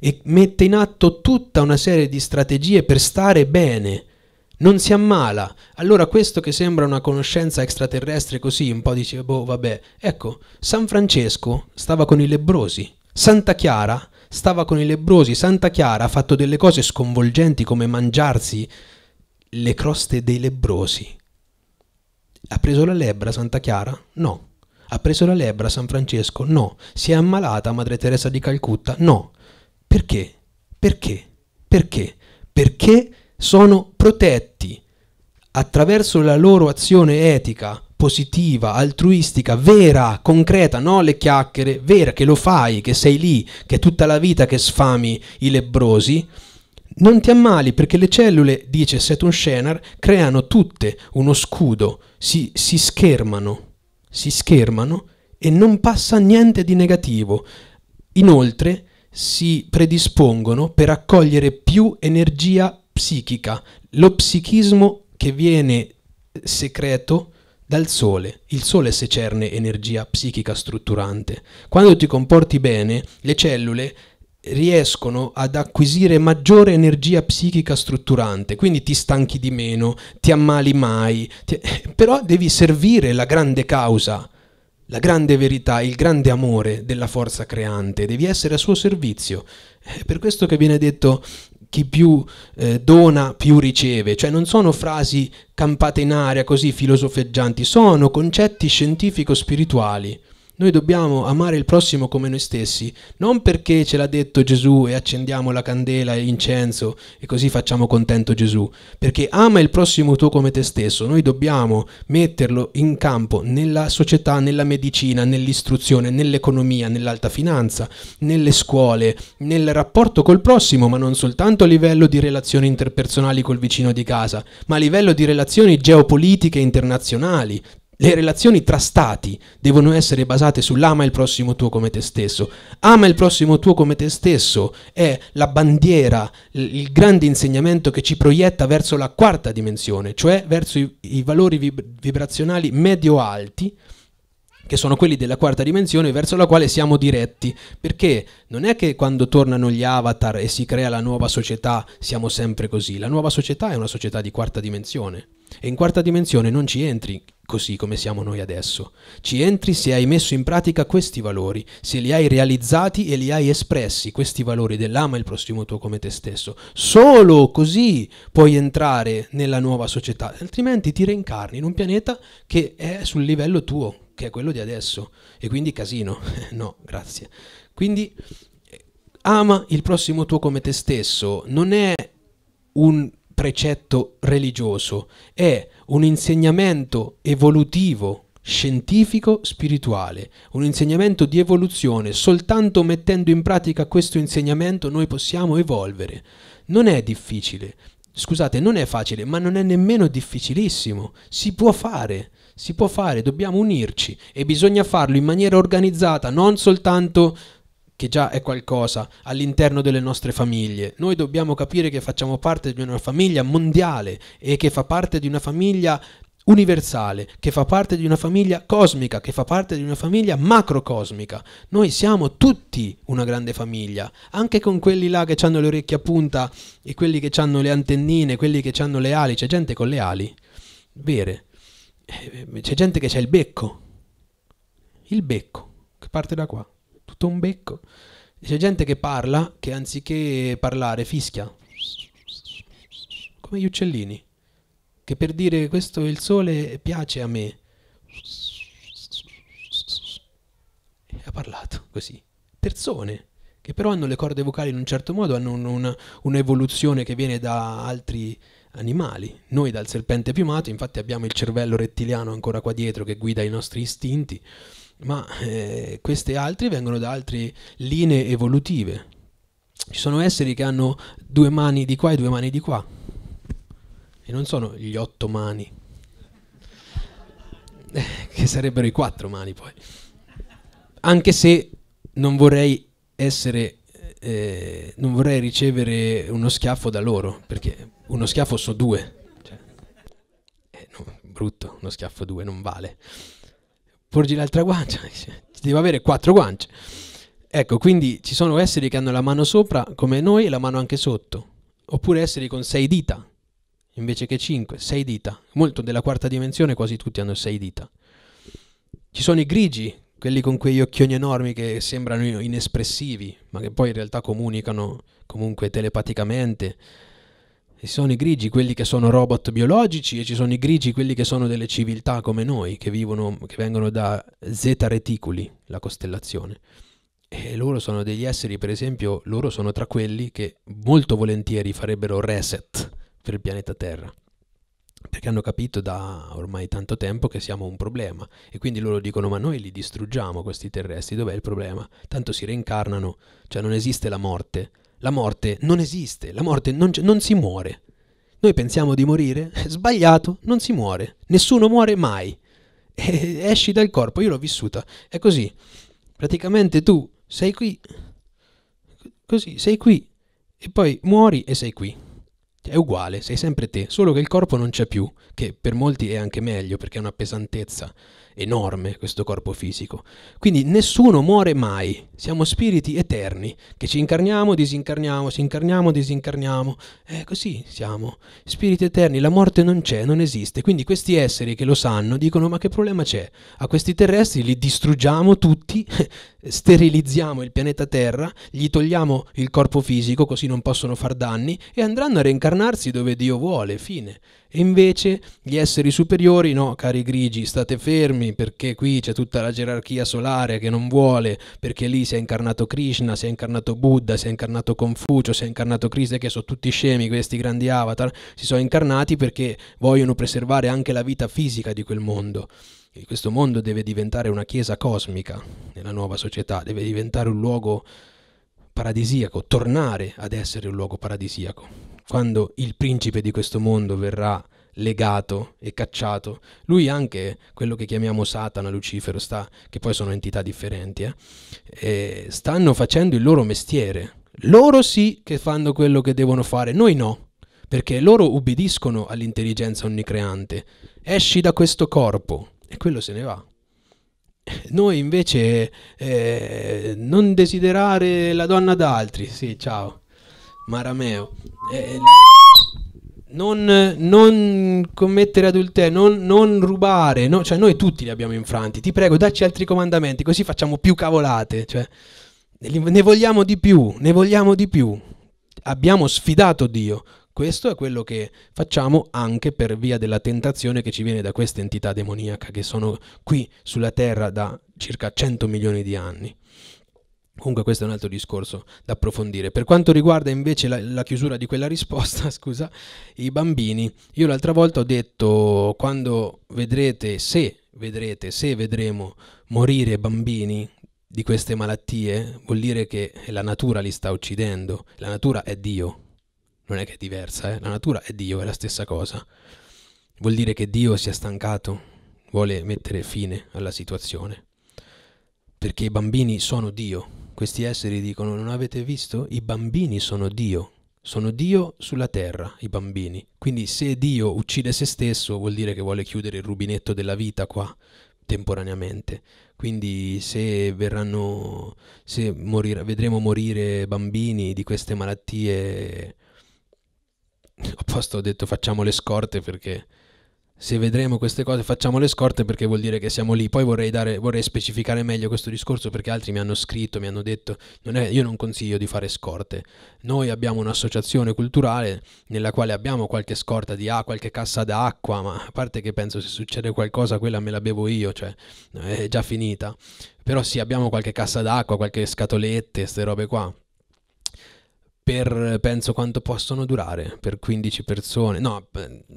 e mette in atto tutta una serie di strategie per stare bene. Non si ammala. Allora questo che sembra una conoscenza extraterrestre così, un po' dice, boh, vabbè. Ecco, San Francesco stava con i lebrosi Santa Chiara stava con i lebrosi, Santa Chiara ha fatto delle cose sconvolgenti come mangiarsi le croste dei lebrosi. Ha preso la lebbra Santa Chiara? No. Ha preso la lebbra San Francesco? No. Si è ammalata Madre Teresa di Calcutta? No. Perché? Perché? Perché? Perché sono protetti attraverso la loro azione etica positiva, altruistica, vera, concreta, no le chiacchiere, vera, che lo fai, che sei lì, che è tutta la vita che sfami i lebbrosi, non ti ammali perché le cellule, dice Setun Shenar, creano tutte uno scudo, si, si schermano, si schermano e non passa niente di negativo. Inoltre si predispongono per accogliere più energia psichica. Lo psichismo che viene secreto dal sole. Il sole secerne energia psichica strutturante. Quando ti comporti bene, le cellule riescono ad acquisire maggiore energia psichica strutturante, quindi ti stanchi di meno, ti ammali mai, ti... però devi servire la grande causa, la grande verità, il grande amore della forza creante, devi essere a suo servizio. È per questo che viene detto chi più eh, dona più riceve, cioè non sono frasi campate in aria così filosofeggianti, sono concetti scientifico-spirituali. Noi dobbiamo amare il prossimo come noi stessi, non perché ce l'ha detto Gesù e accendiamo la candela e l'incenso e così facciamo contento Gesù, perché ama il prossimo tuo come te stesso. Noi dobbiamo metterlo in campo nella società, nella medicina, nell'istruzione, nell'economia, nell'alta finanza, nelle scuole, nel rapporto col prossimo, ma non soltanto a livello di relazioni interpersonali col vicino di casa, ma a livello di relazioni geopolitiche internazionali, le relazioni tra stati devono essere basate sull'ama il prossimo tuo come te stesso. Ama il prossimo tuo come te stesso è la bandiera, il grande insegnamento che ci proietta verso la quarta dimensione, cioè verso i, i valori vib vibrazionali medio-alti, che sono quelli della quarta dimensione verso la quale siamo diretti, perché non è che quando tornano gli avatar e si crea la nuova società siamo sempre così, la nuova società è una società di quarta dimensione, e in quarta dimensione non ci entri così come siamo noi adesso. Ci entri se hai messo in pratica questi valori, se li hai realizzati e li hai espressi, questi valori dell'ama il prossimo tuo come te stesso. Solo così puoi entrare nella nuova società, altrimenti ti reincarni in un pianeta che è sul livello tuo, che è quello di adesso. E quindi casino. no, grazie. Quindi eh, ama il prossimo tuo come te stesso, non è un precetto religioso, è un insegnamento evolutivo, scientifico, spirituale, un insegnamento di evoluzione. Soltanto mettendo in pratica questo insegnamento noi possiamo evolvere. Non è difficile. Scusate, non è facile, ma non è nemmeno difficilissimo. Si può fare, si può fare, dobbiamo unirci e bisogna farlo in maniera organizzata, non soltanto che già è qualcosa all'interno delle nostre famiglie. Noi dobbiamo capire che facciamo parte di una famiglia mondiale e che fa parte di una famiglia universale, che fa parte di una famiglia cosmica, che fa parte di una famiglia macrocosmica. Noi siamo tutti una grande famiglia, anche con quelli là che hanno le orecchie a punta e quelli che hanno le antennine, quelli che hanno le ali, c'è gente con le ali, vere, eh, c'è gente che ha il becco, il becco, che parte da qua rotto un becco. C'è gente che parla che anziché parlare fischia. Come gli uccellini. Che per dire questo il sole piace a me. E ha parlato così. Persone che però hanno le corde vocali in un certo modo, hanno una, un'evoluzione che viene da altri animali. Noi dal serpente piumato infatti abbiamo il cervello rettiliano ancora qua dietro che guida i nostri istinti ma eh, queste altre vengono da altre linee evolutive. Ci sono esseri che hanno due mani di qua e due mani di qua. E non sono gli otto mani, che sarebbero i quattro mani poi. Anche se non vorrei essere eh, non vorrei ricevere uno schiaffo da loro, perché uno schiaffo so due. Cioè, eh, no, brutto, uno schiaffo due non vale porgi l'altra guancia, devo avere quattro guance. Ecco, quindi ci sono esseri che hanno la mano sopra come noi e la mano anche sotto, oppure esseri con sei dita invece che cinque, sei dita. Molto della quarta dimensione quasi tutti hanno sei dita. Ci sono i grigi, quelli con quegli occhioni enormi che sembrano inespressivi, ma che poi in realtà comunicano comunque telepaticamente ci sono i grigi quelli che sono robot biologici e ci sono i grigi quelli che sono delle civiltà come noi, che, vivono, che vengono da Zeta Reticuli, la costellazione. E loro sono degli esseri, per esempio, loro sono tra quelli che molto volentieri farebbero reset per il pianeta Terra perché hanno capito da ormai tanto tempo che siamo un problema e quindi loro dicono ma noi li distruggiamo questi terrestri, dov'è il problema? Tanto si reincarnano, cioè non esiste la morte, la morte non esiste, la morte non, non si muore. Noi pensiamo di morire? Eh, sbagliato, non si muore. Nessuno muore mai. E eh, eh, esci dal corpo, io l'ho vissuta. È così. Praticamente tu sei qui, così, sei qui, e poi muori e sei qui. Cioè, è uguale, sei sempre te, solo che il corpo non c'è più, che per molti è anche meglio perché è una pesantezza enorme questo corpo fisico. Quindi nessuno muore mai, siamo spiriti eterni che ci incarniamo, disincarniamo, ci incarniamo, disincarniamo. È eh, così siamo, spiriti eterni, la morte non c'è, non esiste. Quindi questi esseri che lo sanno dicono ma che problema c'è? A questi terrestri li distruggiamo tutti, sterilizziamo il pianeta Terra, gli togliamo il corpo fisico così non possono far danni e andranno a reincarnarsi dove Dio vuole, fine. E invece gli esseri superiori, no, cari grigi, state fermi perché qui c'è tutta la gerarchia solare che non vuole, perché lì si è incarnato Krishna, si è incarnato Buddha, si è incarnato Confucio, si è incarnato Krishna, che sono tutti scemi questi grandi avatar, si sono incarnati perché vogliono preservare anche la vita fisica di quel mondo. E questo mondo deve diventare una chiesa cosmica nella nuova società, deve diventare un luogo paradisiaco, tornare ad essere un luogo paradisiaco quando il principe di questo mondo verrà legato e cacciato, lui anche quello che chiamiamo Satana, Lucifero, sta, che poi sono entità differenti, eh, stanno facendo il loro mestiere. Loro sì che fanno quello che devono fare, noi no, perché loro ubbidiscono all'intelligenza onnicreante. Esci da questo corpo e quello se ne va. Noi invece eh, non desiderare la donna d'altri, sì, ciao. Marameo. Eh, eh, non, non, commettere adulterio, non, non, rubare, no? cioè noi tutti li abbiamo infranti. Ti prego, dacci altri comandamenti, così facciamo più cavolate. Cioè, ne vogliamo di più, ne vogliamo di più. Abbiamo sfidato Dio. Questo è quello che facciamo anche per via della tentazione che ci viene da questa entità demoniaca che sono qui sulla terra da circa 100 milioni di anni. Comunque questo è un altro discorso da approfondire. Per quanto riguarda invece la, la chiusura di quella risposta, scusa, i bambini, io l'altra volta ho detto quando vedrete, se vedrete, se vedremo morire bambini di queste malattie, vuol dire che la natura li sta uccidendo, la natura è Dio, non è che è diversa, eh? la natura è Dio, è la stessa cosa. Vuol dire che Dio si è stancato, vuole mettere fine alla situazione, perché i bambini sono Dio questi esseri dicono non avete visto? I bambini sono Dio, sono Dio sulla terra, i bambini. Quindi se Dio uccide se stesso vuol dire che vuole chiudere il rubinetto della vita qua temporaneamente. Quindi se verranno, se morir, vedremo morire bambini di queste malattie, a posto ho detto facciamo le scorte perché se vedremo queste cose facciamo le scorte perché vuol dire che siamo lì. Poi vorrei, dare, vorrei specificare meglio questo discorso perché altri mi hanno scritto, mi hanno detto, non è, io non consiglio di fare scorte. Noi abbiamo un'associazione culturale nella quale abbiamo qualche scorta di acqua, qualche cassa d'acqua, ma a parte che penso se succede qualcosa quella me la bevo io, cioè è già finita. Però sì, abbiamo qualche cassa d'acqua, qualche scatolette, queste robe qua per penso quanto possono durare, per 15 persone, no,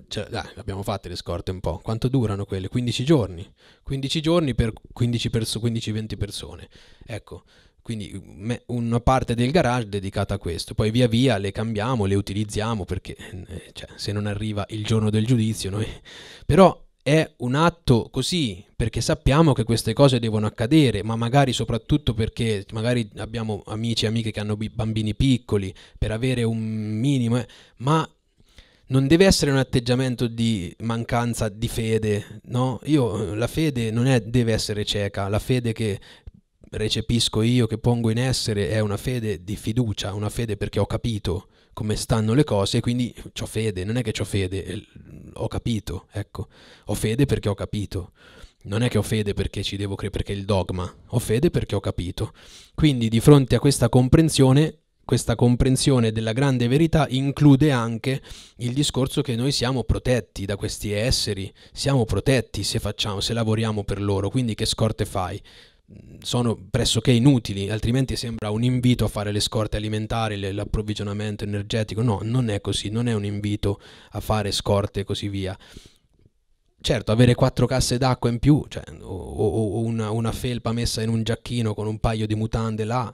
cioè, dai, abbiamo fatte le scorte un po', quanto durano quelle? 15 giorni, 15 giorni per 15-20 persone, ecco, quindi una parte del garage dedicata a questo, poi via via le cambiamo, le utilizziamo perché eh, cioè, se non arriva il giorno del giudizio noi, però è un atto così, perché sappiamo che queste cose devono accadere, ma magari soprattutto perché magari abbiamo amici e amiche che hanno bambini piccoli, per avere un minimo, eh, ma non deve essere un atteggiamento di mancanza di fede, no? Io, eh, la fede non è, deve essere cieca, la fede che recepisco io, che pongo in essere, è una fede di fiducia, una fede perché ho capito, come stanno le cose e quindi ho fede, non è che ho fede, eh, ho capito, ecco, ho fede perché ho capito. Non è che ho fede perché ci devo credere, perché è il dogma, ho fede perché ho capito. Quindi di fronte a questa comprensione, questa comprensione della grande verità include anche il discorso che noi siamo protetti da questi esseri, siamo protetti se facciamo, se lavoriamo per loro, quindi che scorte fai? sono pressoché inutili, altrimenti sembra un invito a fare le scorte alimentari, l'approvvigionamento energetico. No, non è così, non è un invito a fare scorte e così via. Certo, avere quattro casse d'acqua in più, cioè, o, o, una, una felpa messa in un giacchino con un paio di mutande là,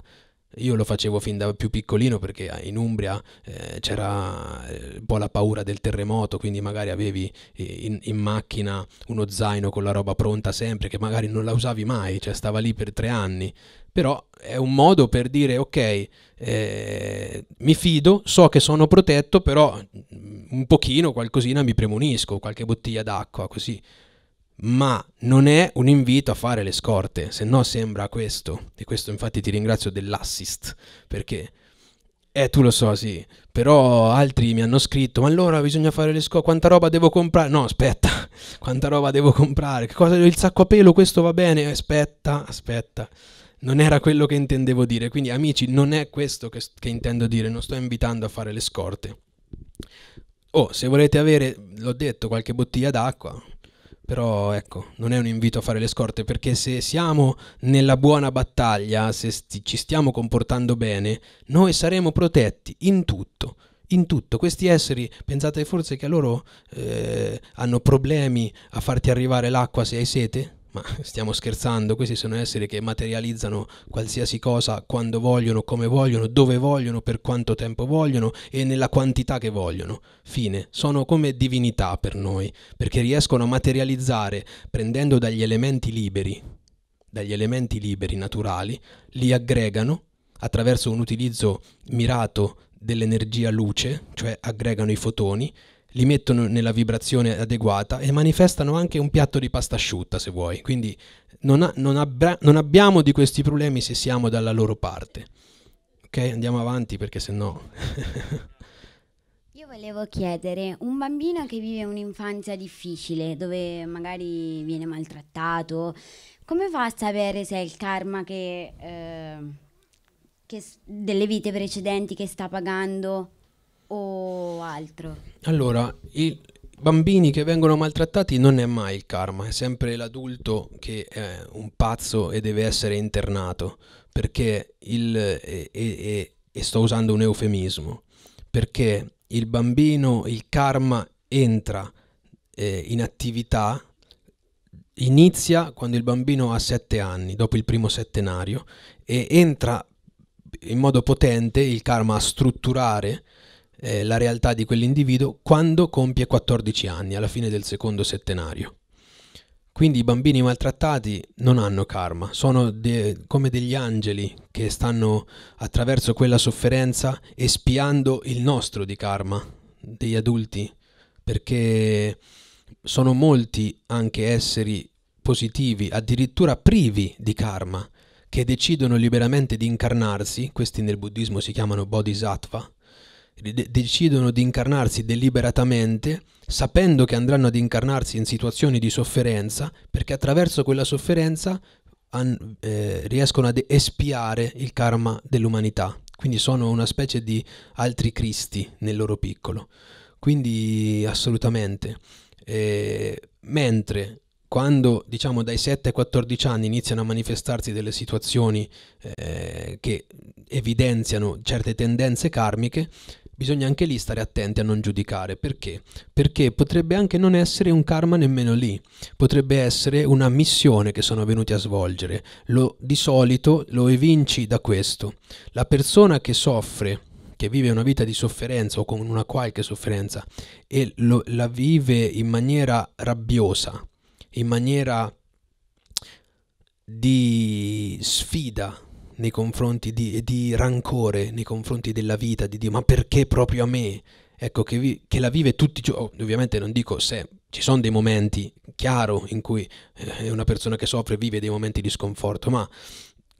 io lo facevo fin da più piccolino perché eh, in Umbria eh, c'era eh, un po' la paura del terremoto, quindi magari avevi eh, in, in, macchina uno zaino con la roba pronta sempre, che magari non la usavi mai, cioè stava lì per tre anni. Però è un modo per dire ok, eh, mi fido, so che sono protetto, però mm, un pochino, qualcosina mi premonisco, qualche bottiglia d'acqua, così ma non è un invito a fare le scorte, se no sembra questo, e questo infatti ti ringrazio dell'assist, perché, eh tu lo so sì, però altri mi hanno scritto, ma allora bisogna fare le scorte, quanta roba devo comprare? No, aspetta, quanta roba devo comprare? Che cosa, il sacco a pelo, questo va bene? Aspetta, aspetta. Non era quello che intendevo dire, quindi amici, non è questo che, che intendo dire, non sto invitando a fare le scorte. Oh, se volete avere, l'ho detto, qualche bottiglia d'acqua, però ecco, non è un invito a fare le scorte perché se siamo nella buona battaglia, se sti- ci stiamo comportando bene, noi saremo protetti in tutto. In tutto, questi esseri, pensate forse che loro eh, hanno problemi a farti arrivare l'acqua se hai sete? Ma stiamo scherzando, questi sono esseri che materializzano qualsiasi cosa quando vogliono, come vogliono, dove vogliono, per quanto tempo vogliono e nella quantità che vogliono. Fine, sono come divinità per noi, perché riescono a materializzare, prendendo dagli elementi liberi, dagli elementi liberi naturali, li aggregano attraverso un utilizzo mirato dell'energia luce, cioè aggregano i fotoni, li mettono nella vibrazione adeguata e manifestano anche un piatto di pasta asciutta se vuoi, quindi non, ha, non, abbra- non abbiamo di questi problemi se siamo dalla loro parte. Ok, andiamo avanti perché se no... Io volevo chiedere, un bambino che vive un'infanzia difficile, dove magari viene maltrattato, come fa a sapere se è il karma che, eh, che delle vite precedenti che sta pagando o altro? Allora, i bambini che vengono maltrattati non è mai il karma, è sempre l'adulto che è un pazzo e deve essere internato, perché il, e, e, e sto usando un eufemismo, perché il bambino, il karma entra eh, in attività, inizia quando il bambino ha sette anni, dopo il primo settenario, e entra in modo potente il karma a strutturare eh, la realtà di quell'individuo quando compie 14 anni, alla fine del secondo settenario. Quindi i bambini maltrattati non hanno karma, sono de- come degli angeli che stanno attraverso quella sofferenza espiando il nostro di karma, degli adulti, perché sono molti anche esseri positivi, addirittura privi di karma, che decidono liberamente di incarnarsi, questi nel buddismo si chiamano bodhisattva, de- decidono di incarnarsi deliberatamente, sapendo che andranno ad incarnarsi in situazioni di sofferenza, perché attraverso quella sofferenza an- eh, riescono ad espiare il karma dell'umanità. Quindi sono una specie di altri Cristi nel loro piccolo. Quindi assolutamente. Eh, mentre quando diciamo dai 7 ai 14 anni iniziano a manifestarsi delle situazioni eh, che evidenziano certe tendenze karmiche, bisogna anche lì stare attenti a non giudicare. Perché? Perché potrebbe anche non essere un karma nemmeno lì, potrebbe essere una missione che sono venuti a svolgere. Lo, di solito lo evinci da questo. La persona che soffre che vive una vita di sofferenza o con una qualche sofferenza e lo, la vive in maniera rabbiosa, in maniera di sfida nei confronti di, di rancore, nei confronti della vita, di Dio, ma perché proprio a me? Ecco, che, vi, che la vive tutti i giorni, oh, ovviamente non dico se ci sono dei momenti, chiaro, in cui eh, una persona che soffre vive dei momenti di sconforto, ma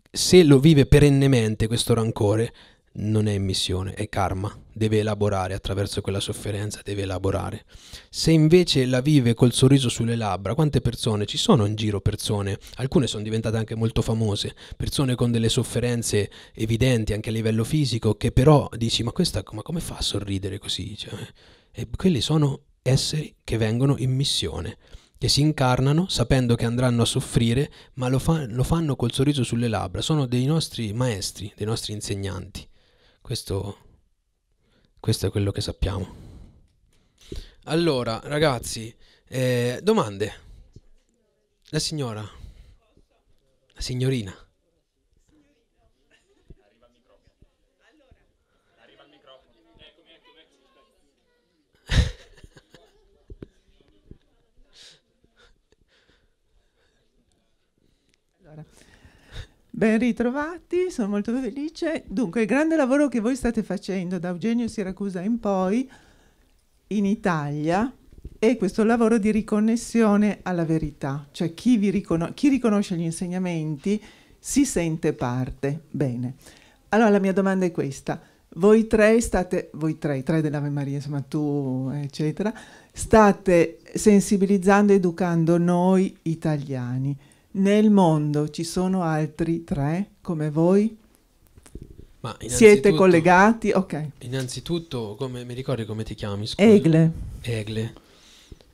se lo vive perennemente questo rancore, non è in missione, è karma, deve elaborare attraverso quella sofferenza, deve elaborare. Se invece la vive col sorriso sulle labbra, quante persone ci sono in giro persone, alcune sono diventate anche molto famose, persone con delle sofferenze evidenti anche a livello fisico che però dici "Ma questa ma come fa a sorridere così?" Cioè, e quelli sono esseri che vengono in missione che si incarnano sapendo che andranno a soffrire, ma lo, fa, lo fanno col sorriso sulle labbra, sono dei nostri maestri, dei nostri insegnanti. Questo, questo è quello che sappiamo. Allora, ragazzi, eh, domande. La signora, la signorina. Ben ritrovati, sono molto felice. Dunque, il grande lavoro che voi state facendo da Eugenio Siracusa in poi in Italia è questo lavoro di riconnessione alla verità, cioè chi, riconos chi riconosce gli insegnamenti si sente parte. Bene. Allora la mia domanda è questa. Voi tre state, voi tre, tre dell'Ave Maria, insomma tu, eccetera, state sensibilizzando educando noi italiani nel mondo ci sono altri tre come voi? Siete collegati? Ok. Innanzitutto, come, mi ricordi come ti chiami? Scusa. Egle. Egle.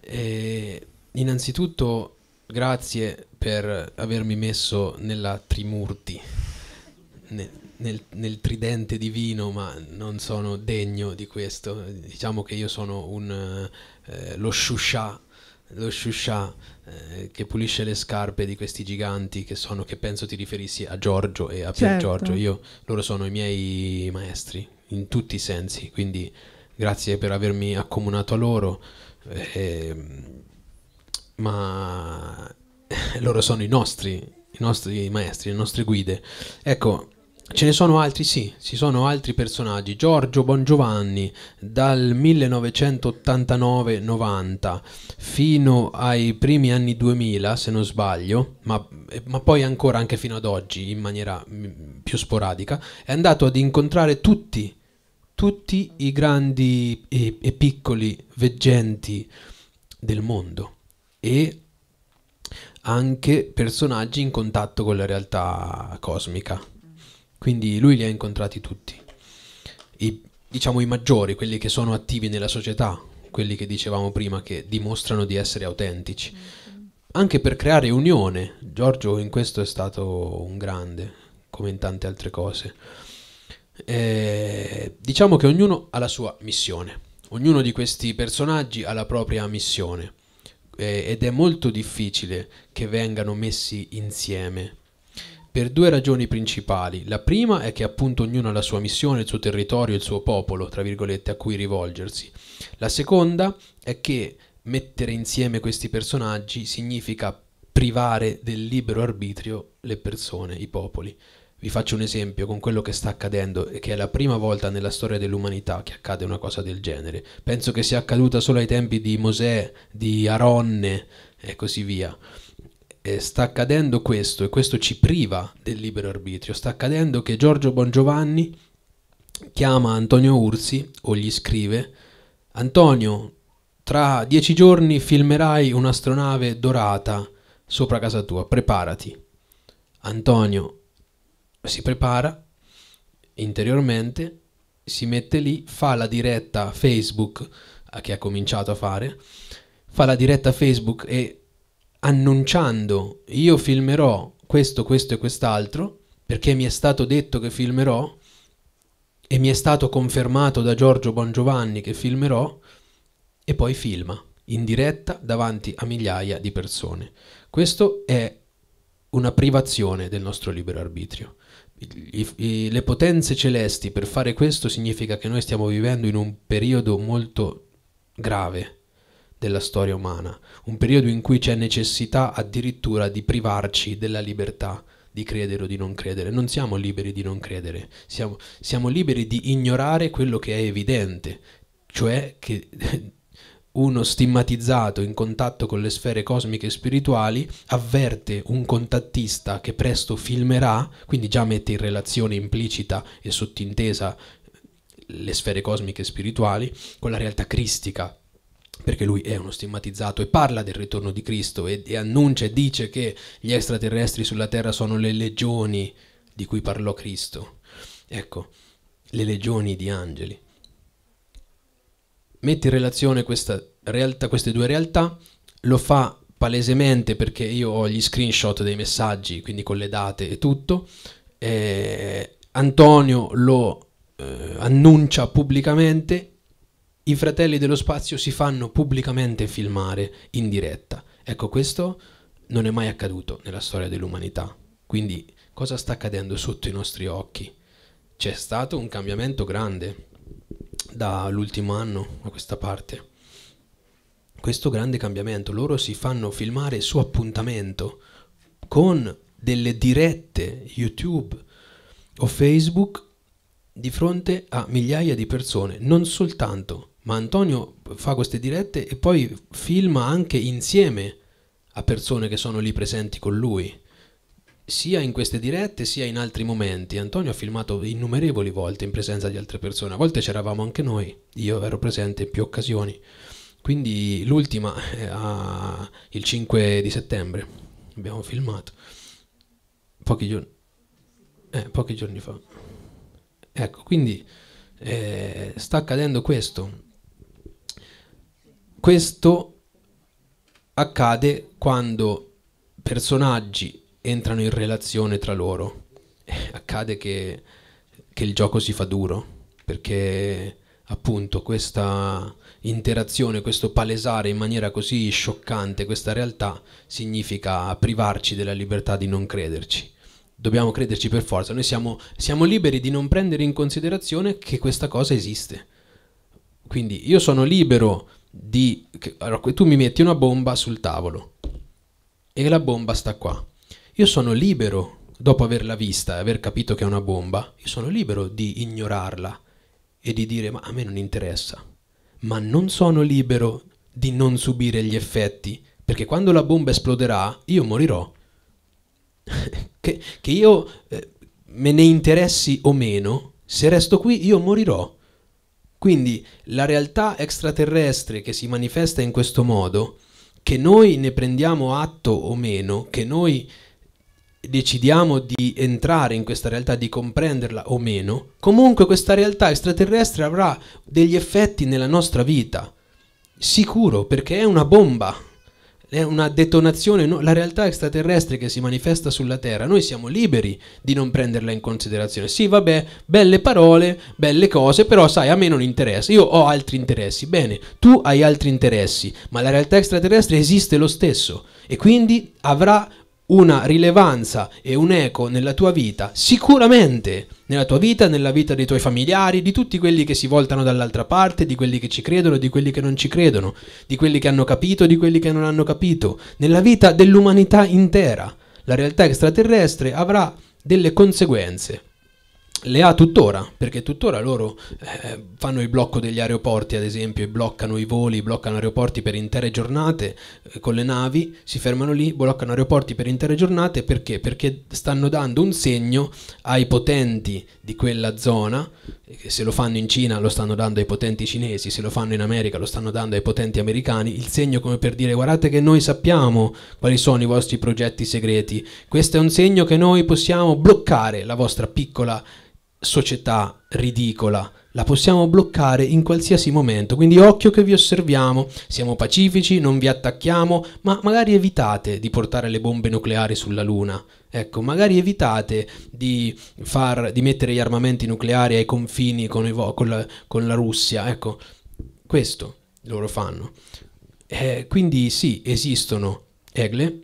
E innanzitutto, grazie per avermi messo nella Trimurti, nel, nel, nel, tridente divino, ma non sono degno di questo. Diciamo che io sono un, eh, lo shusha, lo shusha eh, che pulisce le scarpe di questi giganti che sono, che penso ti riferissi a Giorgio e a Pier certo. Giorgio, Io, loro sono i miei maestri in tutti i sensi, quindi grazie per avermi accomunato a loro, eh, ma loro sono i nostri, i nostri maestri, le nostre guide. Ecco, Ce ne sono altri, sì, ci sono altri personaggi. Giorgio Bongiovanni dal 1989-90 fino ai primi anni 2000, se non sbaglio, ma, ma, poi ancora anche fino ad oggi in maniera mm, più sporadica, è andato ad incontrare tutti, tutti i grandi e, e piccoli veggenti del mondo e anche personaggi in contatto con la realtà cosmica quindi lui li ha incontrati tutti. I, diciamo i maggiori, quelli che sono attivi nella società, quelli che dicevamo prima che dimostrano di essere autentici. Anche per creare unione, Giorgio in questo è stato un grande, come in tante altre cose. Eh, diciamo che ognuno ha la sua missione, ognuno di questi personaggi ha la propria missione eh, ed è molto difficile che vengano messi insieme per due ragioni principali. La prima è che appunto ognuno ha la sua missione, il suo territorio, il suo popolo, tra virgolette, a cui rivolgersi. La seconda è che mettere insieme questi personaggi significa privare del libero arbitrio le persone, i popoli. Vi faccio un esempio con quello che sta accadendo e che è la prima volta nella storia dell'umanità che accade una cosa del genere. Penso che sia accaduta solo ai tempi di Mosè, di Aronne e così via eh, sta accadendo questo e questo ci priva del libero arbitrio, sta accadendo che Giorgio Bongiovanni chiama Antonio Ursi o gli scrive Antonio, tra dieci giorni filmerai un'astronave dorata sopra casa tua, preparati. Antonio si prepara interiormente, si mette lì, fa la diretta Facebook che ha cominciato a fare, fa la diretta Facebook e annunciando io filmerò questo, questo e quest'altro, perché mi è stato detto che filmerò e mi è stato confermato da Giorgio Bongiovanni che filmerò e poi filma in diretta davanti a migliaia di persone. Questo è una privazione del nostro libero arbitrio. I, i, le potenze celesti per fare questo significa che noi stiamo vivendo in un periodo molto grave della storia umana, un periodo in cui c'è necessità addirittura di privarci della libertà di credere o di non credere. Non siamo liberi di non credere, siamo, siamo liberi di ignorare quello che è evidente, cioè che uno stigmatizzato in contatto con le sfere cosmiche e spirituali avverte un contattista che presto filmerà, quindi già mette in relazione implicita e sottintesa le sfere cosmiche e spirituali con la realtà cristica perché lui è uno stigmatizzato e parla del ritorno di Cristo e, e annuncia e dice che gli extraterrestri sulla terra sono le legioni di cui parlò Cristo. Ecco, le legioni di angeli. Mette in relazione realtà, queste due realtà, lo fa palesemente perché io ho gli screenshot dei messaggi, quindi con le date e tutto. Eh, Antonio lo eh, annuncia pubblicamente i fratelli dello spazio si fanno pubblicamente filmare in diretta. Ecco, questo non è mai accaduto nella storia dell'umanità. Quindi cosa sta accadendo sotto i nostri occhi? C'è stato un cambiamento grande dall'ultimo anno a questa parte. Questo grande cambiamento, loro si fanno filmare su appuntamento con delle dirette YouTube o Facebook di fronte a migliaia di persone, non soltanto ma Antonio fa queste dirette e poi filma anche insieme a persone che sono lì presenti con lui, sia in queste dirette sia in altri momenti. Antonio ha filmato innumerevoli volte in presenza di altre persone, a volte c'eravamo anche noi, io ero presente in più occasioni. Quindi l'ultima è eh, il 5 di settembre, abbiamo filmato pochi giorni, eh, pochi giorni fa. Ecco, quindi eh, sta accadendo questo questo accade quando personaggi entrano in relazione tra loro. Accade che, che il gioco si fa duro, perché appunto questa interazione, questo palesare in maniera così scioccante questa realtà significa privarci della libertà di non crederci. Dobbiamo crederci per forza, noi siamo, siamo, liberi di non prendere in considerazione che questa cosa esiste. Quindi io sono libero di... allora, tu mi metti una bomba sul tavolo e la bomba sta qua. Io sono libero, dopo averla vista e aver capito che è una bomba, io sono libero di ignorarla e di dire ma a me non interessa. Ma non sono libero di non subire gli effetti, perché quando la bomba esploderà io morirò. che, che, io eh, me ne interessi o meno, se resto qui io morirò. Quindi la realtà extraterrestre che si manifesta in questo modo, che noi ne prendiamo atto o meno, che noi decidiamo di entrare in questa realtà, di comprenderla o meno, comunque questa realtà extraterrestre avrà degli effetti nella nostra vita. Sicuro, perché è una bomba è una detonazione, no? la realtà extraterrestre che si manifesta sulla Terra, noi siamo liberi di non prenderla in considerazione. Sì, vabbè, belle parole, belle cose, però sai, a me non interessa, io ho altri interessi, bene, tu hai altri interessi, ma la realtà extraterrestre esiste lo stesso e quindi avrà una rilevanza e un eco nella tua vita, sicuramente nella tua vita, nella vita dei tuoi familiari, di tutti quelli che si voltano dall'altra parte, di quelli che ci credono, di quelli che non ci credono, di quelli che hanno capito, di quelli che non hanno capito, nella vita dell'umanità intera. La realtà extraterrestre avrà delle conseguenze le ha tuttora, perché tuttora loro eh, fanno il blocco degli aeroporti, ad esempio, e bloccano i voli, bloccano aeroporti per intere giornate eh, con le navi, si fermano lì, bloccano aeroporti per intere giornate perché? Perché stanno dando un segno ai potenti di quella zona, eh, se lo fanno in Cina lo stanno dando ai potenti cinesi, se lo fanno in America lo stanno dando ai potenti americani, il segno come per dire guardate che noi sappiamo quali sono i vostri progetti segreti, questo è un segno che noi possiamo bloccare la vostra piccola società ridicola. La possiamo bloccare in qualsiasi momento, quindi occhio che vi osserviamo, siamo pacifici, non vi attacchiamo, ma magari evitate di portare le bombe nucleari sulla Luna. Ecco, magari evitate di, far, di mettere gli armamenti nucleari ai confini con, i, con, la, con la Russia. Ecco, questo loro fanno. Eh, quindi sì, esistono Egle,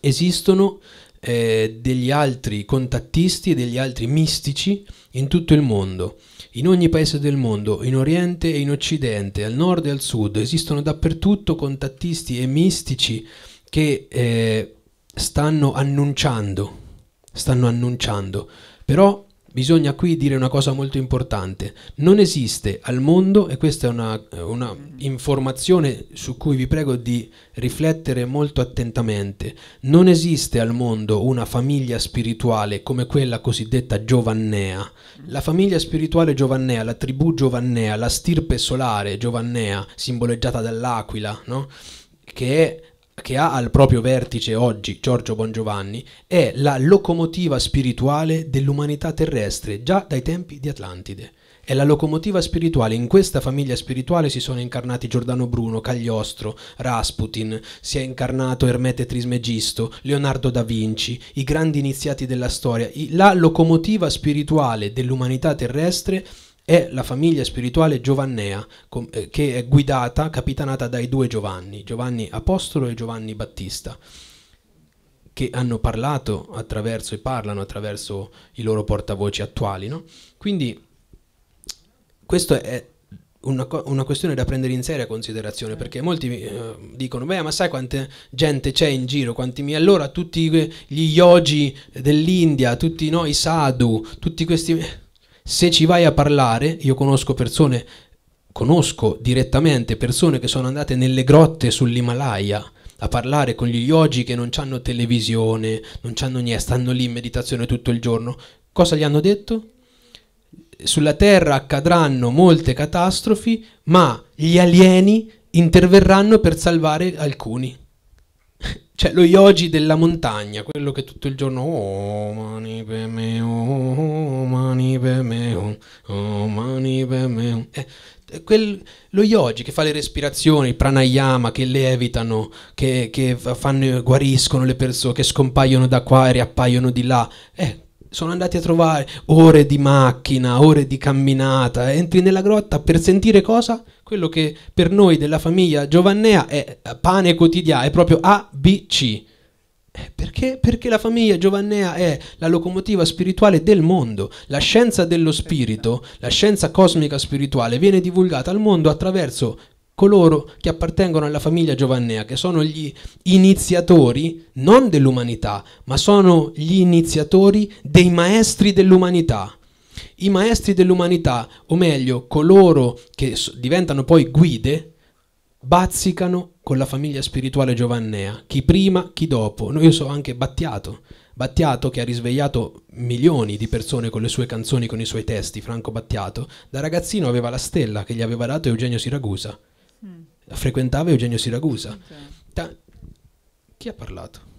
esistono eh, degli altri contattisti e degli altri mistici in tutto il mondo. In ogni paese del mondo, in Oriente e in Occidente, al nord e al sud, esistono dappertutto contattisti e mistici che eh, stanno annunciando, stanno annunciando. Però Bisogna qui dire una cosa molto importante, non esiste al mondo, e questa è una, una, informazione su cui vi prego di riflettere molto attentamente, non esiste al mondo una famiglia spirituale come quella cosiddetta giovannea. La famiglia spirituale giovannea, la tribù giovannea, la stirpe solare giovannea, simboleggiata dall'aquila, no? che è che ha al proprio vertice oggi Giorgio Bongiovanni è la locomotiva spirituale dell'umanità terrestre già dai tempi di Atlantide. È la locomotiva spirituale, in questa famiglia spirituale si sono incarnati Giordano Bruno, Cagliostro, Rasputin, si è incarnato Ermete Trismegisto, Leonardo da Vinci, i grandi iniziati della storia. La locomotiva spirituale dell'umanità terrestre è la famiglia spirituale giovannea eh, che è guidata, capitanata dai due Giovanni, Giovanni Apostolo e Giovanni Battista, che hanno parlato attraverso e parlano attraverso i loro portavoci attuali. No? Quindi questa è una, una, questione da prendere in seria considerazione perché molti eh, dicono beh ma sai quanta gente c'è in giro quanti mi allora tutti gli yogi dell'India tutti no, i sadhu tutti questi se ci vai a parlare, io conosco persone, conosco direttamente persone che sono andate nelle grotte sull'Himalaya a parlare con gli yogi che non hanno televisione, non hanno niente, stanno lì in meditazione tutto il giorno. Cosa gli hanno detto? Sulla Terra accadranno molte catastrofi, ma gli alieni interverranno per salvare alcuni. Cioè, lo yogi della montagna, quello che tutto il giorno... Oh, mani per me, oh, oh mani per me, oh, oh mani per me. Oh. Eh, eh, quel, lo yogi che fa le respirazioni, il pranayama, che levitano, che, che fanno, guariscono le persone, che scompaiono da qua e riappaiono di là. Eh, sono andati a trovare ore di macchina, ore di camminata, entri nella grotta per sentire cosa? quello che per noi della famiglia Giovannea è eh, pane quotidiano, è proprio ABC. Eh, perché? Perché la famiglia Giovannea è la locomotiva spirituale del mondo. La scienza dello spirito, la scienza cosmica spirituale, viene divulgata al mondo attraverso coloro che appartengono alla famiglia Giovannea, che sono gli iniziatori non dell'umanità, ma sono gli iniziatori dei maestri dell'umanità. I maestri dell'umanità, o meglio, coloro che diventano poi guide, bazzicano con la famiglia spirituale giovannea, chi prima, chi dopo. io so anche Battiato, Battiato che ha risvegliato milioni di persone con le sue canzoni, con i suoi testi, Franco Battiato, da ragazzino aveva la stella che gli aveva dato Eugenio Siragusa. Mm. Frequentava Eugenio Siragusa. Okay. Chi ha parlato?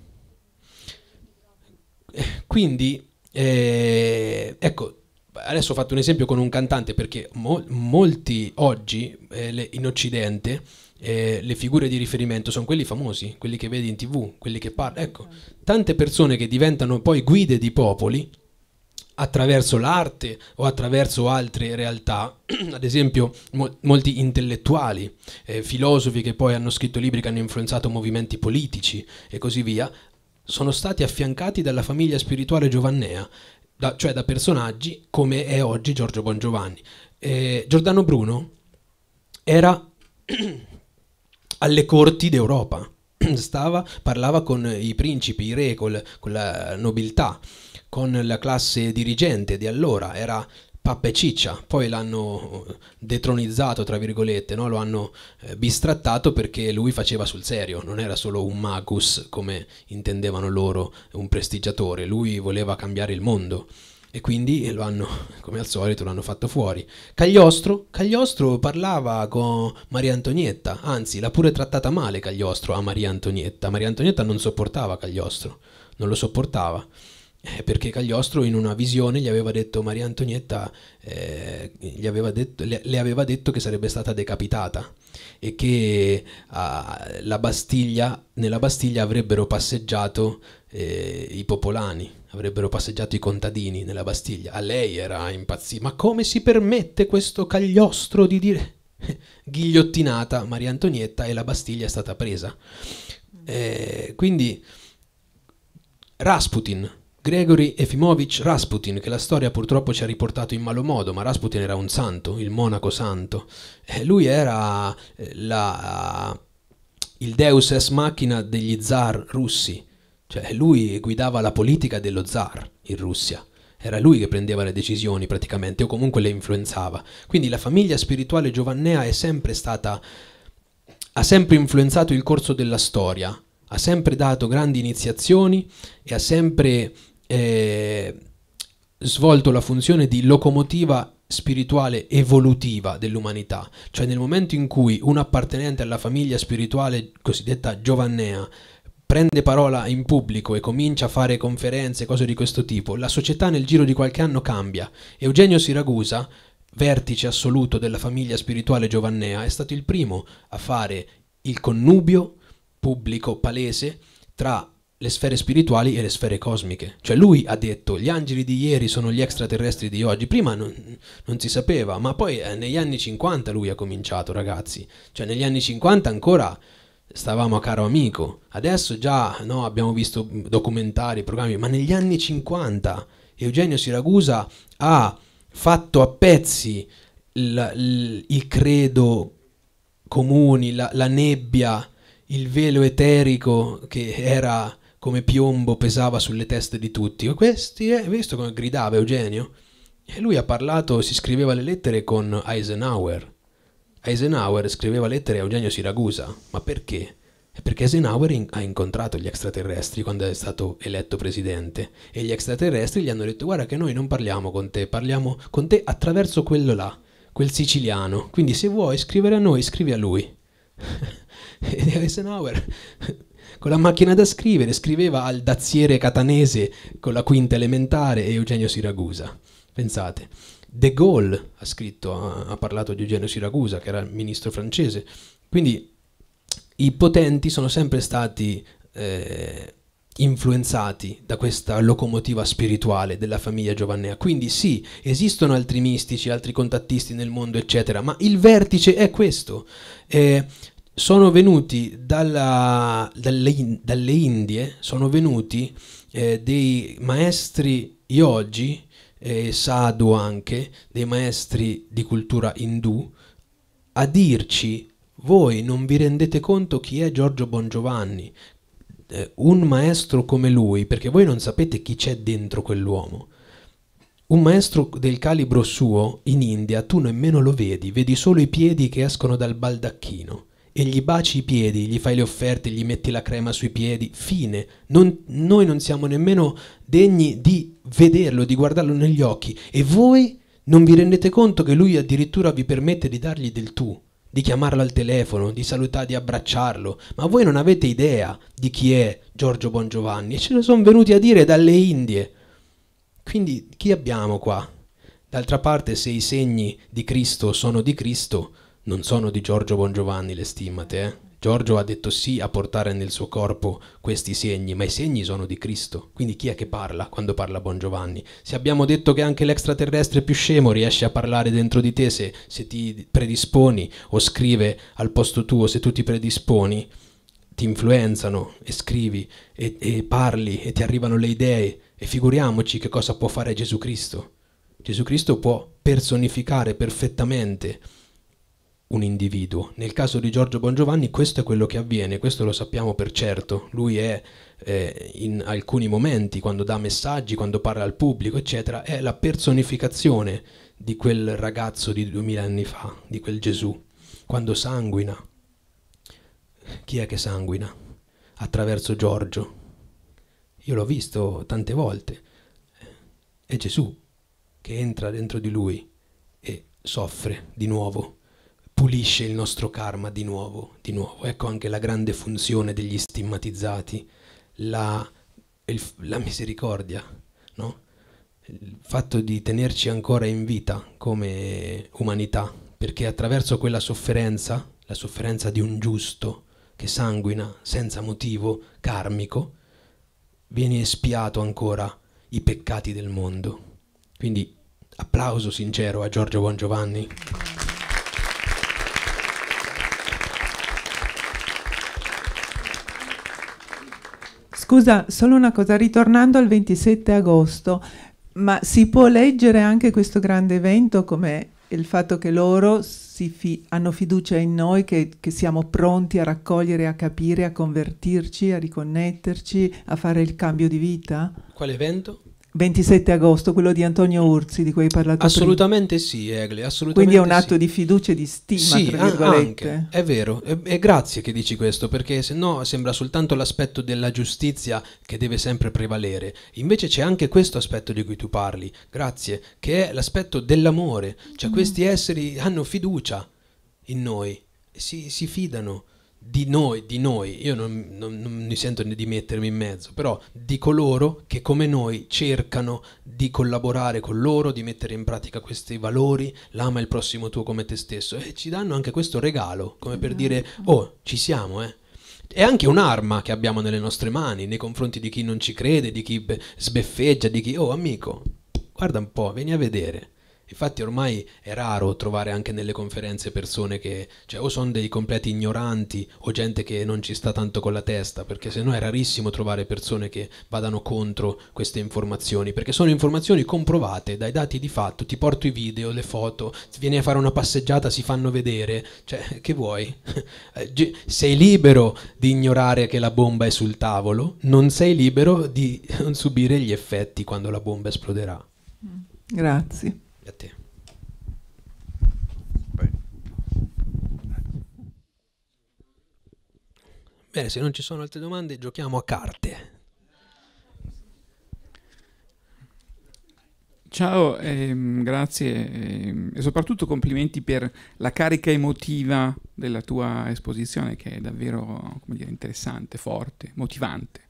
Eh, quindi, eh, ecco, adesso ho fatto un esempio con un cantante perché mol- molti oggi eh, le, in Occidente eh, le figure di riferimento sono quelli famosi, quelli che vedi in tv, quelli che parlano. Ecco, tante persone che diventano poi guide di popoli attraverso l'arte o attraverso altre realtà, ad esempio mo- molti intellettuali, eh, filosofi che poi hanno scritto libri che hanno influenzato movimenti politici e così via, sono stati affiancati dalla famiglia spirituale giovannea da, cioè da personaggi come è oggi Giorgio Bongiovanni. Eh, Giordano Bruno era alle corti d'Europa, Stava, parlava con i principi, i re, col, con la nobiltà, con la classe dirigente di allora, era Pappa e Ciccia, poi l'hanno detronizzato, tra virgolette, no? lo hanno eh, bistrattato perché lui faceva sul serio, non era solo un magus come intendevano loro, un prestigiatore, lui voleva cambiare il mondo e quindi lo hanno, come al solito, l'hanno fatto fuori. Cagliostro? Cagliostro parlava con Maria Antonietta, anzi l'ha pure trattata male Cagliostro a Maria Antonietta, Maria Antonietta non sopportava Cagliostro, non lo sopportava. Eh, perché Cagliostro in una visione gli aveva detto Maria Antonietta eh, aveva detto, le, le, aveva detto che sarebbe stata decapitata e che a, Bastiglia, nella Bastiglia avrebbero passeggiato eh, i popolani, avrebbero passeggiato i contadini nella Bastiglia. A lei era impazzita. Ma come si permette questo Cagliostro di dire... Ghigliottinata Maria Antonietta e la Bastiglia è stata presa. Eh, quindi Rasputin Gregory Efimovich Rasputin, che la storia purtroppo ci ha riportato in malo modo, ma Rasputin era un santo, il monaco santo. Eh, lui era eh, la, il deus ex machina degli zar russi, cioè lui guidava la politica dello zar in Russia. Era lui che prendeva le decisioni praticamente, o comunque le influenzava. Quindi la famiglia spirituale giovannea è sempre stata. ha sempre influenzato il corso della storia, ha sempre dato grandi iniziazioni e ha sempre eh, svolto la funzione di locomotiva spirituale evolutiva dell'umanità, cioè nel momento in cui un appartenente alla famiglia spirituale cosiddetta giovannea prende parola in pubblico e comincia a fare conferenze, cose di questo tipo, la società nel giro di qualche anno cambia. Eugenio Siragusa, vertice assoluto della famiglia spirituale giovannea, è stato il primo a fare il connubio pubblico palese tra le sfere spirituali e le sfere cosmiche. Cioè lui ha detto gli angeli di ieri sono gli extraterrestri di oggi, prima non, non si sapeva, ma poi eh, negli anni 50 lui ha cominciato ragazzi, cioè negli anni 50 ancora stavamo a caro amico, adesso già no, abbiamo visto documentari, programmi, ma negli anni 50 Eugenio Siragusa ha fatto a pezzi il, il, il credo comuni, la, la nebbia, il velo eterico che era come piombo pesava sulle teste di tutti. E Questi, eh, hai eh, visto come gridava Eugenio? E lui ha parlato, si scriveva le lettere con Eisenhower. Eisenhower scriveva lettere a Eugenio Siragusa. Ma perché? Perché Eisenhower in ha incontrato gli extraterrestri quando è stato eletto presidente e gli extraterrestri gli hanno detto guarda che noi non parliamo con te, parliamo con te attraverso quello là, quel siciliano. Quindi se vuoi scrivere a noi, scrivi a lui. e Eisenhower con la macchina da scrivere, scriveva al daziere catanese con la quinta elementare e Eugenio Siragusa. Pensate, De Gaulle ha scritto, ha, ha parlato di Eugenio Siragusa, che era il ministro francese. Quindi i potenti sono sempre stati eh, influenzati da questa locomotiva spirituale della famiglia giovannea. Quindi sì, esistono altri mistici, altri contattisti nel mondo, eccetera, ma il vertice è questo. Eh, sono venuti dalla, dalle, dalle, Indie, sono venuti eh, dei maestri yogi, eh, sadhu anche, dei maestri di cultura indù, a dirci voi non vi rendete conto chi è Giorgio Bongiovanni, eh, un maestro come lui, perché voi non sapete chi c'è dentro quell'uomo. Un maestro del calibro suo in India tu nemmeno lo vedi, vedi solo i piedi che escono dal baldacchino e gli baci i piedi, gli fai le offerte, gli metti la crema sui piedi, fine. Non, noi non siamo nemmeno degni di vederlo, di guardarlo negli occhi e voi non vi rendete conto che lui addirittura vi permette di dargli del tu, di chiamarlo al telefono, di salutarlo, di abbracciarlo, ma voi non avete idea di chi è Giorgio Bongiovanni e ce lo sono venuti a dire dalle Indie. Quindi chi abbiamo qua? D'altra parte se i segni di Cristo sono di Cristo, non sono di Giorgio Bongiovanni le stimmate, eh? Giorgio ha detto sì a portare nel suo corpo questi segni, ma i segni sono di Cristo. Quindi chi è che parla quando parla Bongiovanni? Se abbiamo detto che anche l'extraterrestre più scemo riesce a parlare dentro di te se, se ti predisponi o scrive al posto tuo, se tu ti predisponi, ti influenzano e scrivi e, e parli e ti arrivano le idee e figuriamoci che cosa può fare Gesù Cristo. Gesù Cristo può personificare perfettamente un individuo. Nel caso di Giorgio Bongiovanni questo è quello che avviene, questo lo sappiamo per certo. Lui è eh, in alcuni momenti, quando dà messaggi, quando parla al pubblico, eccetera, è la personificazione di quel ragazzo di duemila anni fa, di quel Gesù, quando sanguina. Chi è che sanguina? Attraverso Giorgio. Io l'ho visto tante volte. È Gesù che entra dentro di lui e soffre di nuovo pulisce il nostro karma di nuovo, di nuovo. Ecco anche la grande funzione degli stigmatizzati, la, il, la misericordia, no? il fatto di tenerci ancora in vita come umanità, perché attraverso quella sofferenza, la sofferenza di un giusto che sanguina senza motivo karmico, viene espiato ancora i peccati del mondo. Quindi applauso sincero a Giorgio Buongiovanni. Scusa, solo una cosa, ritornando al 27 agosto, ma si può leggere anche questo grande evento come il fatto che loro fi hanno fiducia in noi, che, che, siamo pronti a raccogliere, a capire, a convertirci, a riconnetterci, a fare il cambio di vita? Quale evento? 27 agosto, quello di Antonio Urzi, di cui hai parlato assolutamente prima. Sì, Egle, assolutamente Quindi è un atto sì. di fiducia e di stima, sì, tra virgolette. Anche, è vero, e, e, grazie che dici questo, perché se no sembra soltanto l'aspetto della giustizia che deve sempre prevalere. Invece c'è anche questo aspetto di cui tu parli, grazie, che è l'aspetto dell'amore. Cioè mm. questi esseri hanno fiducia in noi, si, si fidano di noi, di noi, io non, non, non, mi sento di mettermi in mezzo, però di coloro che come noi cercano di collaborare con loro, di mettere in pratica questi valori, l'ama il prossimo tuo come te stesso e ci danno anche questo regalo, come per dire, esatto. oh, ci siamo, eh. È anche un'arma che abbiamo nelle nostre mani nei confronti di chi non ci crede, di chi sbeffeggia, di chi, oh amico, guarda un po', vieni a vedere Infatti ormai è raro trovare anche nelle conferenze persone che cioè, o sono dei completi ignoranti o gente che non ci sta tanto con la testa, perché se no è rarissimo trovare persone che vadano contro queste informazioni, perché sono informazioni comprovate dai dati di fatto, ti porto i video, le foto, vieni a fare una passeggiata, si fanno vedere, cioè che vuoi? Eh, sei libero di ignorare che la bomba è sul tavolo, non sei libero di subire gli effetti quando la bomba esploderà. Mm. Grazie. E a te. Bene, se non ci sono altre domande, giochiamo a carte. Ciao, ehm, grazie ehm, e soprattutto complimenti per la carica emotiva della tua esposizione che è davvero dire, interessante, forte, motivante.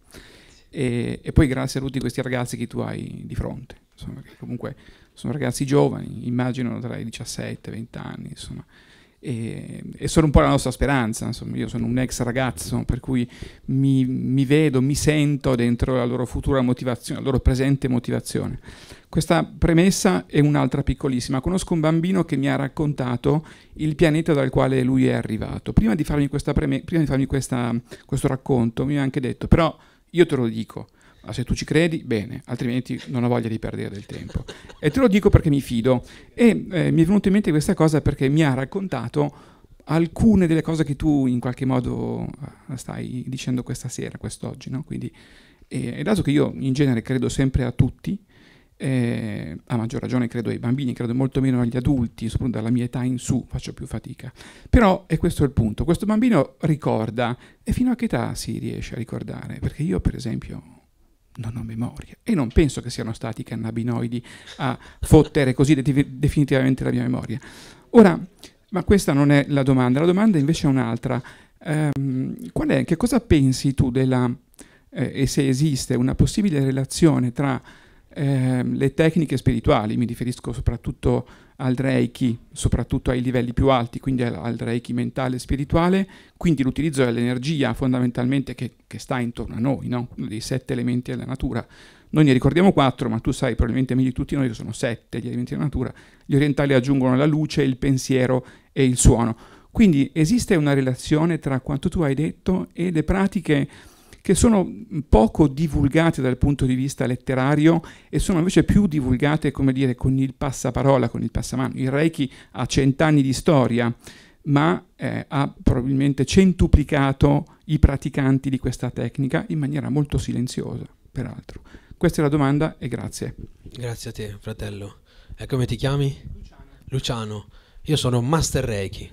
E, e, poi grazie a tutti questi ragazzi che tu hai di fronte, insomma, che comunque sono ragazzi giovani, immagino tra i 17 e i 20 anni, insomma. E, e, sono un po' la nostra speranza, insomma, io sono un ex ragazzo, per cui mi, mi vedo, mi sento dentro la loro futura motivazione, la loro presente motivazione. Questa premessa è un'altra piccolissima. Conosco un bambino che mi ha raccontato il pianeta dal quale lui è arrivato. Prima di farmi, prima di farmi questa, questo racconto mi ha anche detto, però io te lo dico, allora, ah, se tu ci credi, bene, altrimenti non ho voglia di perdere del tempo. E te lo dico perché mi fido. E eh, mi è venuta in mente questa cosa perché mi ha raccontato alcune delle cose che tu in qualche modo eh, stai dicendo questa sera, quest'oggi. No? Quindi, e, dato che io in genere credo sempre a tutti, eh, a maggior ragione credo ai bambini, credo molto meno agli adulti, soprattutto dalla mia età in su faccio più fatica. Però, è questo il punto, questo bambino ricorda e fino a che età si riesce a ricordare? Perché io, per esempio, non ho memoria e non penso che siano stati i cannabinoidi a fottere così de- definitivamente la mia memoria. Ora, ma questa non è la domanda, la domanda invece è un'altra. Ehm, qual è, che cosa pensi tu della, eh, e se esiste una possibile relazione tra eh, le tecniche spirituali, mi riferisco soprattutto al Reiki, soprattutto ai livelli più alti, quindi al Reiki mentale e spirituale, quindi l'utilizzo dell'energia fondamentalmente che, che, sta intorno a noi, no? uno dei sette elementi della natura. Noi ne ricordiamo quattro, ma tu sai probabilmente meglio di tutti noi che sono sette gli elementi della natura. Gli orientali aggiungono la luce, il pensiero e il suono. Quindi esiste una relazione tra quanto tu hai detto e le pratiche che sono poco divulgate dal punto di vista letterario e sono invece più divulgate, come dire, con il passaparola, con il passamano. Il Reiki ha cent'anni di storia, ma eh, ha probabilmente centuplicato i praticanti di questa tecnica in maniera molto silenziosa, peraltro. Questa è la domanda e grazie. Grazie a te, fratello. E come ti chiami? Luciano. Luciano. Io sono Master Reiki.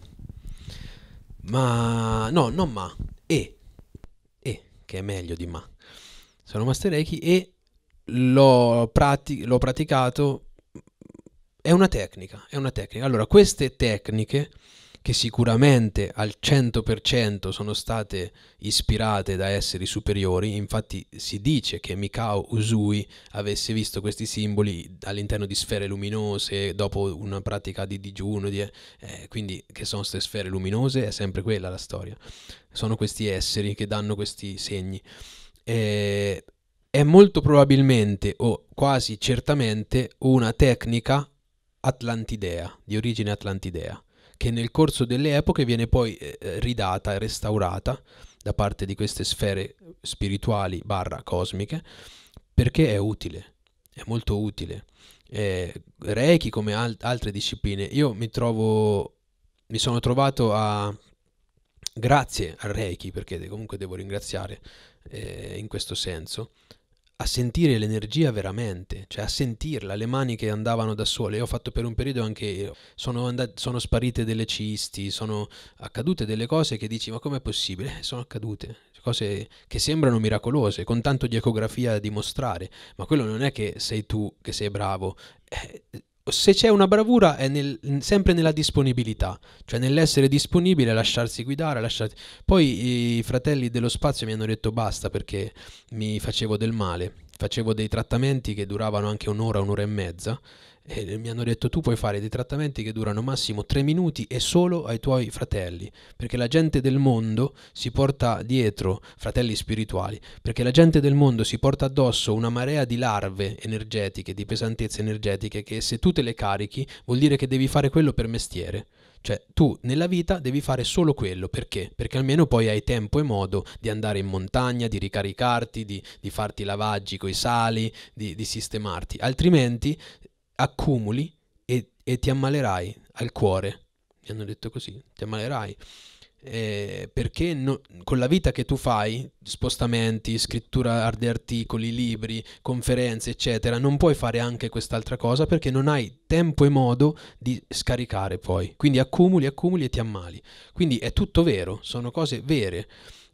Ma no, non ma. E che è meglio di ma. Sono Master Reiki e l'ho, prati- l'ho praticato. È una tecnica, è una tecnica. Allora, queste tecniche che sicuramente al 100% sono state ispirate da esseri superiori, infatti si dice che Mikao Usui avesse visto questi simboli all'interno di sfere luminose dopo una pratica di digiuno, di, eh, quindi che sono queste sfere luminose, è sempre quella la storia, sono questi esseri che danno questi segni. Eh, è molto probabilmente o quasi certamente una tecnica atlantidea, di origine atlantidea che nel corso delle epoche viene poi eh, eh, ridata e restaurata da parte di queste sfere spirituali barra cosmiche perché è utile, è molto utile. Eh, Reiki come al- altre discipline, io mi trovo, mi sono trovato a, grazie al Reiki perché comunque devo ringraziare eh, in questo senso, a sentire l'energia veramente, cioè a sentirla, le mani che andavano da sole. Io ho fatto per un periodo anche io. Sono, andate, sono sparite delle cisti, sono accadute delle cose che dici ma com'è possibile? Sono accadute, cose che sembrano miracolose, con tanto di ecografia a dimostrare, ma quello non è che sei tu che sei bravo, eh, se c'è una bravura è nel, sempre nella disponibilità, cioè nell'essere disponibile, lasciarsi guidare, lasciarsi... Poi i fratelli dello spazio mi hanno detto basta perché mi facevo del male, facevo dei trattamenti che duravano anche un'ora, un'ora e mezza e eh, mi hanno detto tu puoi fare dei trattamenti che durano massimo tre minuti e solo ai tuoi fratelli, perché la gente del mondo si porta dietro, fratelli spirituali, perché la gente del mondo si porta addosso una marea di larve energetiche, di pesantezze energetiche, che se tu te le carichi vuol dire che devi fare quello per mestiere. Cioè, tu nella vita devi fare solo quello, perché? Perché almeno poi hai tempo e modo di andare in montagna, di ricaricarti, di, di farti lavaggi coi sali, di, di sistemarti. Altrimenti accumuli e, e ti ammalerai al cuore. Mi hanno detto così, ti ammalerai. Eh, perché no, con la vita che tu fai, spostamenti, scrittura di articoli, libri, conferenze, eccetera, non puoi fare anche quest'altra cosa perché non hai tempo e modo di scaricare poi. Quindi accumuli, accumuli e ti ammali. Quindi è tutto vero, sono cose vere.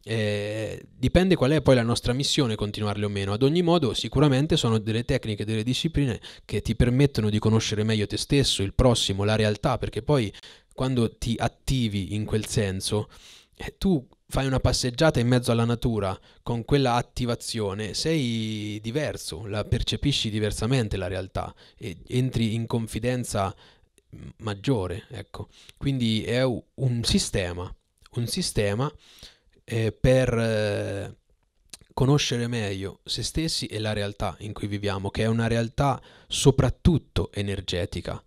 Eh, dipende qual è poi la nostra missione continuarle o meno. Ad ogni modo, sicuramente sono delle tecniche, delle discipline che ti permettono di conoscere meglio te stesso, il prossimo, la realtà, perché poi quando ti attivi in quel senso, eh, tu fai una passeggiata in mezzo alla natura con quella attivazione, sei diverso, la percepisci diversamente la realtà e entri in confidenza mm, maggiore, ecco. Quindi è un sistema, un sistema eh, per eh, conoscere meglio se stessi e la realtà in cui viviamo, che è una realtà soprattutto energetica.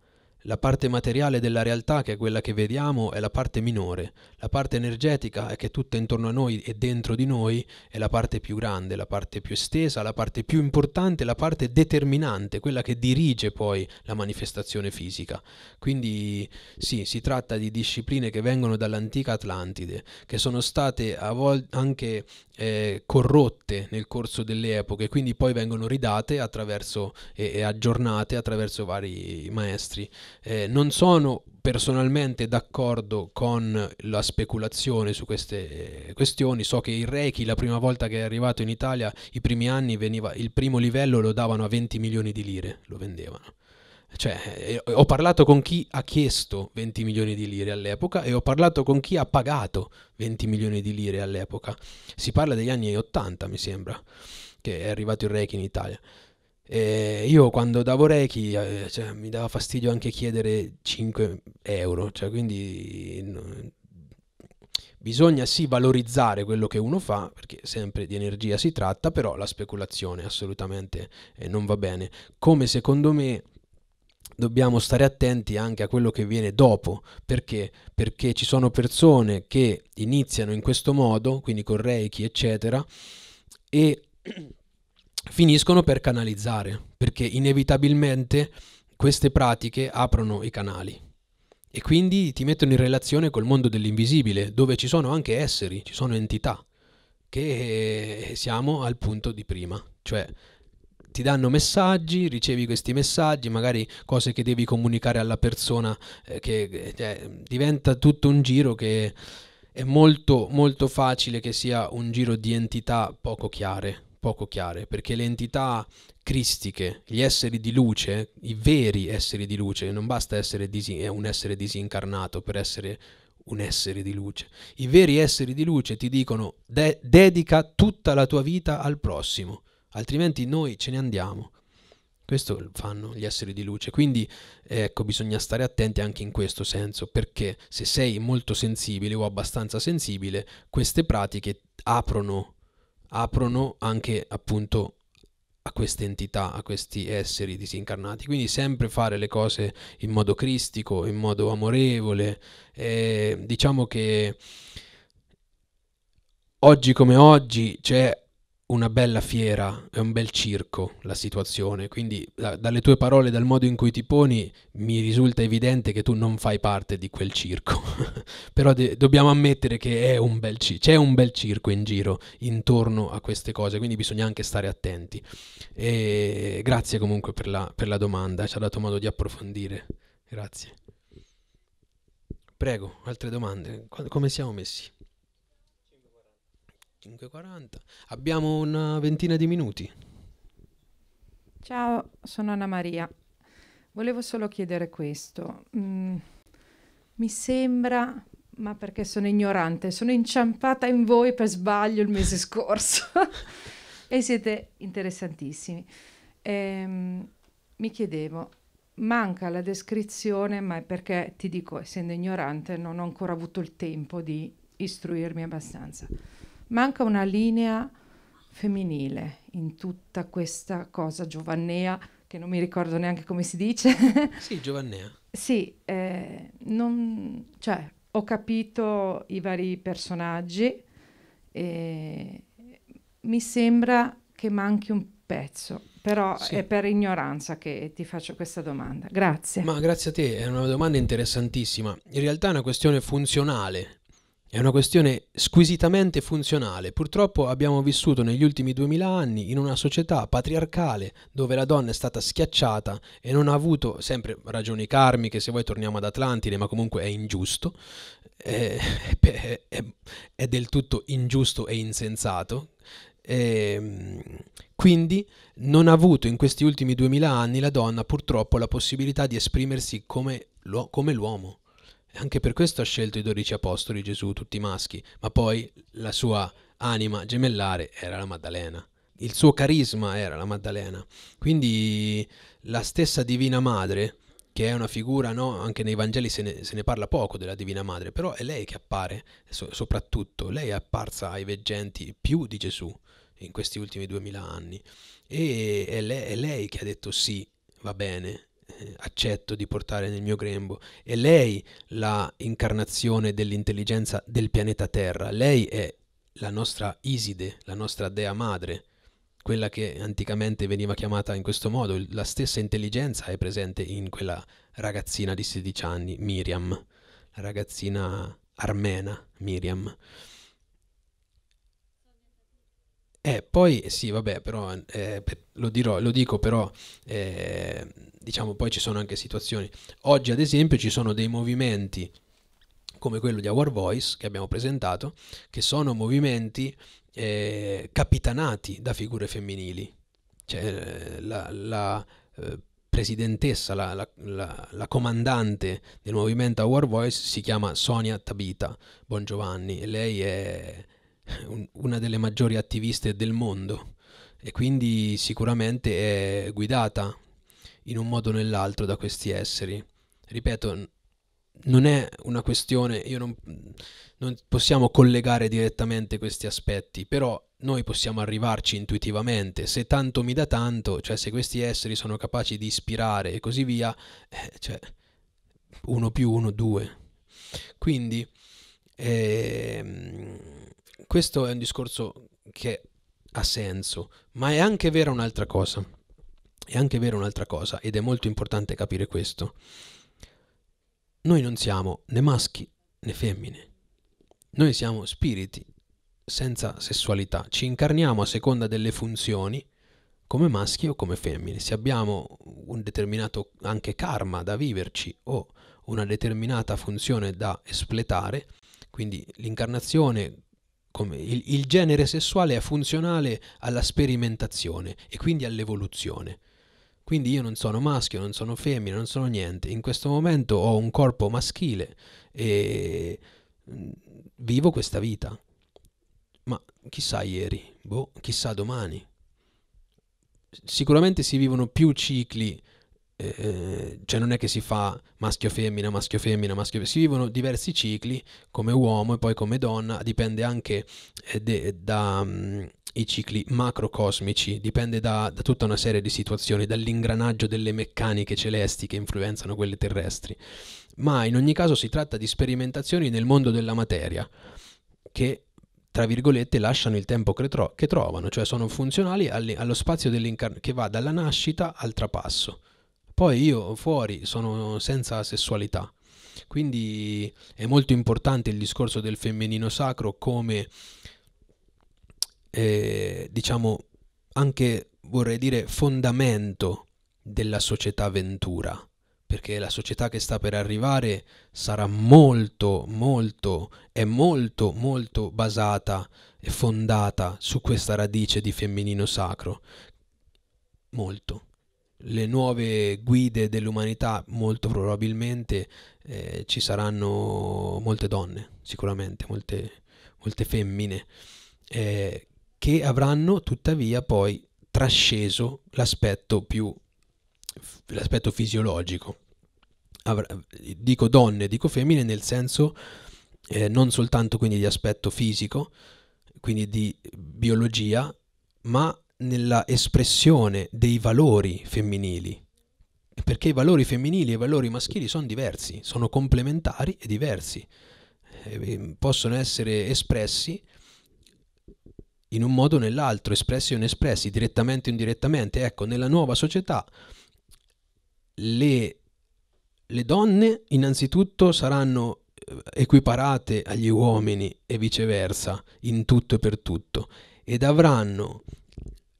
La parte materiale della realtà, che è quella che vediamo, è la parte minore, la parte energetica è che tutto è intorno a noi e dentro di noi è la parte più grande, la parte più estesa, la parte più importante, la parte determinante, quella che dirige poi la manifestazione fisica. Quindi sì, si tratta di discipline che vengono dall'antica Atlantide, che sono state a volte anche eh, corrotte nel corso delle epoche, quindi poi vengono ridate attraverso, e, e, aggiornate attraverso vari maestri. Eh, non sono personalmente d'accordo con la speculazione su queste eh, questioni. So che il Reiki la prima volta che è arrivato in Italia, i primi anni veniva, il primo livello lo davano a 20 milioni di lire, lo vendevano. Cioè, eh, eh, ho parlato con chi ha chiesto 20 milioni di lire all'epoca e ho parlato con chi ha pagato 20 milioni di lire all'epoca. Si parla degli anni 80, mi sembra, che è arrivato il Reiki in Italia. E eh, io quando davo Reiki eh, cioè, mi dava fastidio anche chiedere 5 euro, cioè, quindi no, bisogna sì valorizzare quello che uno fa, perché sempre di energia si tratta, però la speculazione assolutamente eh, non va bene. Come secondo me dobbiamo stare attenti anche a quello che viene dopo, perché? Perché ci sono persone che iniziano in questo modo, quindi con Reiki, eccetera, e finiscono per canalizzare, perché inevitabilmente queste pratiche aprono i canali e quindi ti mettono in relazione col mondo dell'invisibile, dove ci sono anche esseri, ci sono entità, che eh, siamo al punto di prima, cioè ti danno messaggi, ricevi questi messaggi, magari cose che devi comunicare alla persona, eh, che eh, cioè, diventa tutto un giro che è molto molto facile che sia un giro di entità poco chiare, poco chiare, perché le entità cristiche, gli esseri di luce, i veri esseri di luce, non basta essere disi- un essere disincarnato per essere un essere di luce. I veri esseri di luce ti dicono de- dedica tutta la tua vita al prossimo, altrimenti noi ce ne andiamo. Questo fanno gli esseri di luce, quindi ecco bisogna stare attenti anche in questo senso, perché se sei molto sensibile o abbastanza sensibile, queste pratiche aprono aprono anche appunto a queste entità, a questi esseri disincarnati. Quindi sempre fare le cose in modo cristico, in modo amorevole. Eh, diciamo che oggi come oggi c'è una bella fiera, è un bel circo la situazione, quindi da, dalle tue parole, dal modo in cui ti poni, mi risulta evidente che tu non fai parte di quel circo, però de- dobbiamo ammettere che un ci- c'è un bel circo in giro intorno a queste cose, quindi bisogna anche stare attenti. E grazie comunque per la, per la domanda, ci ha dato modo di approfondire, grazie. Prego, altre domande, come siamo messi? 5.40. Abbiamo una ventina di minuti. Ciao, sono Anna Maria. Volevo solo chiedere questo. Mm, mi sembra, ma perché sono ignorante, sono inciampata in voi per sbaglio il mese scorso e siete interessantissimi. Ehm, mi chiedevo, manca la descrizione, ma è perché ti dico, essendo ignorante, non ho ancora avuto il tempo di istruirmi abbastanza manca una linea femminile in tutta questa cosa giovannea, che non mi ricordo neanche come si dice. sì, giovannea. Sì, eh, non, cioè, ho capito i vari personaggi e mi sembra che manchi un pezzo, però sì. è per ignoranza che ti faccio questa domanda. Grazie. Ma grazie a te, è una domanda interessantissima. In realtà è una questione funzionale è una questione squisitamente funzionale. Purtroppo abbiamo vissuto negli ultimi duemila anni in una società patriarcale dove la donna è stata schiacciata e non ha avuto, sempre ragioni karmiche, se vuoi torniamo ad Atlantide, ma comunque è ingiusto, è, eh, è, è, è del tutto ingiusto e insensato. E, ehm, quindi non ha avuto in questi ultimi duemila anni la donna purtroppo la possibilità di esprimersi come, come l'uomo anche per questo ha scelto i dodici apostoli Gesù, tutti maschi, ma poi la sua anima gemellare era la Maddalena. Il suo carisma era la Maddalena. Quindi la stessa Divina Madre, che è una figura, no? anche nei Vangeli se ne, se ne, parla poco della Divina Madre, però è lei che appare so, soprattutto, lei è apparsa ai veggenti più di Gesù in questi ultimi duemila anni e è lei, è lei che ha detto sì, va bene, eh, accetto di portare nel mio grembo. È lei la incarnazione dell'intelligenza del pianeta Terra, lei è la nostra Iside, la nostra dea madre, quella che anticamente veniva chiamata in questo modo, la stessa intelligenza è presente in quella ragazzina di 16 anni, Miriam, la ragazzina armena, Miriam. Eh, poi sì, vabbè, però eh, lo, dirò, lo dico, però eh, diciamo poi ci sono anche situazioni. Oggi ad esempio ci sono dei movimenti come quello di Our Voice che abbiamo presentato, che sono movimenti eh, capitanati da figure femminili. Cioè, eh, la, la eh, presidentessa, la, la, la, comandante del movimento Our Voice si chiama Sonia Tabita Bongiovanni e lei è un, una delle maggiori attiviste del mondo e quindi sicuramente è guidata in un modo o nell'altro da questi esseri. Ripeto, non è una questione, non, non possiamo collegare direttamente questi aspetti, però noi possiamo arrivarci intuitivamente, se tanto mi dà tanto, cioè se questi esseri sono capaci di ispirare e così via, eh, cioè uno più uno, due. Quindi eh, questo è un discorso che ha senso, ma è anche vera un'altra cosa. È anche vero un'altra cosa, ed è molto importante capire questo. Noi non siamo né maschi né femmine. Noi siamo spiriti senza sessualità. Ci incarniamo a seconda delle funzioni come maschi o come femmine. Se abbiamo un determinato anche karma da viverci o una determinata funzione da espletare, quindi l'incarnazione come il, il genere sessuale è funzionale alla sperimentazione e quindi all'evoluzione. Quindi io non sono maschio, non sono femmina, non sono niente. In questo momento ho un corpo maschile e mm, vivo questa vita. Ma chissà ieri, boh, chissà domani. Sicuramente si vivono più cicli eh, eh, cioè non è che si fa maschio femmina, maschio femmina, maschio femmina, si vivono diversi cicli come uomo e poi come donna, dipende anche eh, de, da, mh, mm, i cicli macrocosmici, dipende da, da, tutta una serie di situazioni, dall'ingranaggio delle meccaniche celesti che influenzano quelle terrestri, ma in ogni caso si tratta di sperimentazioni nel mondo della materia che tra virgolette lasciano il tempo che, tro- che trovano, cioè sono funzionali alle, allo spazio che va dalla nascita al trapasso. Poi io fuori sono senza sessualità. Quindi è molto importante il discorso del femminino sacro come eh, diciamo, anche vorrei dire fondamento della società Ventura, perché la società che sta per arrivare sarà molto, molto, è molto, molto basata e fondata su questa radice di femminino sacro. Molto. Le nuove guide dell'umanità molto probabilmente eh, ci saranno molte donne, sicuramente, molte, molte femmine. Eh, che avranno tuttavia poi trasceso l'aspetto più l'aspetto fisiologico. Dico donne, dico femmine nel senso eh, non soltanto quindi di aspetto fisico, quindi di biologia, ma nella espressione dei valori femminili. Perché i valori femminili e i valori maschili sono diversi, sono complementari e diversi, eh, ehm, possono essere espressi in un modo o nell'altro, espressi o inespressi, direttamente o indirettamente. Ecco, nella nuova società le, le donne innanzitutto saranno eh, equiparate agli uomini e viceversa, in tutto e per tutto, ed avranno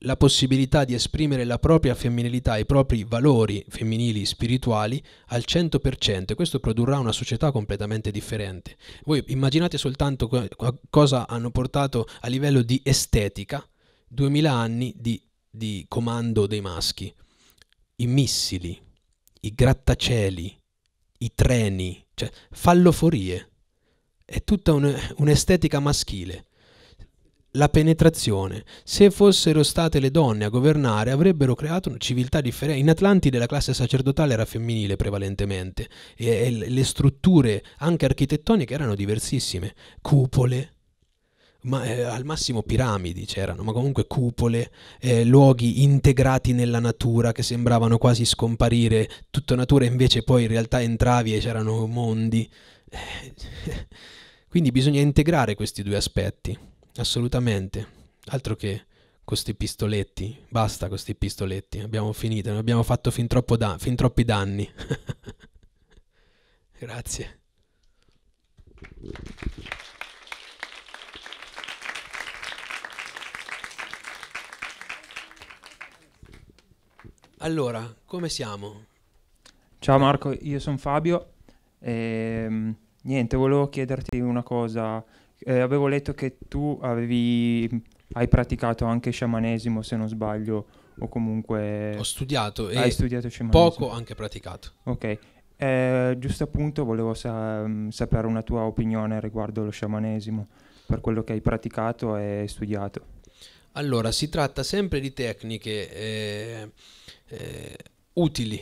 la possibilità di esprimere la propria femminilità, i propri valori femminili spirituali al 100% e questo produrrà una società completamente differente. Voi immaginate soltanto cosa hanno portato a livello di estetica 2000 anni di, di comando dei maschi, i missili, i grattacieli, i treni, cioè falloforie, è tutta un, un'estetica maschile la penetrazione. Se fossero state le donne a governare, avrebbero creato una civiltà differente. In Atlantide la classe sacerdotale era femminile prevalentemente e le strutture anche architettoniche erano diversissime. Cupole, ma, eh, al massimo piramidi c'erano, ma comunque cupole, eh, luoghi integrati nella natura che sembravano quasi scomparire, tutta natura invece poi in realtà entravi e c'erano mondi. Eh, quindi bisogna integrare questi due aspetti assolutamente. Altro che questi pistoletti, basta con questi pistoletti, abbiamo finito, ne abbiamo fatto fin, da fin troppi danni. Grazie. Allora, come siamo? Ciao Marco, io sono Fabio. E, ehm, niente, volevo chiederti una cosa. Eh, avevo letto che tu avevi, hai praticato anche sciamanesimo, se non sbaglio, o comunque... Ho studiato e studiato poco anche praticato. Ok, eh, giusto appunto volevo sa- sapere una tua opinione riguardo lo sciamanesimo, per quello che hai praticato e studiato. Allora, si tratta sempre di tecniche eh, eh utili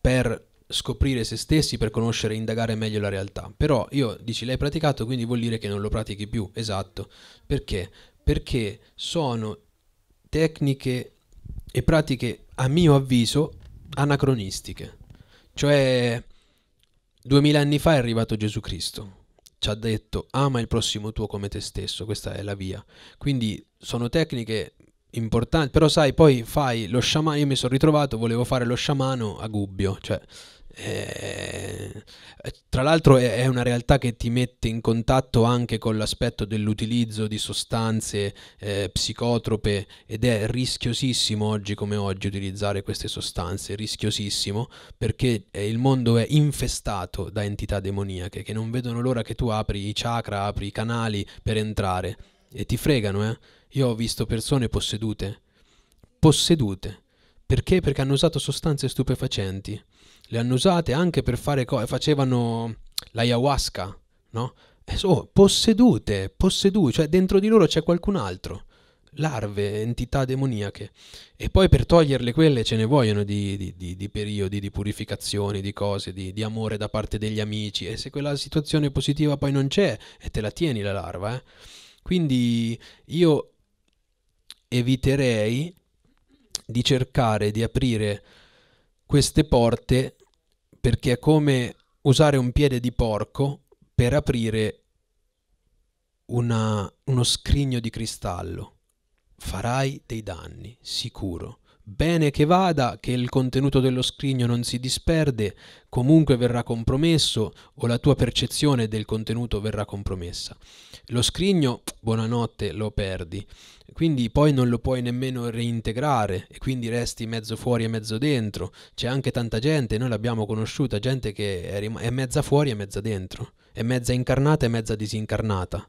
per scoprire se stessi per conoscere e indagare meglio la realtà. Però io dici l'hai praticato, quindi vuol dire che non lo pratichi più. Esatto. Perché? Perché sono tecniche e pratiche, a mio avviso, anacronistiche. Cioè, duemila anni fa è arrivato Gesù Cristo. Ci ha detto ama il prossimo tuo come te stesso, questa è la via. Quindi sono tecniche importanti, però sai, poi fai lo sciamano, io mi sono ritrovato, volevo fare lo sciamano a Gubbio, cioè eh, eh, tra l'altro è, una realtà che ti mette in contatto anche con l'aspetto dell'utilizzo di sostanze eh, psicotrope ed è rischiosissimo oggi come oggi utilizzare queste sostanze, rischiosissimo perché eh, il mondo è infestato da entità demoniache che non vedono l'ora che tu apri i chakra, apri i canali per entrare e ti fregano, eh? Io ho visto persone possedute, possedute, perché? Perché hanno usato sostanze stupefacenti le hanno usate anche per fare cose, facevano l'ayahuasca, no? Oh, possedute, possedute, cioè dentro di loro c'è qualcun altro, larve, entità demoniache. E poi per toglierle quelle ce ne vogliono di, di, di, di periodi, di purificazioni, di cose, di, amore da parte degli amici. E se quella situazione positiva poi non c'è, e te la tieni la larva, eh? Quindi io eviterei di cercare di aprire queste porte perché è come usare un piede di porco per aprire una, uno scrigno di cristallo. Farai dei danni, sicuro bene che vada, che il contenuto dello scrigno non si disperde, comunque verrà compromesso o la tua percezione del contenuto verrà compromessa. Lo scrigno, buonanotte, lo perdi, quindi poi non lo puoi nemmeno reintegrare e quindi resti mezzo fuori e mezzo dentro. C'è anche tanta gente, noi l'abbiamo conosciuta, gente che è, rim- è mezza fuori e mezza dentro, è mezza incarnata e mezza disincarnata.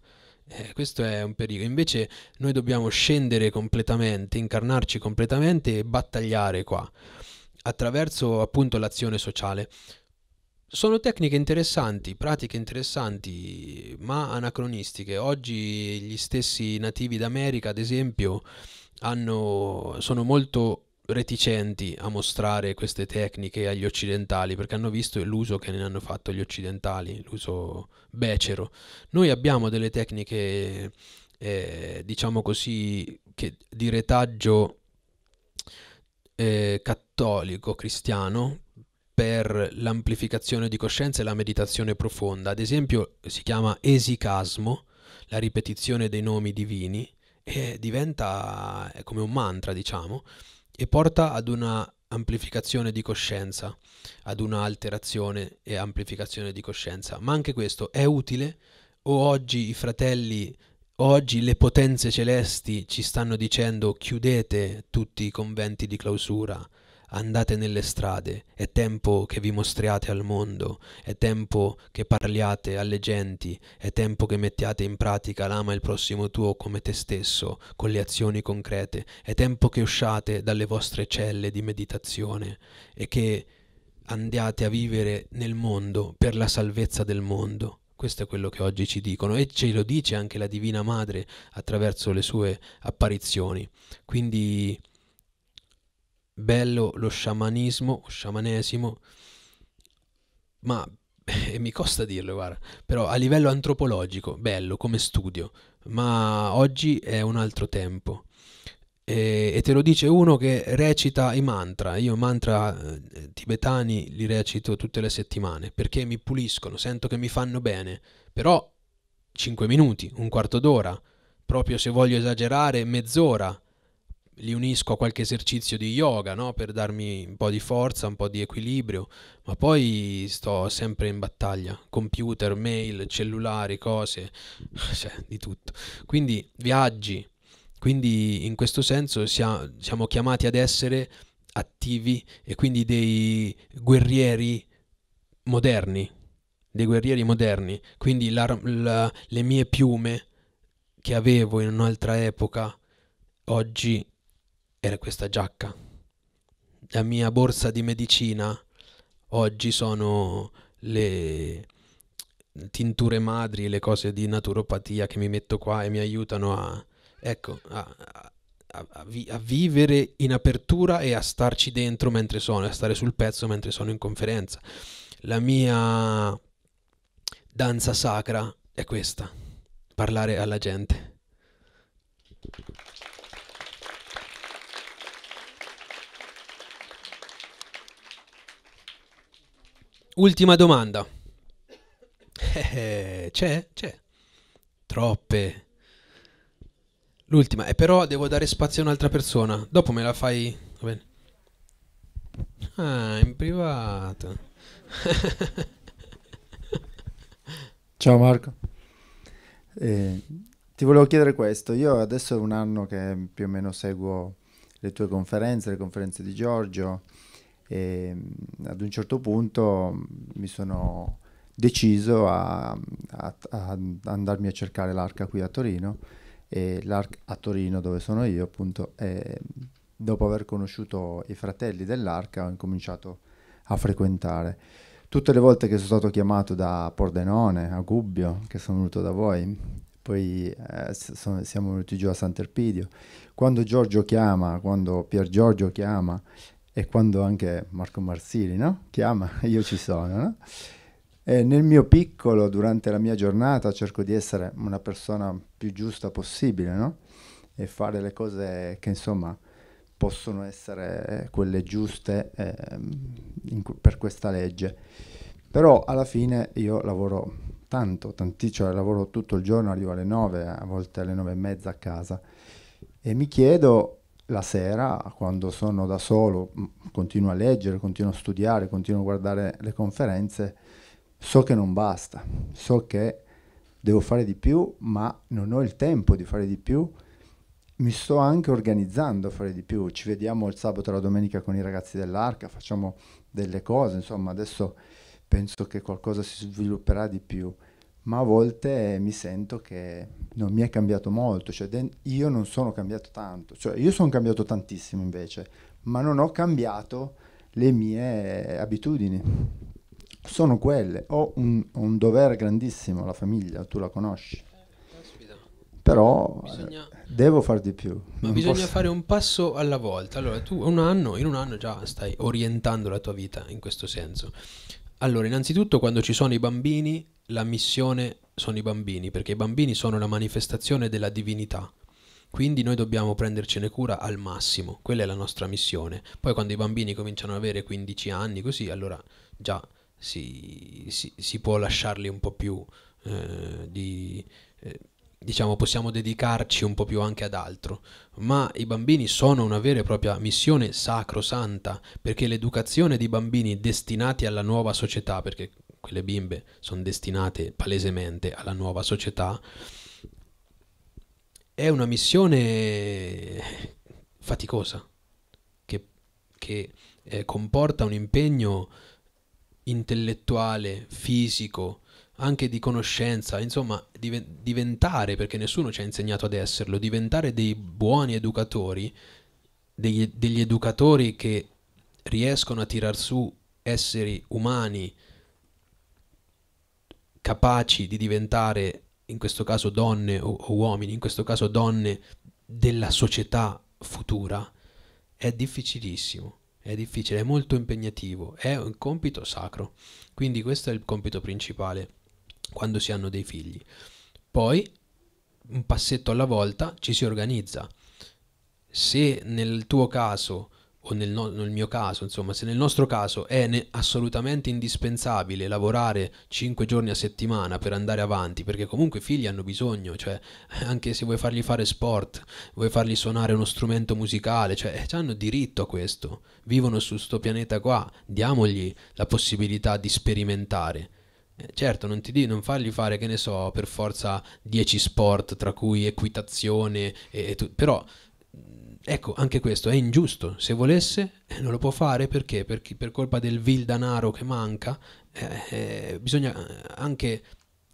Eh, questo è un pericolo. Invece noi dobbiamo scendere completamente, incarnarci completamente e battagliare qua, attraverso appunto l'azione sociale. Sono tecniche interessanti, pratiche interessanti, ma anacronistiche. Oggi gli stessi nativi d'America, ad esempio, hanno, sono molto reticenti a mostrare queste tecniche agli occidentali perché hanno visto l'uso che ne hanno fatto gli occidentali, l'uso becero. Noi abbiamo delle tecniche, eh, diciamo così, che, di retaggio eh, cattolico, cristiano, per l'amplificazione di coscienza e la meditazione profonda. Ad esempio si chiama esicasmo, la ripetizione dei nomi divini, e diventa eh, come un mantra, diciamo, e porta ad una amplificazione di coscienza, ad una alterazione e amplificazione di coscienza. Ma anche questo è utile? O oggi i fratelli, oggi le potenze celesti ci stanno dicendo chiudete tutti i conventi di clausura, Andate nelle strade, è tempo che vi mostriate al mondo, è tempo che parliate alle genti, è tempo che mettiate in pratica l'ama il prossimo tuo come te stesso, con le azioni concrete, è tempo che usciate dalle vostre celle di meditazione e che andiate a vivere nel mondo per la salvezza del mondo. Questo è quello che oggi ci dicono e ce lo dice anche la Divina Madre attraverso le sue apparizioni. Quindi bello lo sciamanismo, lo sciamanesimo, ma e mi costa dirlo, guarda, però a livello antropologico, bello come studio, ma oggi è un altro tempo. E, e te lo dice uno che recita i mantra, io mantra eh, tibetani li recito tutte le settimane perché mi puliscono, sento che mi fanno bene, però 5 minuti, un quarto d'ora, proprio se voglio esagerare, mezz'ora li unisco a qualche esercizio di yoga no? per darmi un po' di forza, un po' di equilibrio, ma poi sto sempre in battaglia, computer, mail, cellulari, cose, cioè di tutto. Quindi viaggi, quindi in questo senso siamo chiamati ad essere attivi e quindi dei guerrieri moderni, dei guerrieri moderni, quindi la, la, le mie piume che avevo in un'altra epoca oggi era questa giacca. La mia borsa di medicina oggi sono le tinture madri, le cose di naturopatia che mi metto qua e mi aiutano a, ecco, a, a, a, vi, a, vivere in apertura e a starci dentro mentre sono, a stare sul pezzo mentre sono in conferenza. La mia danza sacra è questa, parlare alla gente. ultima domanda. Eh, eh, c'è? C'è. Troppe. L'ultima, e eh, però devo dare spazio a un'altra persona. Dopo me la fai. Va bene. Ah, in privato. Ciao Marco. Eh, ti volevo chiedere questo. Io adesso è un anno che più o meno seguo le tue conferenze, le conferenze di Giorgio. E ad un certo punto mi sono deciso a, a, a andarmi a cercare l'arca qui a Torino e l'arca a Torino dove sono io appunto e dopo aver conosciuto i fratelli dell'arca ho incominciato a frequentare tutte le volte che sono stato chiamato da Pordenone a Gubbio che sono venuto da voi poi eh, sono, siamo venuti giù a Sant'Erpidio quando Giorgio chiama quando Pier Giorgio chiama e quando anche Marco Marsili no? chiama, io ci sono. No? nel mio piccolo, durante la mia giornata, cerco di essere una persona più giusta possibile no? e fare le cose che insomma possono essere quelle giuste eh, in, per questa legge. Però alla fine io lavoro tanto, tantissimo, cioè lavoro tutto il giorno, arrivo alle 9, a volte alle 9 e mezza a casa e mi chiedo la sera, quando sono da solo, continuo a leggere, continuo a studiare, continuo a guardare le conferenze, so che non basta, so che devo fare di più, ma non ho il tempo di fare di più. Mi sto anche organizzando a fare di più. Ci vediamo il sabato e la domenica con i ragazzi dell'Arca, facciamo delle cose, insomma, adesso penso che qualcosa si svilupperà di più ma a volte mi sento che non mi è cambiato molto, cioè io non sono cambiato tanto, cioè io sono cambiato tantissimo invece, ma non ho cambiato le mie abitudini. Sono quelle, ho un, un dovere grandissimo la famiglia, tu la conosci. Però bisogna... devo fare di più. Ma non bisogna posso... fare un passo alla volta. Allora, tu un anno, in un anno già stai orientando la tua vita in questo senso. Allora, innanzitutto quando ci sono i bambini la missione sono i bambini, perché i bambini sono la manifestazione della divinità. Quindi noi dobbiamo prendercene cura al massimo, quella è la nostra missione. Poi quando i bambini cominciano ad avere 15 anni, così allora già si, si, si può lasciarli un po' più eh, di... Eh, diciamo possiamo dedicarci un po' più anche ad altro, ma i bambini sono una vera e propria missione sacrosanta, perché l'educazione di bambini destinati alla nuova società, perché quelle bimbe sono destinate palesemente alla nuova società, è una missione faticosa che, che eh, comporta un impegno intellettuale, fisico, anche di conoscenza, insomma, div- diventare, perché nessuno ci ha insegnato ad esserlo, diventare dei buoni educatori, degli, degli educatori che riescono a tirar su esseri umani capaci di diventare, in questo caso donne o, o uomini, in questo caso donne della società futura, è difficilissimo è difficile, è molto impegnativo, è un compito sacro. Quindi questo è il compito principale quando si hanno dei figli. Poi, un passetto alla volta, ci si organizza. Se nel tuo caso o nel, no, nel, mio caso, insomma, se nel nostro caso è ne- assolutamente indispensabile lavorare 5 giorni a settimana per andare avanti, perché comunque i figli hanno bisogno, cioè anche se vuoi fargli fare sport, vuoi fargli suonare uno strumento musicale, cioè eh, hanno diritto a questo, vivono su questo pianeta qua, diamogli la possibilità di sperimentare. Eh, certo, non, ti, di, non fargli fare, che ne so, per forza 10 sport, tra cui equitazione, e, e tu, però ecco, anche questo è ingiusto. Se volesse, eh, non lo può fare perché? perché per colpa del vil danaro che manca, eh, eh, bisogna eh, anche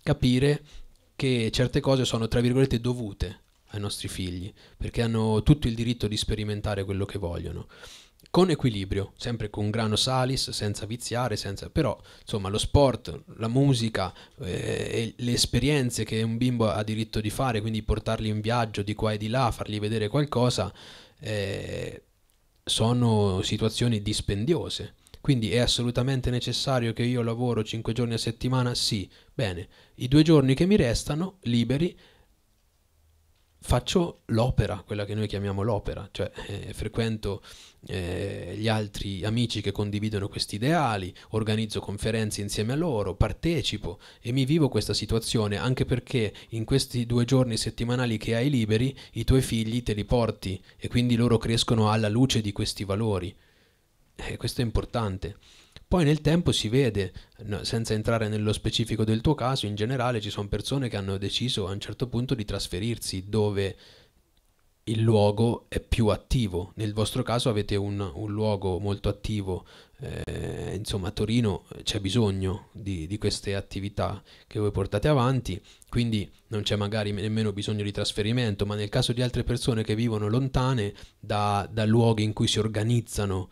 capire che certe cose sono, tra virgolette, dovute ai nostri figli, perché hanno tutto il diritto di sperimentare quello che vogliono con equilibrio, sempre con grano salis, senza viziare, senza... però insomma lo sport, la musica eh, le esperienze che un bimbo ha diritto di fare, quindi portarli in viaggio di qua e di là, fargli vedere qualcosa, eh, sono situazioni dispendiose. Quindi è assolutamente necessario che io lavoro 5 giorni a settimana? Sì, bene, i due giorni che mi restano liberi faccio l'opera, quella che noi chiamiamo l'opera, cioè eh, frequento eh, gli altri amici che condividono questi ideali, organizzo conferenze insieme a loro, partecipo e mi vivo questa situazione anche perché in questi due giorni settimanali che hai liberi i tuoi figli te li porti e quindi loro crescono alla luce di questi valori. Eh, questo è importante. Poi nel tempo si vede, senza entrare nello specifico del tuo caso, in generale ci sono persone che hanno deciso a un certo punto di trasferirsi dove il luogo è più attivo. Nel vostro caso avete un, un luogo molto attivo, eh, insomma a Torino c'è bisogno di, di, queste attività che voi portate avanti, quindi non c'è magari nemmeno bisogno di trasferimento, ma nel caso di altre persone che vivono lontane da, da luoghi in cui si organizzano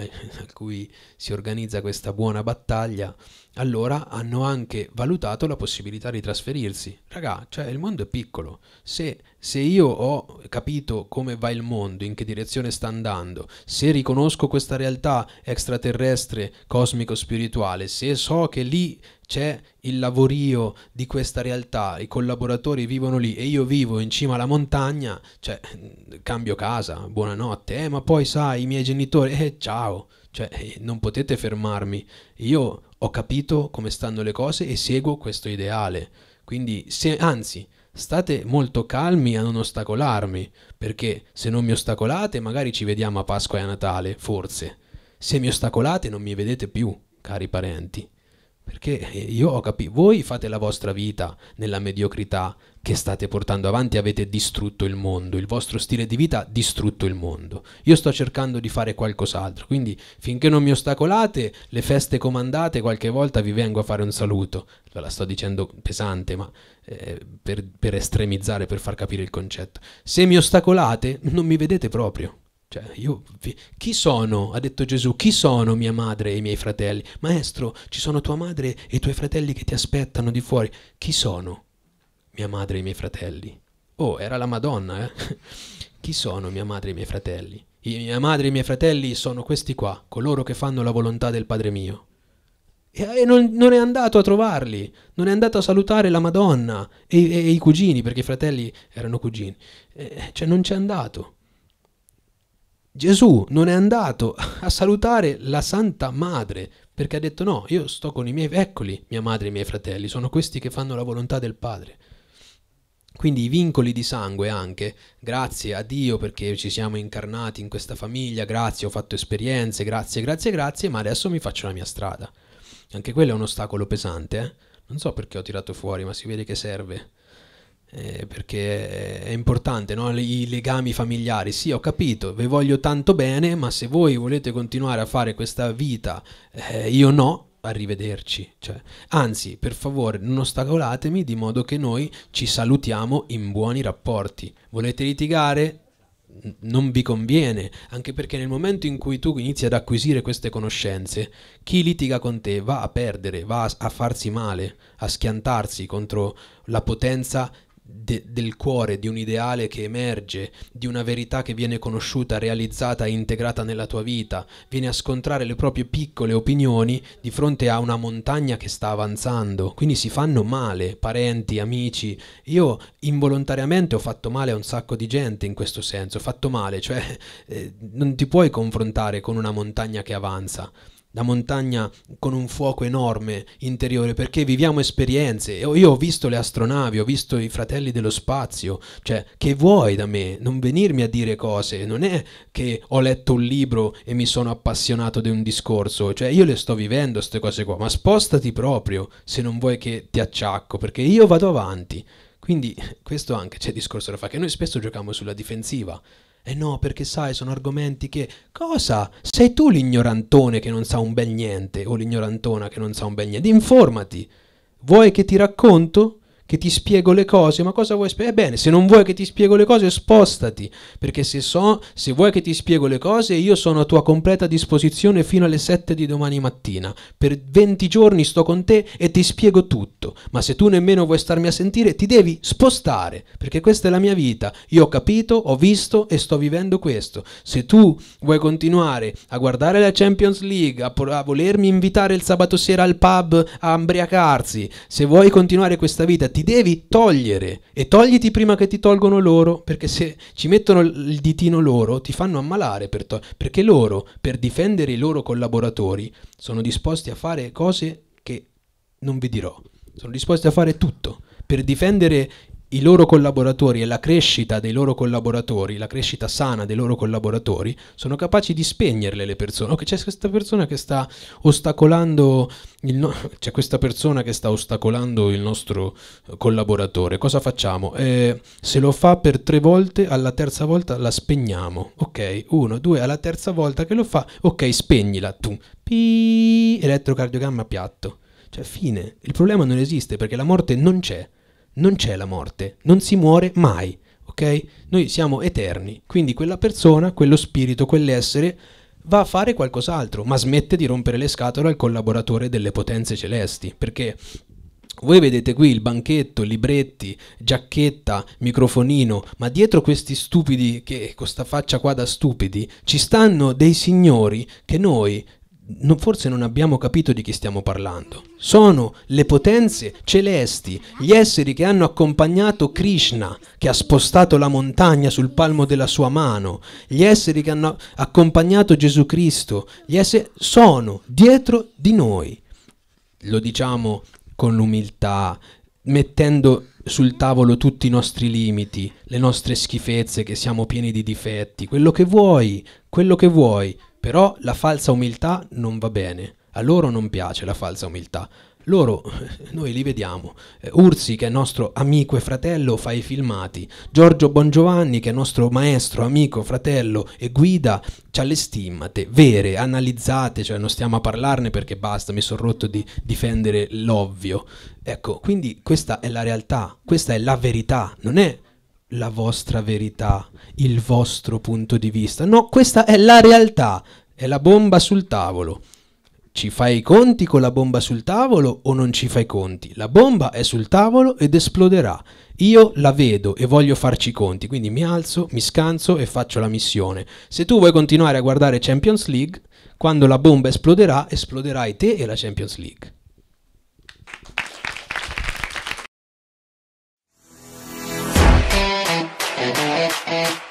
eh, a cui si organizza questa buona battaglia, allora hanno anche valutato la possibilità di trasferirsi. Raga, cioè il mondo è piccolo. Se, se io ho capito come va il mondo, in che direzione sta andando, se riconosco questa realtà extraterrestre, cosmico-spirituale, se so che lì c'è il lavorio di questa realtà, i collaboratori vivono lì e io vivo in cima alla montagna, cioè mm, cambio casa, buonanotte, eh, ma poi sai i miei genitori, eh ciao, cioè eh, non potete fermarmi, io ho capito come stanno le cose e seguo questo ideale, quindi se, anzi state molto calmi a non ostacolarmi, perché se non mi ostacolate magari ci vediamo a Pasqua e a Natale, forse. Se mi ostacolate non mi vedete più, cari parenti. Perché eh, io ho capito, voi fate la vostra vita nella mediocrità che state portando avanti, avete distrutto il mondo, il vostro stile di vita ha distrutto il mondo. Io sto cercando di fare qualcos'altro, quindi finché non mi ostacolate, le feste comandate, qualche volta vi vengo a fare un saluto. Ve La sto dicendo pesante, ma eh, per, per estremizzare, per far capire il concetto. Se mi ostacolate, non mi vedete proprio. Cioè, io, chi sono? Ha detto Gesù, chi sono mia madre e i miei fratelli? Maestro, ci sono tua madre e i tuoi fratelli che ti aspettano di fuori. Chi sono mia madre e i miei fratelli? Oh, era la Madonna, eh? chi sono mia madre e i miei fratelli? I, mia madre e i miei fratelli sono questi qua, coloro che fanno la volontà del Padre mio. E, e non, non, è andato a trovarli, non è andato a salutare la Madonna e, e, e i cugini, perché i fratelli erano cugini. Eh, cioè, non c'è andato. Gesù non è andato a salutare la Santa Madre perché ha detto no, io sto con i miei eccoli, mia madre e i miei fratelli, sono questi che fanno la volontà del Padre. Quindi i vincoli di sangue anche, grazie a Dio perché ci siamo incarnati in questa famiglia, grazie ho fatto esperienze, grazie, grazie, grazie, ma adesso mi faccio la mia strada. Anche quello è un ostacolo pesante, eh? Non so perché ho tirato fuori, ma si vede che serve eh, perché è importante, no? i legami familiari. Sì, ho capito, vi voglio tanto bene, ma se voi volete continuare a fare questa vita, eh, io no, arrivederci. Cioè, anzi, per favore, non ostacolatemi di modo che noi ci salutiamo in buoni rapporti. Volete litigare? non vi conviene, anche perché nel momento in cui tu inizi ad acquisire queste conoscenze, chi litiga con te va a perdere, va a, farsi male, a schiantarsi contro la potenza de, del cuore, di un ideale che emerge, di una verità che viene conosciuta, realizzata e integrata nella tua vita, viene a scontrare le proprie piccole opinioni di fronte a una montagna che sta avanzando, quindi si fanno male, parenti, amici. Io involontariamente ho fatto male a un sacco di gente in questo senso, ho fatto male, cioè eh, non ti puoi confrontare con una montagna che avanza da montagna con un fuoco enorme interiore perché viviamo esperienze. Io ho visto le astronavi, ho visto i fratelli dello spazio, cioè che vuoi da me? Non venirmi a dire cose, non è che ho letto un libro e mi sono appassionato di un discorso, cioè io le sto vivendo queste cose qua, ma spostati proprio se non vuoi che ti acciacco perché io vado avanti. Quindi questo anche c'è discorso da fare, che noi spesso giochiamo sulla difensiva eh no, perché sai, sono argomenti che... Cosa? Sei tu l'ignorantone che non sa un bel niente o l'ignorantona che non sa un bel niente. Informati. Vuoi che ti racconto? che ti spiego le cose, ma cosa vuoi spiegare? Ebbene, se non vuoi che ti spiego le cose, spostati, perché se, so, se vuoi che ti spiego le cose, io sono a tua completa disposizione fino alle 7 di domani mattina. Per 20 giorni sto con te e ti spiego tutto, ma se tu nemmeno vuoi starmi a sentire, ti devi spostare, perché questa è la mia vita. Io ho capito, ho visto e sto vivendo questo. Se tu vuoi continuare a guardare la Champions League, a, a volermi invitare il sabato sera al pub a imbriacarsi, se vuoi continuare questa vita, ti ti devi togliere e togliti prima che ti tolgono loro, perché se ci mettono il ditino loro ti fanno ammalare per to- perché loro, per difendere i loro collaboratori, sono disposti a fare cose che non vi dirò, sono disposti a fare tutto per difendere i loro collaboratori e la crescita dei loro collaboratori, la crescita sana dei loro collaboratori, sono capaci di spegnerle le persone. Ok, c'è questa persona che sta ostacolando il no- c'è questa persona che sta ostacolando il nostro collaboratore. Cosa facciamo? Eh, se lo fa per tre volte, alla terza volta la spegniamo. Ok, uno, due, alla terza volta che lo fa, ok, spegnila. Tu. Pi- elettrocardiogramma piatto. Cioè, fine. Il problema non esiste perché la morte non c'è non c'è la morte, non si muore mai, ok? Noi siamo eterni, quindi quella persona, quello spirito, quell'essere va a fare qualcos'altro, ma smette di rompere le scatole al collaboratore delle potenze celesti, perché voi vedete qui il banchetto, libretti, giacchetta, microfonino, ma dietro questi stupidi, che con sta faccia qua da stupidi, ci stanno dei signori che noi no, forse non abbiamo capito di chi stiamo parlando. Sono le potenze celesti, gli esseri che hanno accompagnato Krishna, che ha spostato la montagna sul palmo della sua mano, gli esseri che hanno accompagnato Gesù Cristo, gli esseri sono dietro di noi. Lo diciamo con l'umiltà, mettendo sul tavolo tutti i nostri limiti, le nostre schifezze, che siamo pieni di difetti, quello che vuoi, quello che vuoi, però la falsa umiltà non va bene, a loro non piace la falsa umiltà. Loro, noi li vediamo. Eh, Ursi, che è nostro amico e fratello, fa i filmati. Giorgio Bongiovanni, che è nostro maestro, amico, fratello e guida, ha le stimmate vere, analizzate, cioè non stiamo a parlarne perché basta, mi sono rotto di difendere l'ovvio. Ecco, quindi questa è la realtà, questa è la verità, non è la vostra verità, il vostro punto di vista. No, questa è la realtà, è la bomba sul tavolo. Ci fai i conti con la bomba sul tavolo o non ci fai i conti? La bomba è sul tavolo ed esploderà. Io la vedo e voglio farci i conti, quindi mi alzo, mi scanso e faccio la missione. Se tu vuoi continuare a guardare Champions League, quando la bomba esploderà, esploderai te e la Champions League. Thank you.